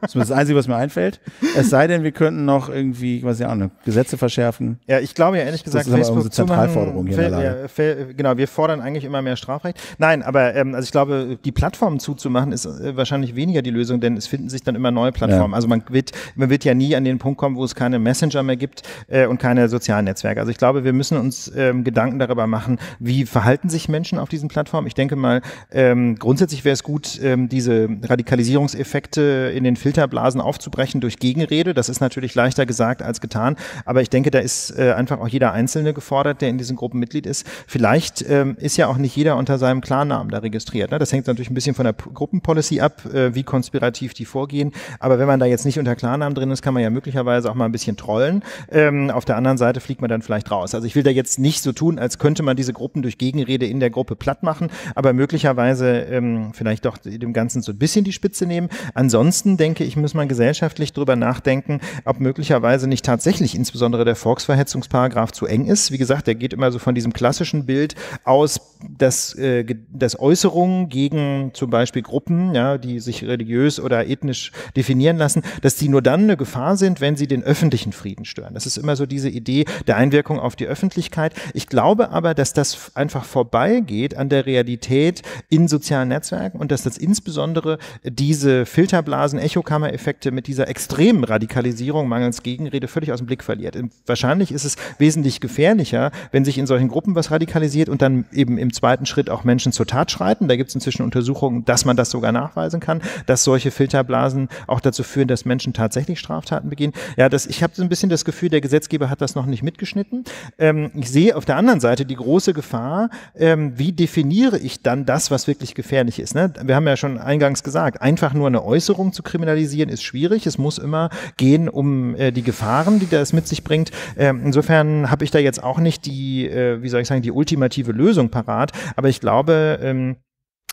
Das ist das Einzige, was mir einfällt. Es sei denn, wir könnten noch irgendwie, was ja auch Gesetze verschärfen. Ja, ich glaube ja ehrlich gesagt, das ist Facebook unsere Zentralforderung hier Ja, genau, wir fordern eigentlich immer mehr Strafrecht. Nein, aber ähm, also ich glaube, die Plattformen zuzumachen ist äh, wahrscheinlich weniger die Lösung, denn es finden sich dann immer neue Plattformen. Ja. Also man wird, man wird ja nie an den Punkt kommen, wo es keine Messenger mehr gibt äh, und keine sozialen Netzwerke. Also ich glaube, wir müssen uns ähm, Gedanken darüber machen, wie verhalten sich Menschen auf diesen Plattformen. Ich denke mal, ähm, grundsätzlich wäre es gut, ähm, diese Radikalisierungseffekte in den den Filterblasen aufzubrechen durch Gegenrede. Das ist natürlich leichter gesagt als getan, aber ich denke, da ist äh, einfach auch jeder Einzelne gefordert, der in diesen Gruppen Mitglied ist. Vielleicht ähm, ist ja auch nicht jeder unter seinem Klarnamen da registriert. Ne? Das hängt natürlich ein bisschen von der P Gruppenpolicy ab, äh, wie konspirativ die vorgehen. Aber wenn man da jetzt nicht unter Klarnamen drin ist, kann man ja möglicherweise auch mal ein bisschen trollen. Ähm, auf der anderen Seite fliegt man dann vielleicht raus. Also ich will da jetzt nicht so tun, als könnte man diese Gruppen durch Gegenrede in der Gruppe platt machen, aber möglicherweise ähm, vielleicht doch dem Ganzen so ein bisschen die Spitze nehmen. Ansonsten denke denke ich, muss man gesellschaftlich darüber nachdenken, ob möglicherweise nicht tatsächlich insbesondere der Volksverhetzungsparagraf zu eng ist. Wie gesagt, der geht immer so von diesem klassischen Bild aus, dass, äh, dass Äußerungen gegen zum Beispiel Gruppen, ja, die sich religiös oder ethnisch definieren lassen, dass die nur dann eine Gefahr sind, wenn sie den öffentlichen Frieden stören. Das ist immer so diese Idee der Einwirkung auf die Öffentlichkeit. Ich glaube aber, dass das einfach vorbeigeht an der Realität in sozialen Netzwerken und dass das insbesondere diese Filterblasen, Echo Echokammer-Effekte mit dieser extremen Radikalisierung mangels Gegenrede völlig aus dem Blick verliert. Ähm, wahrscheinlich ist es wesentlich gefährlicher, wenn sich in solchen Gruppen was radikalisiert und dann eben im zweiten Schritt auch Menschen zur Tat schreiten. Da gibt es inzwischen Untersuchungen, dass man das sogar nachweisen kann, dass solche Filterblasen auch dazu führen, dass Menschen tatsächlich Straftaten begehen. Ja, das, ich habe so ein bisschen das Gefühl, der Gesetzgeber hat das noch nicht mitgeschnitten. Ähm, ich sehe auf der anderen Seite die große Gefahr, ähm, wie definiere ich dann das, was wirklich gefährlich ist. Ne? Wir haben ja schon eingangs gesagt, einfach nur eine Äußerung zu kriegen, kriminalisieren ist schwierig. Es muss immer gehen um äh, die Gefahren, die das mit sich bringt. Ähm, insofern habe ich da jetzt auch nicht die, äh, wie soll ich sagen, die ultimative Lösung parat. Aber ich glaube, ähm,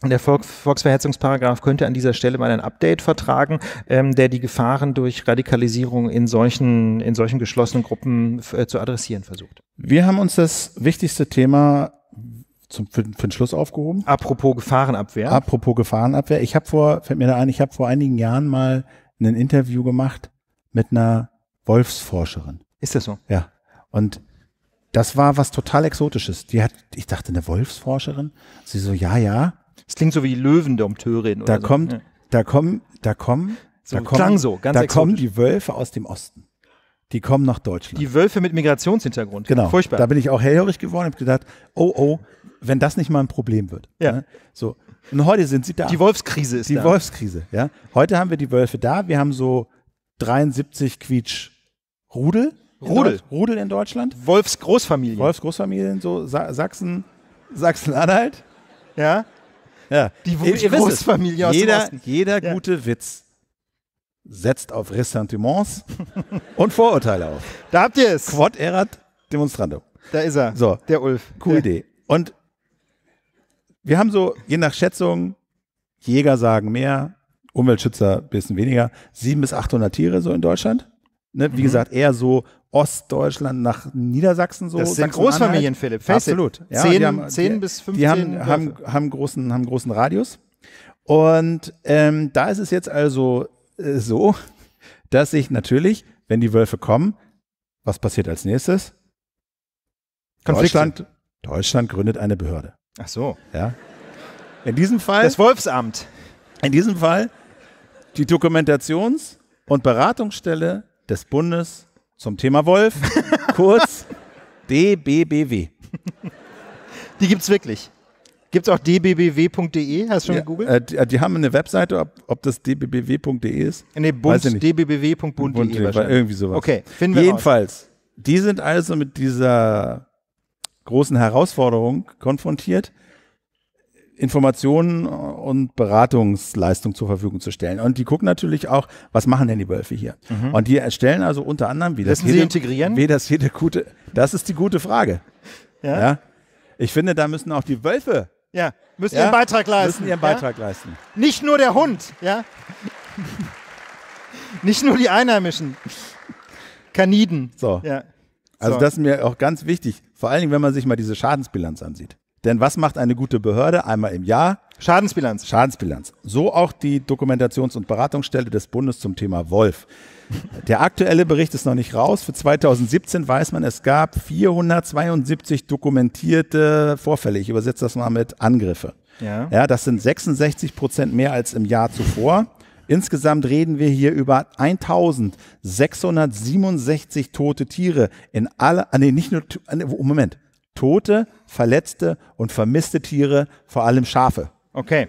der Volks Volksverhetzungsparagraf könnte an dieser Stelle mal ein Update vertragen, ähm, der die Gefahren durch Radikalisierung in solchen, in solchen geschlossenen Gruppen äh, zu adressieren versucht. Wir haben uns das wichtigste Thema zum, für, für den Schluss aufgehoben. Apropos Gefahrenabwehr. Apropos Gefahrenabwehr. Ich habe vor, fällt mir da ein, ich habe vor einigen Jahren mal ein Interview gemacht mit einer Wolfsforscherin. Ist das so? Ja. Und das war was total Exotisches. Die hat, ich dachte, eine Wolfsforscherin. Sie so, ja, ja. Das klingt so wie Löwendomteurin. Da oder kommt, so. ja. da kommen, da kommen, so, da kommen, so, da exotisch. kommen die Wölfe aus dem Osten. Die kommen nach Deutschland. Die Wölfe mit Migrationshintergrund. Genau. Furchtbar. Da bin ich auch hellhörig geworden und habe gedacht, oh oh, wenn das nicht mal ein Problem wird. Ja. Ne? So. Und heute sind sie da. Die Wolfskrise ist die da. Die Wolfskrise, ja. Heute haben wir die Wölfe da. Wir haben so 73 Quietsch Rudel. Rudel. In Rudel in Deutschland. Wolfs Großfamilien. Wolfs Großfamilien, so Sa Sachsen, Sachsen-Anhalt. Ja. ja. Die Wolfs Großfamilie aus jeder, Jeder ja. gute Witz setzt auf Ressentiments und Vorurteile auf. Da habt ihr es. Quod erat demonstrando. Da ist er. So. Der Ulf. Coole ja. Idee. Und wir haben so, je nach Schätzung, Jäger sagen mehr, Umweltschützer ein bisschen weniger, 700 bis 800 Tiere so in Deutschland. Ne? Wie mhm. gesagt, eher so Ostdeutschland nach Niedersachsen so. Das sind Großfamilien, Philipp. Face Absolut. Ja, zehn, haben, zehn bis 15. Die haben, haben, haben, großen, haben großen Radius. Und ähm, da ist es jetzt also äh, so, dass ich natürlich, wenn die Wölfe kommen, was passiert als nächstes? Konflikte. Deutschland, Deutschland gründet eine Behörde. Ach so. Ja. In diesem Fall. Das Wolfsamt. In diesem Fall die Dokumentations- und Beratungsstelle des Bundes zum Thema Wolf, [LAUGHS] kurz DBBW. Die gibt es wirklich. Gibt es auch dbbw.de? Hast du schon ja, gegoogelt? Äh, die, äh, die, haben eine Webseite, ob, ob das dbbw.de ist. Nee, Bund, dbbw.bund.de e Irgendwie sowas. Okay, finden wir Jedenfalls, raus. die sind also mit dieser großen Herausforderung konfrontiert, Informationen und Beratungsleistung zur Verfügung zu stellen. Und die gucken natürlich auch, was machen denn die Wölfe hier? Mhm. Und die erstellen also unter anderem, wie Lassen das, jede, integrieren? wie das jede gute, das ist die gute Frage. ja? ja? Ich finde, da müssen auch die Wölfe ja, müssen ja? ihren Beitrag leisten. Müssen ihren Beitrag ja? leisten. Nicht nur der Hund, ja? [LAUGHS] Nicht nur die Einheimischen. Kaniden. So. Ja. Also so. das ist mir auch ganz wichtig, vor allen Dingen, wenn man sich mal diese Schadensbilanz ansieht. Denn was macht eine gute Behörde einmal im Jahr? Schadensbilanz. Schadensbilanz. So auch die Dokumentations- und Beratungsstelle des Bundes zum Thema Wolf. Der aktuelle Bericht ist noch nicht raus. Für 2017 weiß man, es gab 472 dokumentierte Vorfälle. Ich übersetze das mal mit Angriffe. Ja. ja, das sind 66 Prozent mehr als im Jahr zuvor. Insgesamt reden wir hier über 1667 tote Tiere in alle, ah, nee, nicht nur, ah, Moment, tote, verletzte und vermisste Tiere, vor allem Schafe. Okay.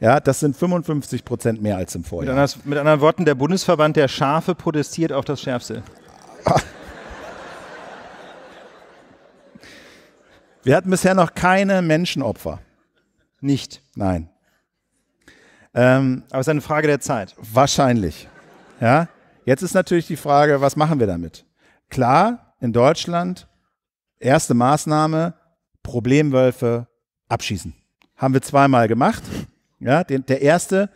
Ja, das sind 55 Prozent mehr als im Vorjahr. Mit, anders, mit anderen Worten, der Bundesverband der Schafe protestiert auf das Schärfste. [LAUGHS] Wir hatten bisher noch keine Menschenopfer. Nicht? Nein. Ähm, ähm, Aber es ist eine Frage der Zeit. Wahrscheinlich. Ja. Jetzt ist natürlich die Frage, was machen wir damit? Klar, in Deutschland, erste Maßnahme, Problemwölfe abschießen. Haben wir zweimal gemacht. Ja, den, der erste,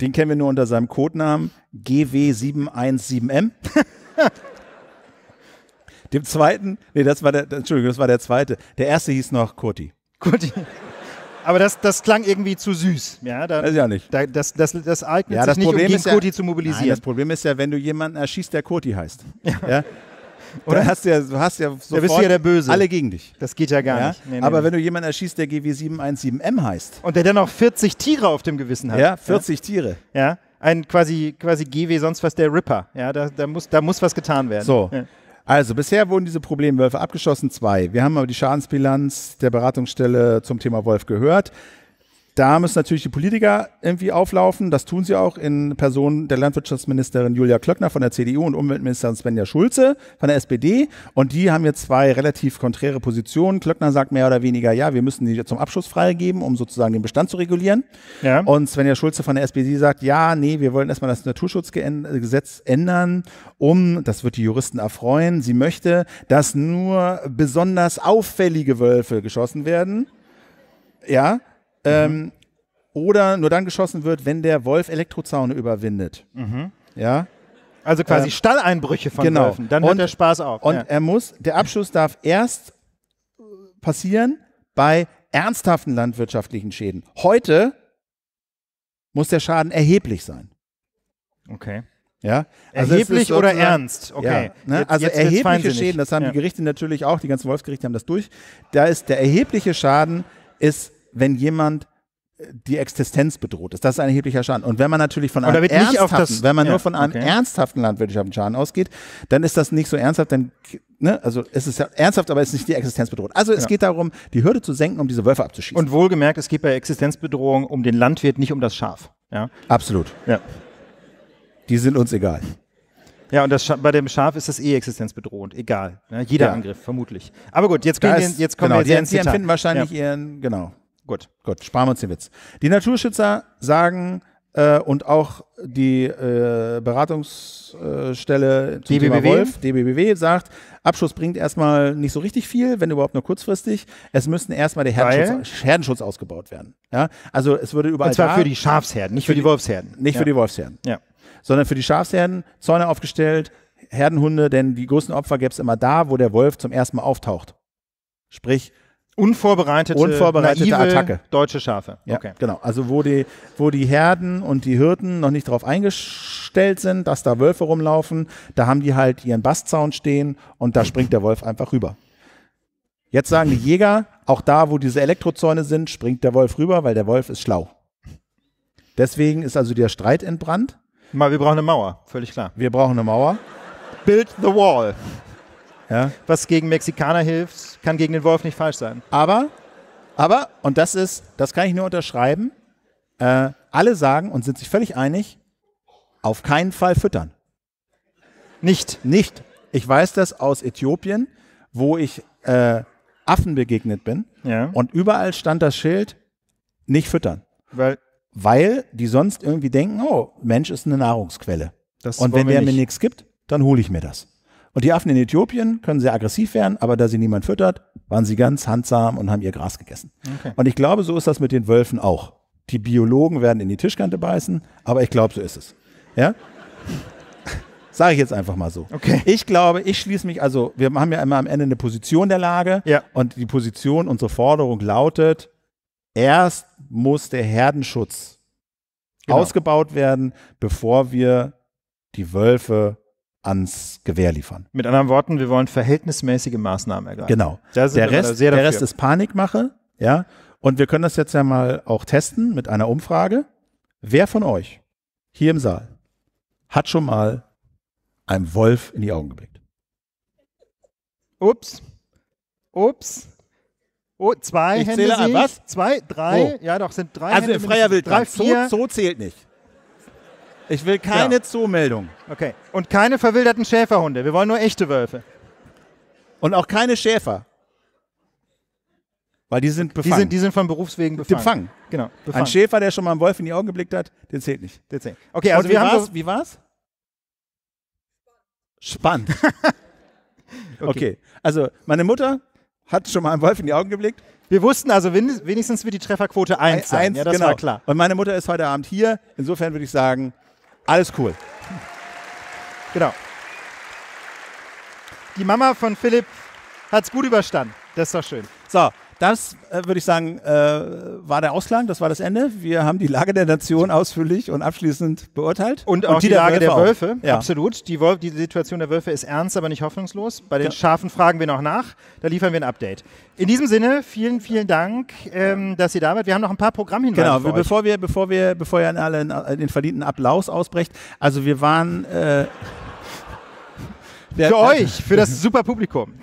den kennen wir nur unter seinem Codenamen GW717M. [LAUGHS] Dem zweiten, nee, das war der, Entschuldigung, das war der zweite. Der erste hieß noch Kurti. Kurti. Aber das, das klang irgendwie zu süß. Ja, da, das ist ja nicht. Da, das, das, das eignet ja, sich nicht, Problem um gegen Kurti ja, zu mobilisieren. Nein, das Problem ist ja, wenn du jemanden erschießt, der Kurti heißt. Ja. ja? Oder hast du ja, hast ja sofort bist du ja der Böse. alle gegen dich. Das geht ja gar ja? nicht. Nee, nee, Aber nee. wenn du jemanden erschießt, der GW717M heißt. Und der dann auch 40 Tiere auf dem Gewissen hat. Ja, 40 ja? Tiere. Ja, ein quasi, quasi GW sonst was der Ripper. Ja, da, da, muss, da muss was getan werden. So. Ja. Also, bisher wurden diese Problemwölfe abgeschossen, zwei. Wir haben aber die Schadensbilanz der Beratungsstelle zum Thema Wolf gehört. Da müssen natürlich die Politiker irgendwie auflaufen. Das tun sie auch in Person der Landwirtschaftsministerin Julia Klöckner von der CDU und Umweltministerin Svenja Schulze von der SPD. Und die haben jetzt zwei relativ konträre Positionen. Klöckner sagt mehr oder weniger, ja, wir müssen die zum Abschluss freigeben, um sozusagen den Bestand zu regulieren. Ja. Und Svenja Schulze von der SPD sagt, ja, nee, wir wollen erstmal das Naturschutzgesetz ändern, um, das wird die Juristen erfreuen, sie möchte, dass nur besonders auffällige Wölfe geschossen werden. Ja, ähm, mhm. oder nur dann geschossen wird, wenn der Wolf Elektrozaune überwindet. Mhm. Ja. Also quasi ähm, Stalleinbrüche von genau. Wölfen. Dann und, der Spaß auf. Und ja. er muss, der Abschuss darf erst äh, passieren bei ernsthaften landwirtschaftlichen Schäden. Heute muss der Schaden erheblich sein. Okay. Ja, also erheblich oder ernst? Okay. Ja, ne? jetzt, also jetzt erhebliche Schäden, das haben ja. die Gerichte natürlich auch, die ganzen Wolfsgerichte haben das durch. Da ist der erhebliche Schaden ist wenn jemand äh, die Existenz bedroht ist. Das ist ein erheblicher Schaden. Und wenn man natürlich von einem ernsthaften, das, wenn man ja, nur von einem okay. ernsthaften landwirtschaftlichen Schaden ausgeht, dann ist das nicht so ernsthaft, denn ne, also es ist ja ernsthaft, aber es ist nicht die Existenz bedroht. Also es ja. geht darum, die Hürde zu senken, um diese Wölfe abzuschießen. Und wohlgemerkt, es geht bei Existenzbedrohung um den Landwirt, nicht um das Schaf. Ja? Absolut. Ja. Die sind uns egal. Ja, und das, bei dem Schaf ist das eh existenzbedrohend. Egal. Ne? Jeder ja. Angriff, vermutlich. Aber gut, jetzt, gehen, ist, jetzt kommen genau, wir jetzt die, ins die empfinden wahrscheinlich ihren, genau. Gut. Gut, sparen wir uns den Witz. Die Naturschützer sagen äh, und auch die äh, Beratungsstelle zum DBBW. Thema Wolf, DBBW, sagt, Abschuss bringt erstmal nicht so richtig viel, wenn überhaupt nur kurzfristig. Es müssten erstmal der Herdenschutz, Herdenschutz, ausgebaut werden. Ja? Also es würde überall. Und zwar da, für die Schafsherden, nicht für die, die Wolfsherden. Nicht ja. für die Wolfsherden. Ja. Sondern für die Schafsherden, Zäune aufgestellt, Herdenhunde, denn die größten Opfer gäbe es immer da, wo der Wolf zum ersten Mal auftaucht. Sprich, Unvorbereitete, Unvorbereitete naive, Attacke. Deutsche Schafe. Ja, okay. Genau. Also wo die, wo die Herden und die Hirten noch nicht darauf eingestellt sind, dass da Wölfe rumlaufen, da haben die halt ihren Basszaun stehen und da springt der Wolf einfach rüber. Jetzt sagen die Jäger, auch da, wo diese Elektrozäune sind, springt der Wolf rüber, weil der Wolf ist schlau. Deswegen ist also der Streit entbrannt. Mal, wir brauchen eine Mauer, völlig klar. Wir brauchen eine Mauer. Build the wall ja. was gegen Mexikaner hilft, kann gegen den Wolf nicht falsch sein. Aber, aber, und das ist, das kann ich nur unterschreiben, äh, alle sagen und sind sich völlig einig, auf keinen Fall füttern. Nicht. Nicht. Ich weiß das aus Äthiopien, wo ich äh, Affen begegnet bin. Ja. Und überall stand das Schild, nicht füttern. Weil, Weil die sonst irgendwie denken, oh, Mensch ist eine Nahrungsquelle. und wenn der nicht. mir nichts gibt, dann hole ich mir das. Und die Affen in Äthiopien können sehr aggressiv werden, aber da sie niemand füttert, waren sie ganz handsam und haben ihr Gras gegessen. Okay. Und ich glaube, so ist das mit den Wölfen auch. Die Biologen werden in die Tischkante beißen, aber ich glaube, so ist es. Ja? [LAUGHS] Sage ich jetzt einfach mal so. Okay. Ich glaube, ich schließe mich, also wir haben ja immer am Ende eine Position der Lage ja. und die Position, unsere Forderung lautet, erst muss der Herdenschutz genau. ausgebaut werden, bevor wir die Wölfe ans Gewehr liefern. Mit anderen Worten, wir wollen verhältnismäßige Maßnahmen ergreifen. Genau. Der Rest, der Rest ist Panikmache, ja. Und wir können das jetzt ja mal auch testen mit einer Umfrage. Wer von euch hier im Saal hat schon mal einem Wolf in die Augen geblickt? Ups. Ups. Oh, zwei ich Hände. Zähle an, was? Zwei, drei. Oh. Ja, doch, sind drei. Also Hände in freier Wildbahn. So, Zoo zählt nicht. Ich will keine ja. Zoomeldung. Okay. Und keine verwilderten Schäferhunde. Wir wollen nur echte Wölfe. Und auch keine Schäfer. Weil die sind befangen. Die sind, die sind von Berufswegen befangen. befangen. Genau. Befangen. Ein Schäfer, der schon mal einen Wolf in die Augen geblickt hat, der zählt nicht. Der zählt. Okay, also wie, war's, so wie war's? Spannend. [LAUGHS] okay. okay. Also, meine Mutter hat schon mal einen Wolf in die Augen geblickt. Wir wussten also wenigstens, wie die Trefferquote 1 sein. 1, ja, das genau. war klar. Und meine Mutter ist heute Abend hier. Insofern würde ich sagen, alles cool. Genau. Die Mama von Philipp hat es gut überstanden. Das ist doch schön. So, das äh, würde ich sagen, äh, war der Ausklang, das war das Ende. Wir haben die Lage der Nation ausführlich und abschließend beurteilt. Und auch und die, die, Lage, Lage der Wölfe, ja. absolut. Die, Wolf, die, Situation der Wölfe ist ernst, aber nicht hoffnungslos. Bei den ja. Genau. Schafen fragen wir noch nach, da liefern wir ein Update. In diesem Sinne, vielen, vielen Dank, ähm, dass ihr da wart. Wir haben noch ein paar Programmhinweise. Genau, wir, bevor, wir, bevor, wir, bevor ihr an alle den verdienten Applaus ausbrecht, also wir waren. Äh, der, für euch, für das super Publikum.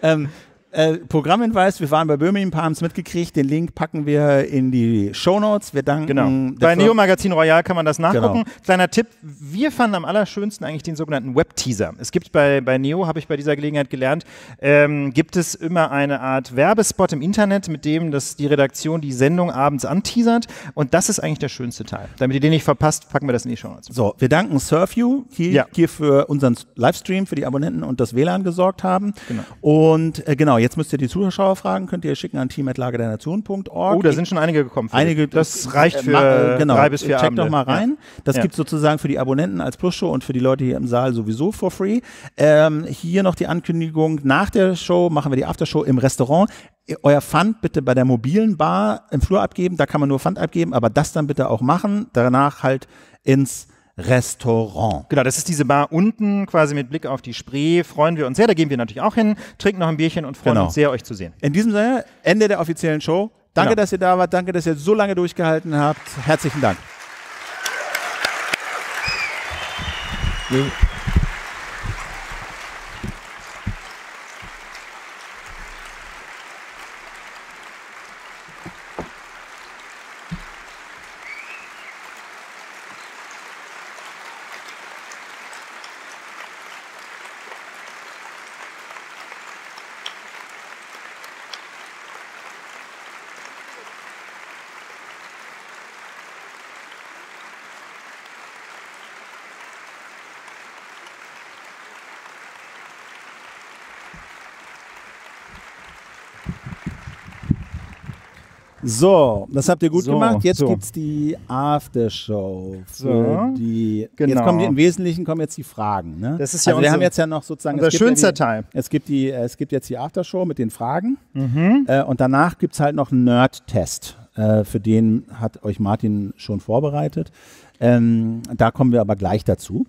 Ähm, äh, Programmhinweis, wir waren bei Birmingham, haben es mitgekriegt. Den Link packen wir in die Show Notes. Wir danken. Genau. Bei Neo Magazin Royal kann man das genau. nachgucken. Genau. Kleiner Tipp, wir fanden am allerschönsten eigentlich den sogenannten Web-Teaser. Es gibt bei, bei Neo, habe ich bei dieser Gelegenheit gelernt, ähm, gibt es immer eine Art Werbespot im Internet, mit dem das, die Redaktion die Sendung abends anteasert. Und das ist eigentlich der schönste Teil. Damit ihr den nicht verpasst, packen wir das in die Show Notes. So, wir danken Surfview, die ja. hier für unseren Livestream, für die Abonnenten und das WLAN gesorgt haben. Genau. Und äh, genau, jetzt jetzt müsst ihr die Zuschauer fragen, könnt ihr schicken an team.lagedernation.org. Oh, da sind schon einige gekommen. Einige, das äh, reicht äh, für äh, genau, drei bis vier Checkt Abende. doch mal rein. Ja. Das ja. gibt sozusagen für die Abonnenten als Plus-Show und für die Leute hier im Saal sowieso for free. Ähm, hier noch die Ankündigung, nach der Show machen wir die Aftershow im Restaurant e, euer Pfand bitte bei der mobilen Bar im Flur abgeben. Da kann man nur Pfand abgeben, aber das dann bitte auch machen. Danach halt ins Restaurant. Genau, das ist diese Bar unten, quasi mit Blick auf die Spree. Freuen wir uns sehr, da gehen wir natürlich auch hin, trinken noch ein Bierchen und freuen genau. uns sehr, euch zu sehen. In diesem Sinne, Ende der offiziellen Show. Danke, genau. dass ihr da wart. Danke, dass ihr so lange durchgehalten habt. Herzlichen Dank. So, das habt ihr gut so, gemacht. Jetzt so. gibt's die Aftershow. So, die, genau. Jetzt kommen genau. die, im Wesentlichen kommen jetzt die Fragen. Ne? Das ist ja also wir haben jetzt ja noch sozusagen unser schönster ja die, Teil. Es gibt die, es gibt jetzt die Aftershow mit den Fragen mhm. äh, und danach gibt's halt noch einen Nerd-Test. Äh, für den hat euch Martin schon vorbereitet. Ähm, da kommen wir aber gleich dazu.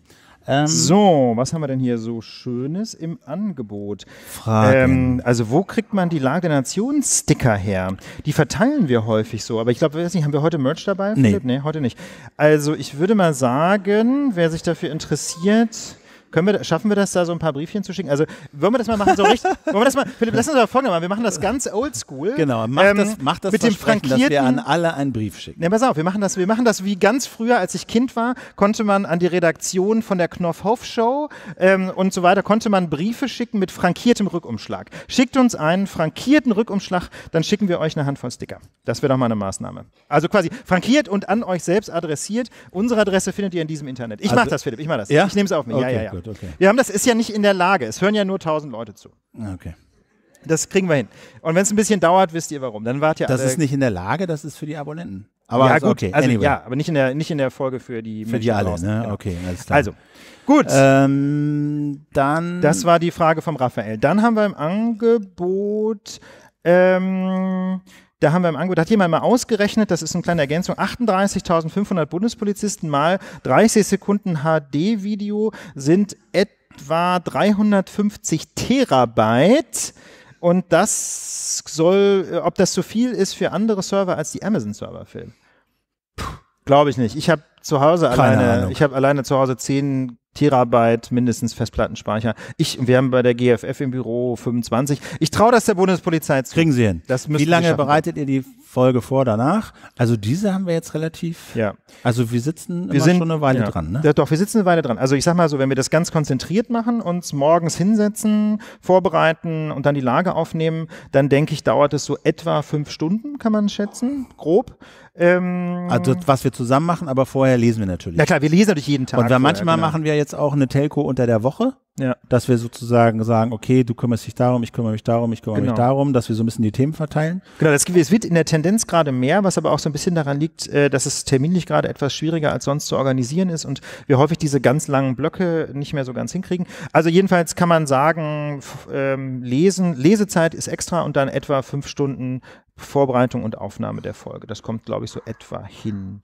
Ähm, so, was haben wir denn hier so Schönes im Angebot? Fragen. Ähm, also wo kriegt man die Lage Nation Sticker her? Die verteilen wir häufig so, aber ich glaube, weiß nicht, haben wir heute Merch dabei? Nee. nee, heute nicht. Also ich würde mal sagen, wer sich dafür interessiert, können wir, schaffen wir das, da so ein paar Briefchen zu schicken? Also wollen wir das mal machen, so richtig? [LAUGHS] wollen wir das mal, Philipp, lass uns mal vorne mal, Wir machen das ganz oldschool. Genau, mach ähm, das, mach das mit dem frankierten, dass wir an alle einen Brief schicken. Ne, pass auf, wir machen das, wir machen das wie ganz früher, als ich Kind war, konnte man an die Redaktion von der Knopf-Hoff-Show ähm, und so weiter, konnte man Briefe schicken mit frankiertem Rückumschlag. Schickt uns einen frankierten Rückumschlag, dann schicken wir euch eine Handvoll Sticker. Das wäre doch mal eine Maßnahme. Also quasi frankiert und an euch selbst adressiert. Unsere Adresse findet ihr in diesem Internet. Ich also, mache das, Philipp, ich mache das. Ja? Ich nehme es auf mich. Okay, ja, ja, ja gut, okay. Wir haben das, ist ja nicht in der Lage. Es hören ja nur 1000 Leute zu. Ah, okay. Das kriegen wir hin. Und wenn es ein bisschen dauert, wisst ihr warum. Dann wart ja. Das ist nicht in der Lage, das ist für die Abonnenten. Aber ja, also, gut, okay. Also, anyway. Ja, aber nicht in der, nicht in der Folge für die Für Menschen die alle, draußen, ne? Genau. Okay, alles klar. Also, gut. Ähm, dann. Das war die Frage vom Raphael. Dann haben wir im Angebot. Ähm, da haben wir im Angebot, hat jemand mal ausgerechnet, das ist eine kleine Ergänzung, 38.500 Bundespolizisten mal 30 Sekunden HD-Video sind etwa 350 Terabyte. Und das soll, äh, ob das zu viel ist für andere Server als die Amazon-Server filmen. Glaube ich nicht. Ich habe zu Hause alleine, ich habe alleine zu Hause 10 Terabyte mindestens Festplattenspeicher. Ich, wir haben bei der GFF im Büro 25. Ich traue das der Bundespolizei zu. Kriegen Sie hin. Das Wie lange bereitet ihr die Folge vor, danach? Also diese haben wir jetzt relativ. Ja. Also wir sitzen wir sind, schon eine Weile ja. dran, ne? Ja, doch, wir sitzen eine Weile dran. Also ich sag mal so, wenn wir das ganz konzentriert machen, uns morgens hinsetzen, vorbereiten und dann die Lage aufnehmen, dann denke ich, dauert es so etwa fünf Stunden, kann man schätzen, grob. Ähm, also was wir zusammen machen, aber vorher lesen wir natürlich. Na klar, wir lesen natürlich jeden Tag. Und vorher, manchmal genau. machen wir jetzt auch eine Telco unter der Woche, ja. dass wir sozusagen sagen, okay, du kümmerst dich darum, ich kümmere mich darum, ich kümmere genau. mich darum, dass wir so ein bisschen die Themen verteilen. Genau, das, es wird in der Tendenz gerade mehr, was aber auch so ein bisschen daran liegt, äh, dass es terminlich gerade etwas schwieriger als sonst zu organisieren ist und wir häufig diese ganz langen Blöcke nicht mehr so ganz hinkriegen. Also jedenfalls kann man sagen, ähm, lesen, Lesezeit ist extra und dann etwa fünf Stunden Vorbereitung und Aufnahme der Folge. Das kommt, glaube ich, so etwa hin.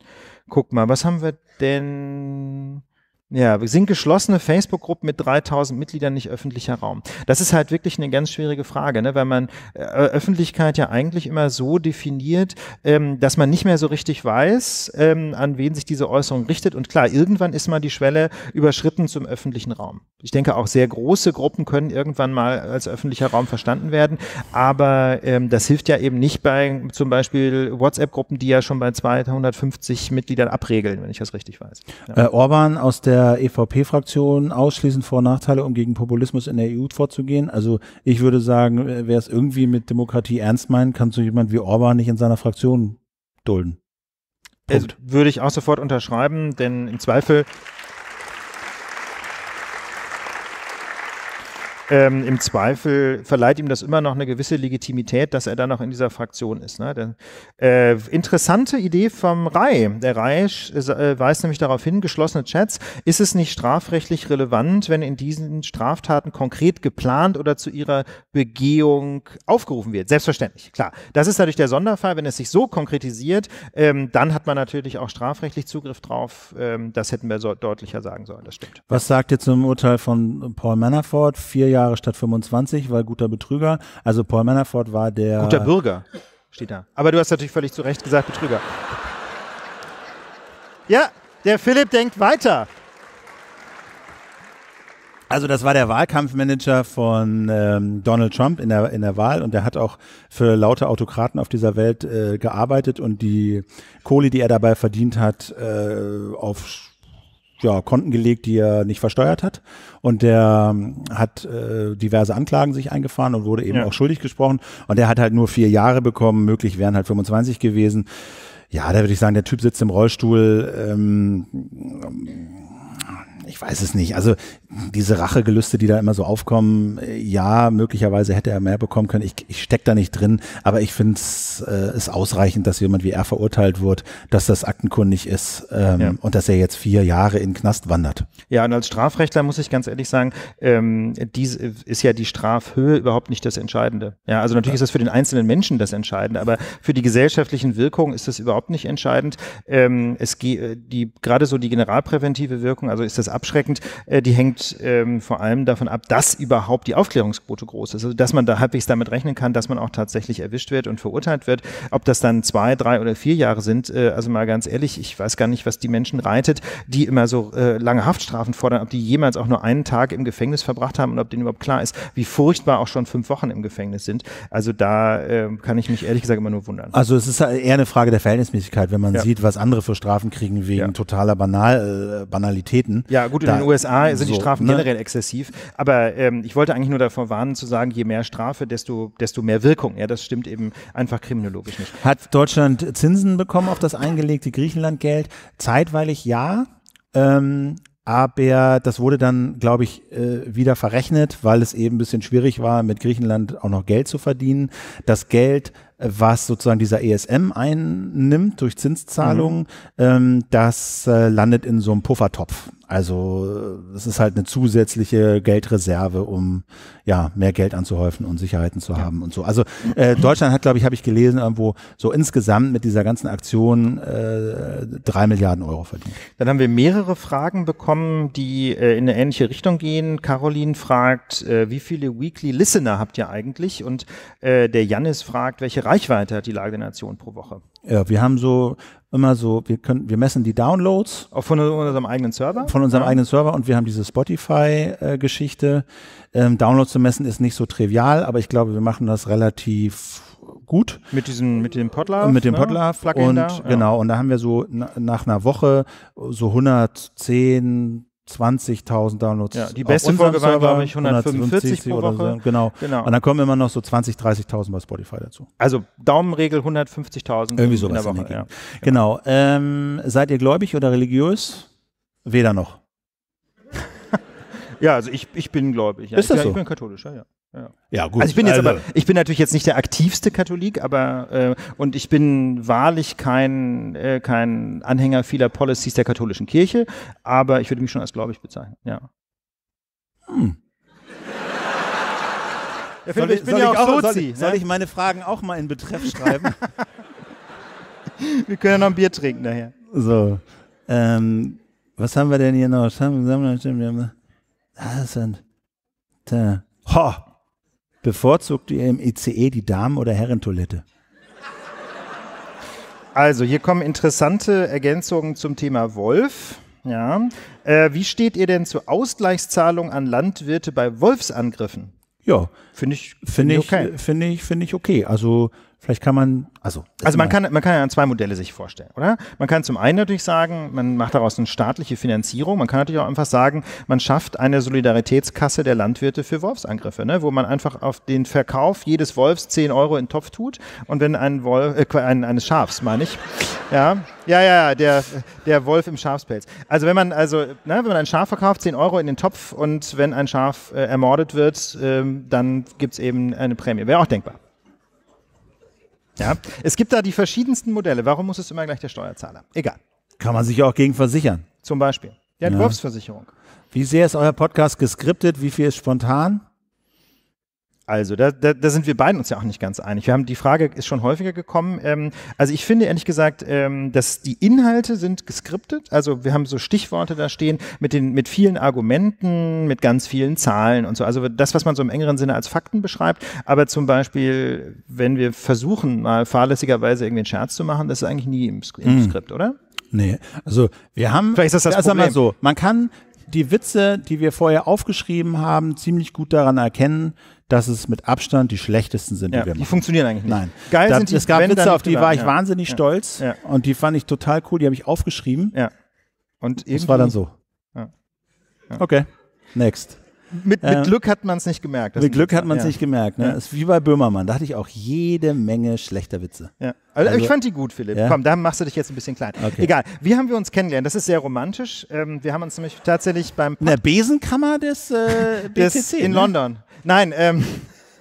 Guck mal, was haben wir denn? Ja, wir sind geschlossene Facebook-Gruppen mit 3000 Mitgliedern, nicht öffentlicher Raum. Das ist halt wirklich eine ganz schwierige Frage, ne? weil man äh, Öffentlichkeit ja eigentlich immer so definiert, ähm, dass man nicht mehr so richtig weiß, ähm, an wen sich diese Äußerung richtet. Und klar, irgendwann ist mal die Schwelle überschritten zum öffentlichen Raum. Ich denke, auch sehr große Gruppen können irgendwann mal als öffentlicher Raum verstanden werden, aber ähm, das hilft ja eben nicht bei zum Beispiel WhatsApp-Gruppen, die ja schon bei 250 Mitgliedern abregeln, wenn ich das richtig weiß. Ja. Äh, Orban aus der der EVP-Fraktion ausschließend Vor- und Nachteile, um gegen Populismus in der EU vorzugehen? Also ich würde sagen, äh, wer es irgendwie mit Demokratie ernst meint, kann so jemand wie Orban nicht in seiner Fraktion dulden. Äh, Punkt. Also würde ich auch sofort unterschreiben, denn im Zweifel ähm, im Zweifel verleiht ihm das immer noch eine gewisse Legitimität, dass er dann noch in dieser Fraktion ist. Ne? Denn, äh, interessante Idee vom Rai. Der Rai äh, weist nämlich darauf hin, geschlossene Chats, ist es nicht strafrechtlich relevant, wenn in diesen Straftaten konkret geplant oder zu ihrer Begehung aufgerufen wird? Selbstverständlich, klar. Das ist natürlich der Sonderfall. Wenn es sich so konkretisiert, ähm, dann hat man natürlich auch strafrechtlich Zugriff drauf. Ähm, das hätten wir so deutlicher sagen sollen, das stimmt. Was sagt ihr zum Urteil von Paul Manafort? Vier Jahre Jahre statt 25, weil guter Betrüger. Also Paul Manafort war der. Guter Bürger, steht da. Aber du hast natürlich völlig zu Recht gesagt, Betrüger. Ja, der Philipp denkt weiter. Also das war der Wahlkampfmanager von ähm, Donald Trump in der, in der Wahl und der hat auch für laute Autokraten auf dieser Welt äh, gearbeitet und die Kohle, die er dabei verdient hat, äh, auf ja, Konten gelegt, die er nicht versteuert hat. Und der ähm, hat äh, diverse Anklagen sich eingefahren und wurde eben ja. auch schuldig gesprochen. Und der hat halt nur vier Jahre bekommen, möglich wären halt 25 gewesen. Ja, da würde ich sagen, der Typ sitzt im Rollstuhl. Ähm, ich weiß es nicht. Also diese Rachegelüste, die da immer so aufkommen, äh, ja, möglicherweise hätte er mehr bekommen können. Ich, ich stecke da nicht drin, aber ich finde es äh, ausreichend, dass jemand wie er verurteilt wurde, dass das aktenkundig ist ähm, ja. und dass er jetzt vier Jahre in Knast wandert. Ja, und als Strafrechtler muss ich ganz ehrlich sagen, ähm, dies ist ja die Strafhöhe überhaupt nicht das Entscheidende. Ja, also natürlich ja. ist das für den einzelnen Menschen das Entscheidende, aber für die gesellschaftlichen Wirkungen ist das überhaupt nicht entscheidend. Ähm, es geht äh, die gerade so die generalpräventive Wirkung, also ist das abschreckend, äh, die hängt ähm, vor allem davon ab, dass überhaupt die Aufklärungsquote groß ist. Also dass man da halbwegs damit rechnen kann, dass man auch tatsächlich erwischt wird und verurteilt wird. Ob das dann zwei, drei oder vier Jahre sind, äh, also mal ganz ehrlich, ich weiß gar nicht, was die Menschen reitet, die immer so äh, lange Haftstrafen fordern, ob die jemals auch nur einen Tag im Gefängnis verbracht haben und ob denen überhaupt klar ist, wie furchtbar auch schon fünf Wochen im Gefängnis sind. Also da ähm, kann ich mich ehrlich gesagt immer nur wundern. Also es ist eher eine Frage der Verhältnismäßigkeit, wenn man ja. sieht, was andere für Strafen kriegen wegen ja. totaler Banal, äh, Banalitäten. Ja, ja, gut, in den USA sind so, die Strafen ne? generell exzessiv. Aber ähm, ich wollte eigentlich nur davor warnen, zu sagen, je mehr Strafe, desto, desto mehr Wirkung. Ja, das stimmt eben einfach kriminologisch nicht. Hat Deutschland Zinsen bekommen auf das eingelegte Griechenlandgeld? Zeitweilig ja. Ähm, aber das wurde dann, glaube ich, äh, wieder verrechnet, weil es eben ein bisschen schwierig war, mit Griechenland auch noch Geld zu verdienen. Das Geld, was sozusagen dieser ESM einnimmt durch Zinszahlungen, mhm. Ähm, das äh, landet in so einem Puffertopf. Also es ist halt eine zusätzliche Geldreserve, um ja mehr Geld anzuhäufen und Sicherheiten zu ja. haben und so. Also äh, Deutschland hat, glaube ich, habe ich gelesen irgendwo so insgesamt mit dieser ganzen Aktion äh, drei Milliarden Euro verdient. Dann haben wir mehrere Fragen bekommen, die äh, in eine ähnliche Richtung gehen. Caroline fragt, äh, wie viele Weekly Listener habt ihr eigentlich? Und äh, der Jannis fragt, welche Reichweite hat die Lage der Nation pro Woche? Ja, wir haben so immer so, wir können, wir messen die Downloads. Auch von unserem eigenen Server? Von unserem ja. eigenen Server und wir haben diese Spotify-Geschichte. Ähm, Downloads zu messen ist nicht so trivial, aber ich glaube, wir machen das relativ gut. Mit diesem, mit dem Podlove? Mit dem ne? Podlove. und, da, ja. genau, und da haben wir so na, nach einer Woche so 110, 20.000 Downloads. Ja, die beste Folge waren, glaube ich, 145 pro Woche. so. genau. genau. Und dann kommen immer noch so 20.000, 30 30.000 bei Spotify dazu. Also Daumenregel 150.000 Irgendwie sowas in der Woche. Ja. Genau. genau. Ähm, seid ihr gläubig oder religiös? Weder noch. [LAUGHS] ja, also ich, ich bin gläubig. Ja. Ist das ich, so? Ich bin katholischer, ja. Ja. gut. Also ich bin jetzt also. aber, ich bin natürlich jetzt nicht der aktivste Katholik, aber äh, und ich bin wahrlich kein, äh, kein Anhänger vieler Policies der katholischen Kirche, aber ich würde mich schon als gläubig bezeichnen, ja. Hm. Ja, Philipp, ich, ich bin ja auch, auch Sozi. Soll, ne? soll ich meine Fragen auch mal in Betreff schreiben? wir können ja noch ein Bier trinken daher. So. Ähm, was haben wir denn hier noch? Was das sind. Da. Ho! Bevorzugt ihr im ICE die Damen- oder Herrentoilette? Also, hier kommen interessante Ergänzungen zum Thema Wolf. Ja. Äh, wie steht ihr denn zur Ausgleichszahlung an Landwirte bei Wolfsangriffen? Ja. Finde ich, finde ich, okay. finde ich, finde ich okay. Also, Vielleicht kann man, also. Also man kann, man kann ja zwei Modelle sich vorstellen, oder? Man kann zum einen natürlich sagen, man macht daraus eine staatliche Finanzierung. Man kann natürlich auch einfach sagen, man schafft eine Solidaritätskasse der Landwirte für Wolfsangriffe, ne? wo man einfach auf den Verkauf jedes Wolfs 10 Euro in den Topf tut. Und wenn ein Wolf, äh, ein, eines Schafs, meine ich. Ja, ja, ja, der, der Wolf im Schafspelz. Also wenn man, also, ne, wenn man ein Schaf verkauft, 10 Euro in den Topf und wenn ein Schaf äh, ermordet wird, äh, dann gibt's eben eine Prämie. Wäre auch denkbar. Ja, es gibt da die verschiedensten Modelle. Warum muss es immer gleich der Steuerzahler? Egal. Kann man sich auch gegen versichern. Zum Beispiel. Die Entwurfsversicherung. Ja. Wie sehr ist euer Podcast geskriptet? Wie viel ist spontan? Also, da, da, da sind wir beiden uns ja auch nicht ganz einig. Wir haben die Frage ist schon häufiger gekommen. Ähm, also ich finde ehrlich gesagt, ähm, dass die Inhalte sind geskriptet. Also wir haben so Stichworte da stehen mit den mit vielen Argumenten, mit ganz vielen Zahlen und so. Also das, was man so im engeren Sinne als Fakten beschreibt. Aber zum Beispiel, wenn wir versuchen, mal fahrlässigerweise irgendwie einen Scherz zu machen, das ist eigentlich nie im, im hm. Skript, oder? Nee, also wir haben. Vielleicht ist das das Problem. Mal so, man kann die Witze, die wir vorher aufgeschrieben haben, ziemlich gut daran erkennen, dass es mit Abstand die schlechtesten sind, ja, die wir machen. Die funktionieren eigentlich nicht. Nein. Geil da, sind die, es gab Witze, auf die war ich ja. wahnsinnig stolz und die fand ich total cool, die habe ich aufgeschrieben. Ja. Und es war dann so. Ja. Okay, next. Mit, mit ähm, Glück hat man es nicht gemerkt. Mit Glück hat man es ja. nicht gemerkt. Ne? Ja. Ist wie bei Böhmermann. Da hatte ich auch jede Menge schlechter Witze. Ja. Also, also, ich fand die gut, Philipp. Komm, da machst du dich jetzt ein bisschen klein. Okay. Egal. Wie haben wir uns kennengelernt? Das ist sehr romantisch. Ähm, wir haben uns nämlich tatsächlich beim. Pod In der Besenkammer des äh, BTC. [LAUGHS] Des in ne? London. Nein, ähm.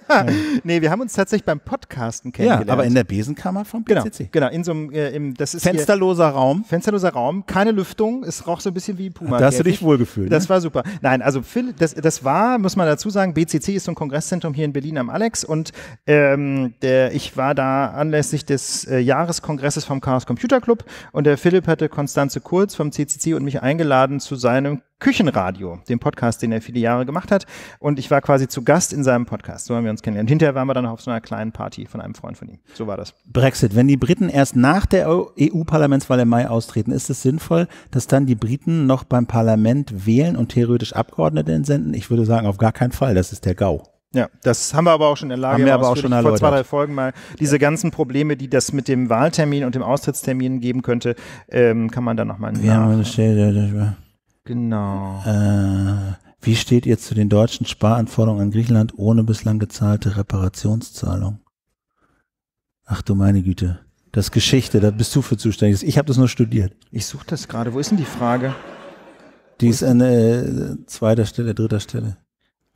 [LAUGHS] nee, wir haben uns tatsächlich beim Podcasten kennengelernt. Ja, aber in der Besenkammer vom PCC. Genau, genau in so einem, äh, im, das ist Fensterloser hier, Raum. Fensterloser Raum, keine Lüftung, es roch so ein bisschen wie Puma. Da hast du dich wohlgefühlt. Das ne? war super. Nein, also Phil, das, das war, muss man dazu sagen, BCC ist so ein Kongresszentrum hier in Berlin am Alex und ähm, der, ich war da anlässlich des äh, Jahreskongresses vom Chaos Computer Club und der Philipp hatte Konstanze Kurz vom CCC und mich eingeladen zu seinem Küchenradio, dem Podcast, den er viele Jahre gemacht hat. Und ich war quasi zu Gast in seinem Podcast. So haben wir uns kennengelernt. Hinterher waren wir dann auf so einer kleinen Party von einem Freund von ihm. So war das. Brexit. Wenn die Briten erst nach der EU-Parlamentswahl e im Mai austreten, ist es sinnvoll, dass dann die Briten noch beim Parlament wählen und theoretisch Abgeordnete entsenden? Ich würde sagen, auf gar keinen Fall. Das ist der GAU. Ja, das haben wir aber auch schon in der Lage. Haben wir aber auch schon erläutert. vor zwei, drei Folgen mal. Diese ja. ganzen Probleme, die das mit dem Wahltermin und dem Austrittstermin geben könnte, ähm, kann man dann nochmal. Ja, das, das, das, Genau. Äh, wie steht ihr zu den deutschen Sparanforderungen an Griechenland ohne bislang gezahlte Reparationszahlung? Ach du meine Güte. Das Geschichte, da bist du für zuständig. Ich habe das nur studiert. Ich suche das gerade. Wo ist denn die Frage? Die ist an äh, zweiter Stelle, dritter Stelle.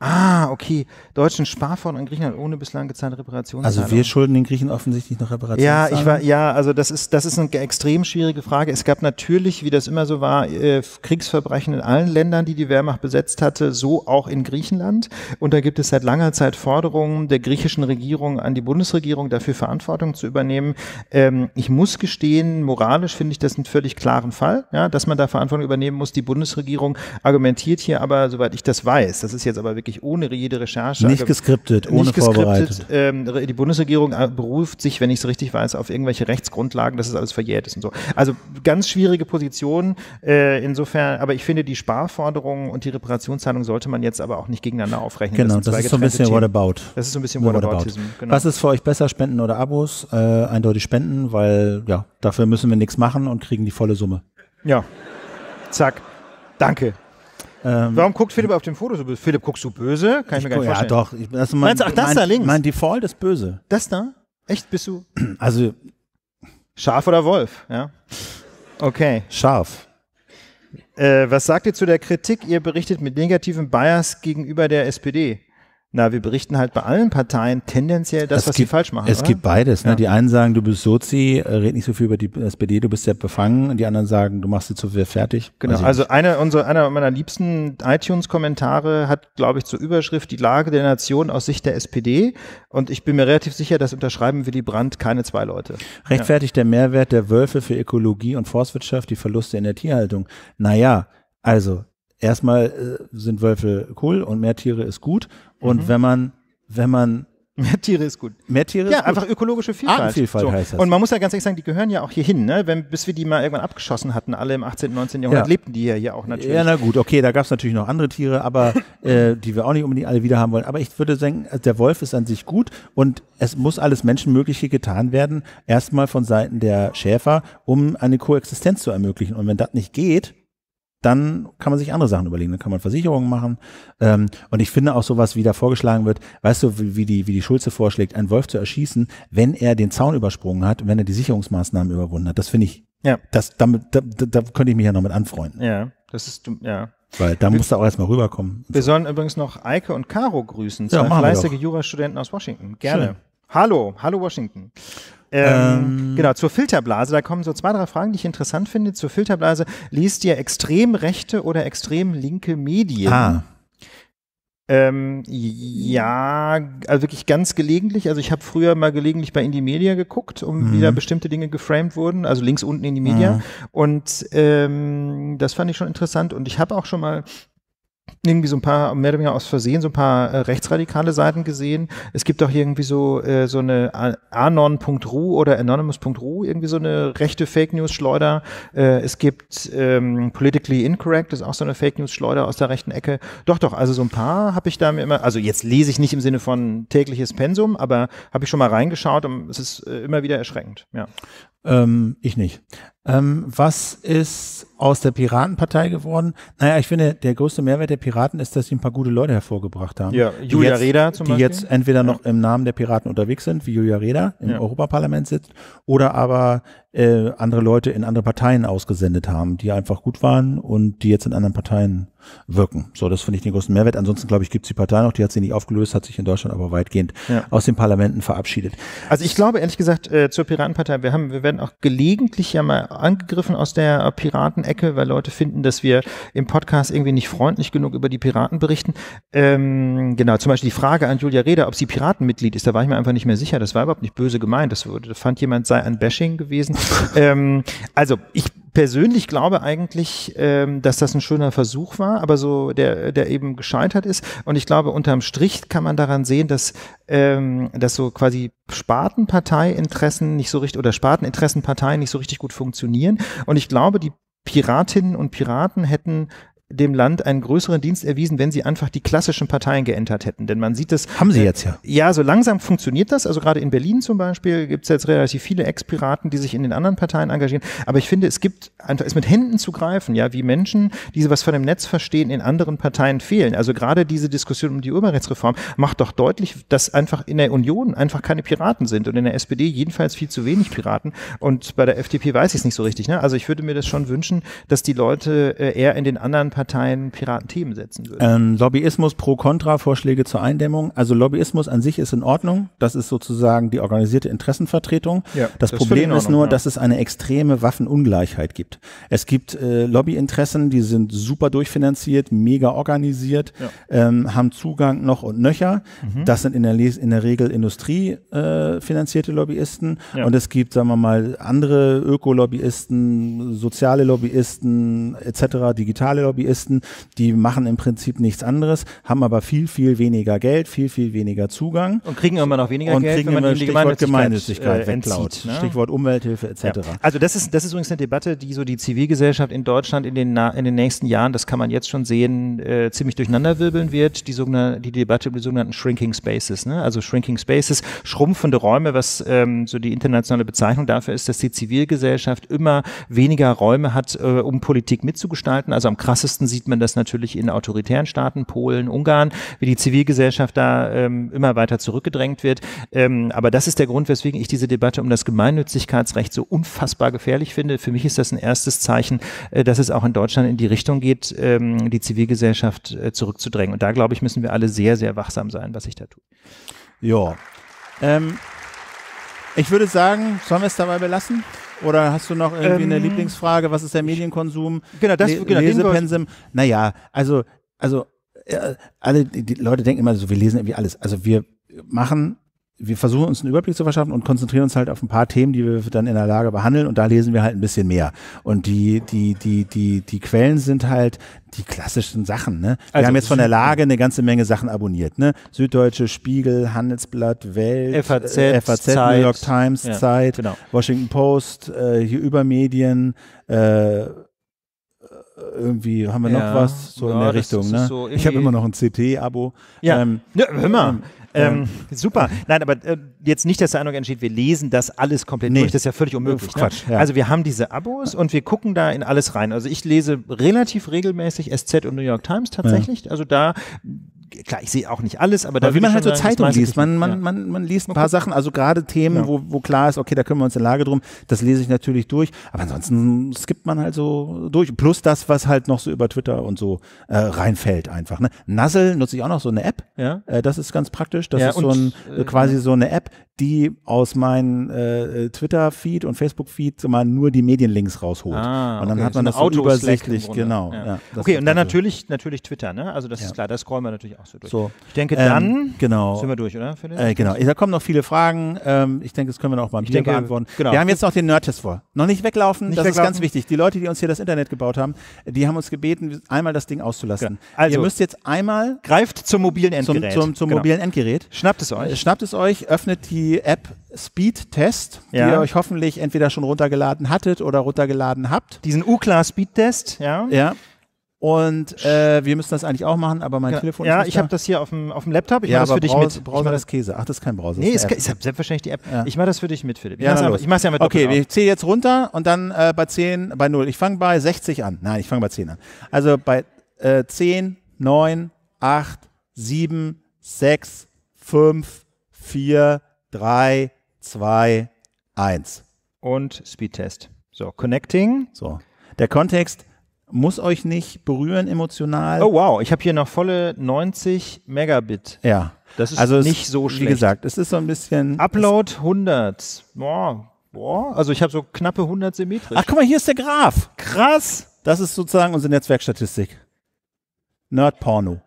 Ah, okay. Deutschen Sparfonds an Griechenland ohne bislang gezahlte Reparationen. Also wir schulden den Griechen offensichtlich noch Reparationen. Ja, ich war, ja, also das ist, das ist eine extrem schwierige Frage. Es gab natürlich, wie das immer so war, äh, Kriegsverbrechen in allen Ländern, die die Wehrmacht besetzt hatte, so auch in Griechenland. Und da gibt es seit langer Zeit Forderungen der griechischen Regierung an die Bundesregierung, dafür Verantwortung zu übernehmen. Ähm, ich muss gestehen, moralisch finde ich das einen völlig klaren Fall, ja, dass man da Verantwortung übernehmen muss. Die Bundesregierung argumentiert hier aber, soweit ich das weiß, das ist jetzt aber wirklich wirklich ohne jede Recherche. Nicht also geskriptet, nicht ohne geskriptet, ähm, die Bundesregierung äh, beruft sich, wenn ich es richtig weiß, auf irgendwelche Rechtsgrundlagen, dass es alles verjährt ist und so. Also ganz schwierige Position. Äh, insofern, aber ich finde, die Sparforderungen und die Reparationszahlung sollte man jetzt aber auch nicht gegeneinander aufrechnen. Genau, das, das ist so ein bisschen Themen. What about. Das ist so ein bisschen What, about. Genau. Was ist für euch besser, Spenden oder Abos? Äh, eindeutig Spenden, weil ja, dafür müssen wir nichts machen und kriegen die volle Summe. Ja. Zack. Danke. Ähm, Warum guckt Philipp auf dem Foto so böse? Philipp, guckst du böse? Kann ich, ich mir gar nicht vorstellen. Ja, doch. Ich, also mein, Meinst du, ach, das mein, da links? Mein Default ist böse. Das da? Echt, bist du? [CLEARS THROAT] Also. Schaf oder Wolf, ja? Okay. Scharf. Äh, was sagt ihr zu der Kritik? Ihr berichtet mit negativem Bias gegenüber der SPD. Na, wir berichten halt bei allen Parteien tendenziell das, es was sie falsch machen. Es oder? gibt beides. Ne? Ja. Die einen sagen, du bist Sozi, äh, red nicht so viel über die SPD, du bist ja befangen. Und Die anderen sagen, du machst sie zu viel fertig. Genau. Also, also einer unsere, einer meiner liebsten iTunes-Kommentare hat, glaube ich, zur Überschrift die Lage der Nation aus Sicht der SPD. Und ich bin mir relativ sicher, das unterschreiben Willy Brandt keine zwei Leute. Rechtfertigt ja. der Mehrwert der Wölfe für Ökologie und Forstwirtschaft die Verluste in der Tierhaltung? Naja, also erstmal äh, sind Wölfe cool und mehr Tiere ist gut und mhm. wenn man, wenn man Mehr Tiere ist gut. Mehr Tiere ja, einfach ökologische Vielfalt. Artenvielfalt so. heißt das. Und man muss ja ganz ehrlich sagen, die gehören ja auch hier hin. Ne? Wenn, bis wir die mal irgendwann abgeschossen hatten, alle im 18., 19. Jahrhundert, ja. lebten die ja hier auch natürlich. Ja, na gut, okay, da gab es natürlich noch andere Tiere, aber [LAUGHS] äh, die wir auch nicht unbedingt alle wieder haben wollen. Aber ich würde sagen, also der Wolf ist an sich gut und es muss alles Menschenmögliche getan werden, erstmal von Seiten der Schäfer, um eine Koexistenz zu ermöglichen. Und wenn das nicht geht, dann kann man sich andere Sachen überlegen. Dann kann man Versicherungen machen. Ähm, und ich finde auch sowas, wie da vorgeschlagen wird, weißt du, wie, wie, die, wie die Schulze vorschlägt, einen Wolf zu erschießen, wenn er den Zaun übersprungen hat, wenn er die Sicherungsmaßnahmen überwunden hat. Das finde ich, ja. das, damit, da, da, da könnte ich mich ja noch mit anfreunden. Ja, das ist, ja, weil da muss er auch erstmal rüberkommen. Wir sollen übrigens noch Eike und Caro grüßen, zwei ja, fleißige Jurastudenten aus Washington. Gerne. Schön. Hallo, hallo Washington. Ähm, ähm, Genau, zur Filterblase, da kommen so zwei, drei Fragen, die ich interessant finde. Zur Filterblase, liest ihr extrem rechte oder extrem linke Medien? Ah. Ähm, ja, also wirklich ganz gelegentlich. Also ich habe früher mal gelegentlich bei Indie Media geguckt, um mhm. wie da bestimmte Dinge geframed wurden, also links unten Indie Media. Mhm. Und ähm, das fand ich schon interessant. Und ich habe auch schon mal irgendwie so ein paar, mehr oder weniger aus Versehen, so ein paar äh, rechtsradikale Seiten gesehen. Es gibt auch irgendwie so, äh, so eine anon.ru oder anonymous.ru, irgendwie so eine rechte Fake News Schleuder. Äh, es gibt ähm, politically incorrect, ist auch so eine Fake News Schleuder aus der rechten Ecke. Doch, doch, also so ein paar habe ich da mir immer, also jetzt lese ich nicht im Sinne von tägliches Pensum, aber habe ich schon mal reingeschaut und es ist äh, immer wieder erschreckend. Ja. Ähm, ich nicht. Ähm, was ist aus der Piratenpartei geworden? Naja, ich finde, der größte Mehrwert der Piraten ist, dass sie ein paar gute Leute hervorgebracht haben. Ja, Julia jetzt, Reda zum Beispiel. Die jetzt entweder ja. noch im Namen der Piraten unterwegs sind, wie Julia Reda im ja. Europaparlament sitzt, oder aber äh, andere Leute in andere Parteien ausgesendet haben, die einfach gut waren und die jetzt in anderen Parteien wirken. So, das finde ich den größten Mehrwert. Ansonsten, glaube ich, gibt es die Partei noch, die hat sie nicht aufgelöst, hat sich in Deutschland aber weitgehend ja. aus den Parlamenten verabschiedet. Also ich glaube, ehrlich gesagt, äh, zur Piratenpartei, wir haben, wir werden auch gelegentlich ja mal angegriffen aus der Piratenecke, weil Leute finden, dass wir im Podcast irgendwie nicht freundlich genug über die Piraten berichten. Ähm, genau, zum Beispiel die Frage an Julia Reda, ob sie Piratenmitglied ist, da war ich mir einfach nicht mehr sicher. Das war überhaupt nicht böse gemeint. Das fand jemand sei ein Bashing gewesen. [LAUGHS] ähm, also ich persönlich glaube eigentlich, ähm, dass das ein schöner Versuch war, aber so der, der eben gescheitert ist. Und ich glaube, unterm Strich kann man daran sehen, dass, ähm, dass so quasi Spartenparteiinteressen nicht so richtig oder Sparteninteressenparteien nicht so richtig gut funktionieren. Und ich glaube, die Piratinnen und Piraten hätten dem Land einen größeren Dienst erwiesen, wenn sie einfach die klassischen Parteien geändert hätten. Denn man sieht das. Haben sie äh, jetzt ja. Ja, so langsam funktioniert das. Also gerade in Berlin zum Beispiel gibt es jetzt relativ viele Ex-Piraten, die sich in den anderen Parteien engagieren. Aber ich finde, es gibt einfach, es mit Händen zu greifen, ja, wie Menschen, die sowas von dem Netz verstehen, in anderen Parteien fehlen. Also gerade diese Diskussion um die Urheberrechtsreform macht doch deutlich, dass einfach in der Union einfach keine Piraten sind und in der SPD jedenfalls viel zu wenig Piraten. Und bei der FDP weiß ich es nicht so richtig. Ne? Also ich würde mir das schon wünschen, dass die Leute äh, eher in den anderen Parteien Parteien Piratenthemen setzen würde. Ähm, Lobbyismus pro kontra Vorschläge zur Eindämmung. Also Lobbyismus an sich ist in Ordnung. Das ist sozusagen die organisierte Interessenvertretung. Ja, das, das Problem ist nur, ja. dass es eine extreme Waffenungleichheit gibt. Es gibt äh, Lobbyinteressen, die sind super durchfinanziert, mega organisiert, ja. ähm, haben Zugang noch und nöcher. Mhm. Das sind in der, Les in der Regel industriefinanzierte äh, Lobbyisten. Und es gibt, sagen wir mal, andere Ökolobbyisten, soziale Lobbyisten etc., digitale Lobbyisten Lobbyisten, die machen im Prinzip nichts anderes, haben aber viel, viel weniger Geld, viel, viel weniger Zugang. Und kriegen immer noch weniger und Geld, kriegen wenn man Stichwort Gemeinnützigkeit, Gemeinnützigkeit äh, entzieht, ne? Stichwort Umwelthilfe etc. Ja. Also das ist, das ist übrigens eine Debatte, die so die Zivilgesellschaft in Deutschland in den, in den nächsten Jahren, das kann man jetzt schon sehen, äh, ziemlich durcheinanderwirbeln wird, die, sogenannte, die Debatte über die sogenannten Shrinking Spaces. Ne? Also Shrinking Spaces, schrumpfende Räume, was ähm, so die internationale Bezeichnung dafür ist, dass die Zivilgesellschaft immer weniger Räume hat, äh, um Politik mitzugestalten. Also am krassesten Westen sieht man das natürlich in autoritären Staaten, Polen, Ungarn, wie die Zivilgesellschaft da ähm, immer weiter zurückgedrängt wird. Ähm, aber das ist der Grund, weswegen ich diese Debatte um das Gemeinnützigkeitsrecht so unfassbar gefährlich finde. Für mich ist das ein erstes Zeichen, äh, dass es auch in Deutschland in die Richtung geht, ähm, die Zivilgesellschaft äh, zurückzudrängen. Und da, glaube ich, müssen wir alle sehr, sehr wachsam sein, was sich da tut. Ja. Ähm, ich würde sagen, sollen wir es dabei belassen? Oder hast du noch irgendwie ähm, eine Lieblingsfrage? Was ist der Medienkonsum? Genau, das Le genau, Lesepensum. Naja, also, also, äh, alle die Leute denken immer so, wir lesen irgendwie alles. Also wir machen wir versuchen uns einen Überblick zu verschaffen und konzentrieren uns halt auf ein paar Themen, die wir dann in der Lage behandeln und da lesen wir halt ein bisschen mehr. Und die, die, die, die, die Quellen sind halt die klassischen Sachen. Ne? Wir also haben jetzt von der Lage eine ganze Menge Sachen abonniert. Ne? Süddeutsche, Spiegel, Handelsblatt, Welt, FAZ, äh, FAZ Zeit, New York Times, ja, Zeit, genau. Washington Post, äh, hier Übermedien, äh, irgendwie haben wir ja. noch was so ja, in der Richtung. Ne? So ich habe immer noch ein CT-Abo. Ja, ähm, ja immer. Ähm, ähm, ähm, super. Nein, aber äh, jetzt nicht, dass der Eindruck entsteht, wir lesen das alles komplett nee. durch. Das ist ja völlig äh, unmöglich. Ne? Quatsch, ne? ja. Also wir haben diese Abos und wir gucken da in alles rein. Also ich lese relativ regelmäßig SZ und New York Times tatsächlich. Ja. Also da klar, ich sehe auch nicht alles, aber da wie man halt so Zeitung liest, man, man, ja. man, man liest ein paar okay. Sachen, also gerade Themen, ja. wo, wo klar ist, okay, da können wir uns in Lage drum, das lese ich natürlich durch, aber ansonsten skippt man halt so durch, plus das, was halt noch so über Twitter und so äh, reinfällt einfach. Ne? Nuzzle nutze ich auch noch so eine App, ja. Äh, das ist ganz praktisch, das ja, ist so ein, äh, quasi so eine App, die aus meinem äh, Twitter-Feed und Facebook-Feed mal nur die Medienlinks rausholt. Ah, okay. und dann hat man so das so übersichtlich, genau. Ja. Ja, okay, und dann so. Also natürlich, Twitter, ne? Also das ja. ist klar, das scrollen wir natürlich auch so durch. So. Ich denke, dann ähm, genau. sind wir durch, oder? Äh, genau, da kommen noch viele Fragen. Ähm, ich denke, das können wir noch beim Bier denke, beantworten. Genau. Wir haben jetzt noch den Nerd-Test vor. Noch nicht weglaufen, nicht das weglaufen. ist ganz wichtig. Die Leute, die uns hier das Internet gebaut haben, die haben uns gebeten, einmal das Ding auszulassen. Genau. Also, Ihr müsst jetzt einmal... Greift zum mobilen Endgerät. Zum, zum, zum genau. mobilen Endgerät. Schnappt es euch. Schnappt es euch, öffnet die App Speed Test, ja. die ihr euch hoffentlich entweder schon runtergeladen hattet oder runtergeladen habt. Diesen UCLA Speed Test, ja. Ja. Und äh, wir müssen das eigentlich auch machen, aber mein genau. Telefon ist Ja, ich habe das hier auf dem, auf dem Laptop. Ich ja, mache das für dich mit. Browser ist Käse. Ach, das ist kein Browser. Nee, ist App. ich selbstverständlich die App. Ja. Ich mache das für dich mit, Philipp. Ich ja, mache es ja mit Okay, wir zählen jetzt runter und dann äh, bei 10, bei 0. Ich fange bei 60 an. Nein, ich fange bei 10 an. Also bei äh, 10, 9, 8, 7, 6, 5, 4, 3, 2, 1. Und Speedtest. So, Connecting. So. Der Kontext muss euch nicht berühren emotional. Oh wow, ich habe hier noch volle 90 Megabit. Ja. Das ist also nicht es, so schlecht. Wie gesagt, es ist so ein bisschen. Upload 100. Boah, boah. Also ich habe so knappe 100 symmetrisch. Ach guck mal, hier ist der Graph. Krass. Das ist sozusagen unsere Netzwerkstatistik. Nerd Porno.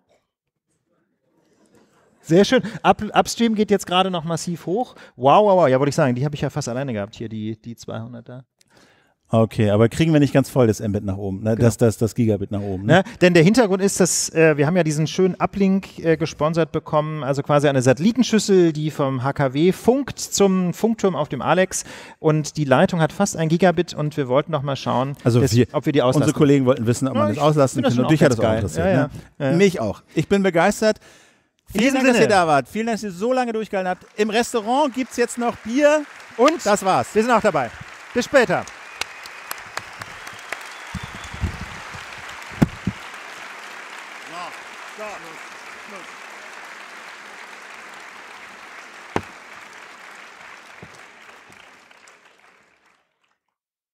Sehr schön. Up, Upstream geht jetzt gerade noch massiv hoch. Wow, wow, wow. Ja, wollte ich sagen, die habe ich ja fast alleine gehabt hier, die, die 200 da. Okay, aber kriegen wir nicht ganz voll das Mbit nach oben, ne? Genau. das, das, das Gigabit nach oben. Ne? Ja, ne? denn der Hintergrund ist, dass äh, wir haben ja diesen schönen Uplink äh, gesponsert bekommen, also quasi eine Satellitenschüssel, die vom HKW funkt zum Funkturm auf dem Alex und die Leitung hat fast ein Gigabit und wir wollten nochmal schauen, also dass, wir, ob wir die auslassen. Unsere Kollegen wollten wissen, ob man ja, das auslassen kann und dich hat das auch interessiert. Ja, ne? Mich auch. Ich bin begeistert. Vielen Dank, Sinne. dass ihr da wart. Vielen Dank, dass ihr so lange durchgehalten habt. Im Restaurant gibt es jetzt noch Bier. Und das war's. Wir sind auch dabei. Bis später.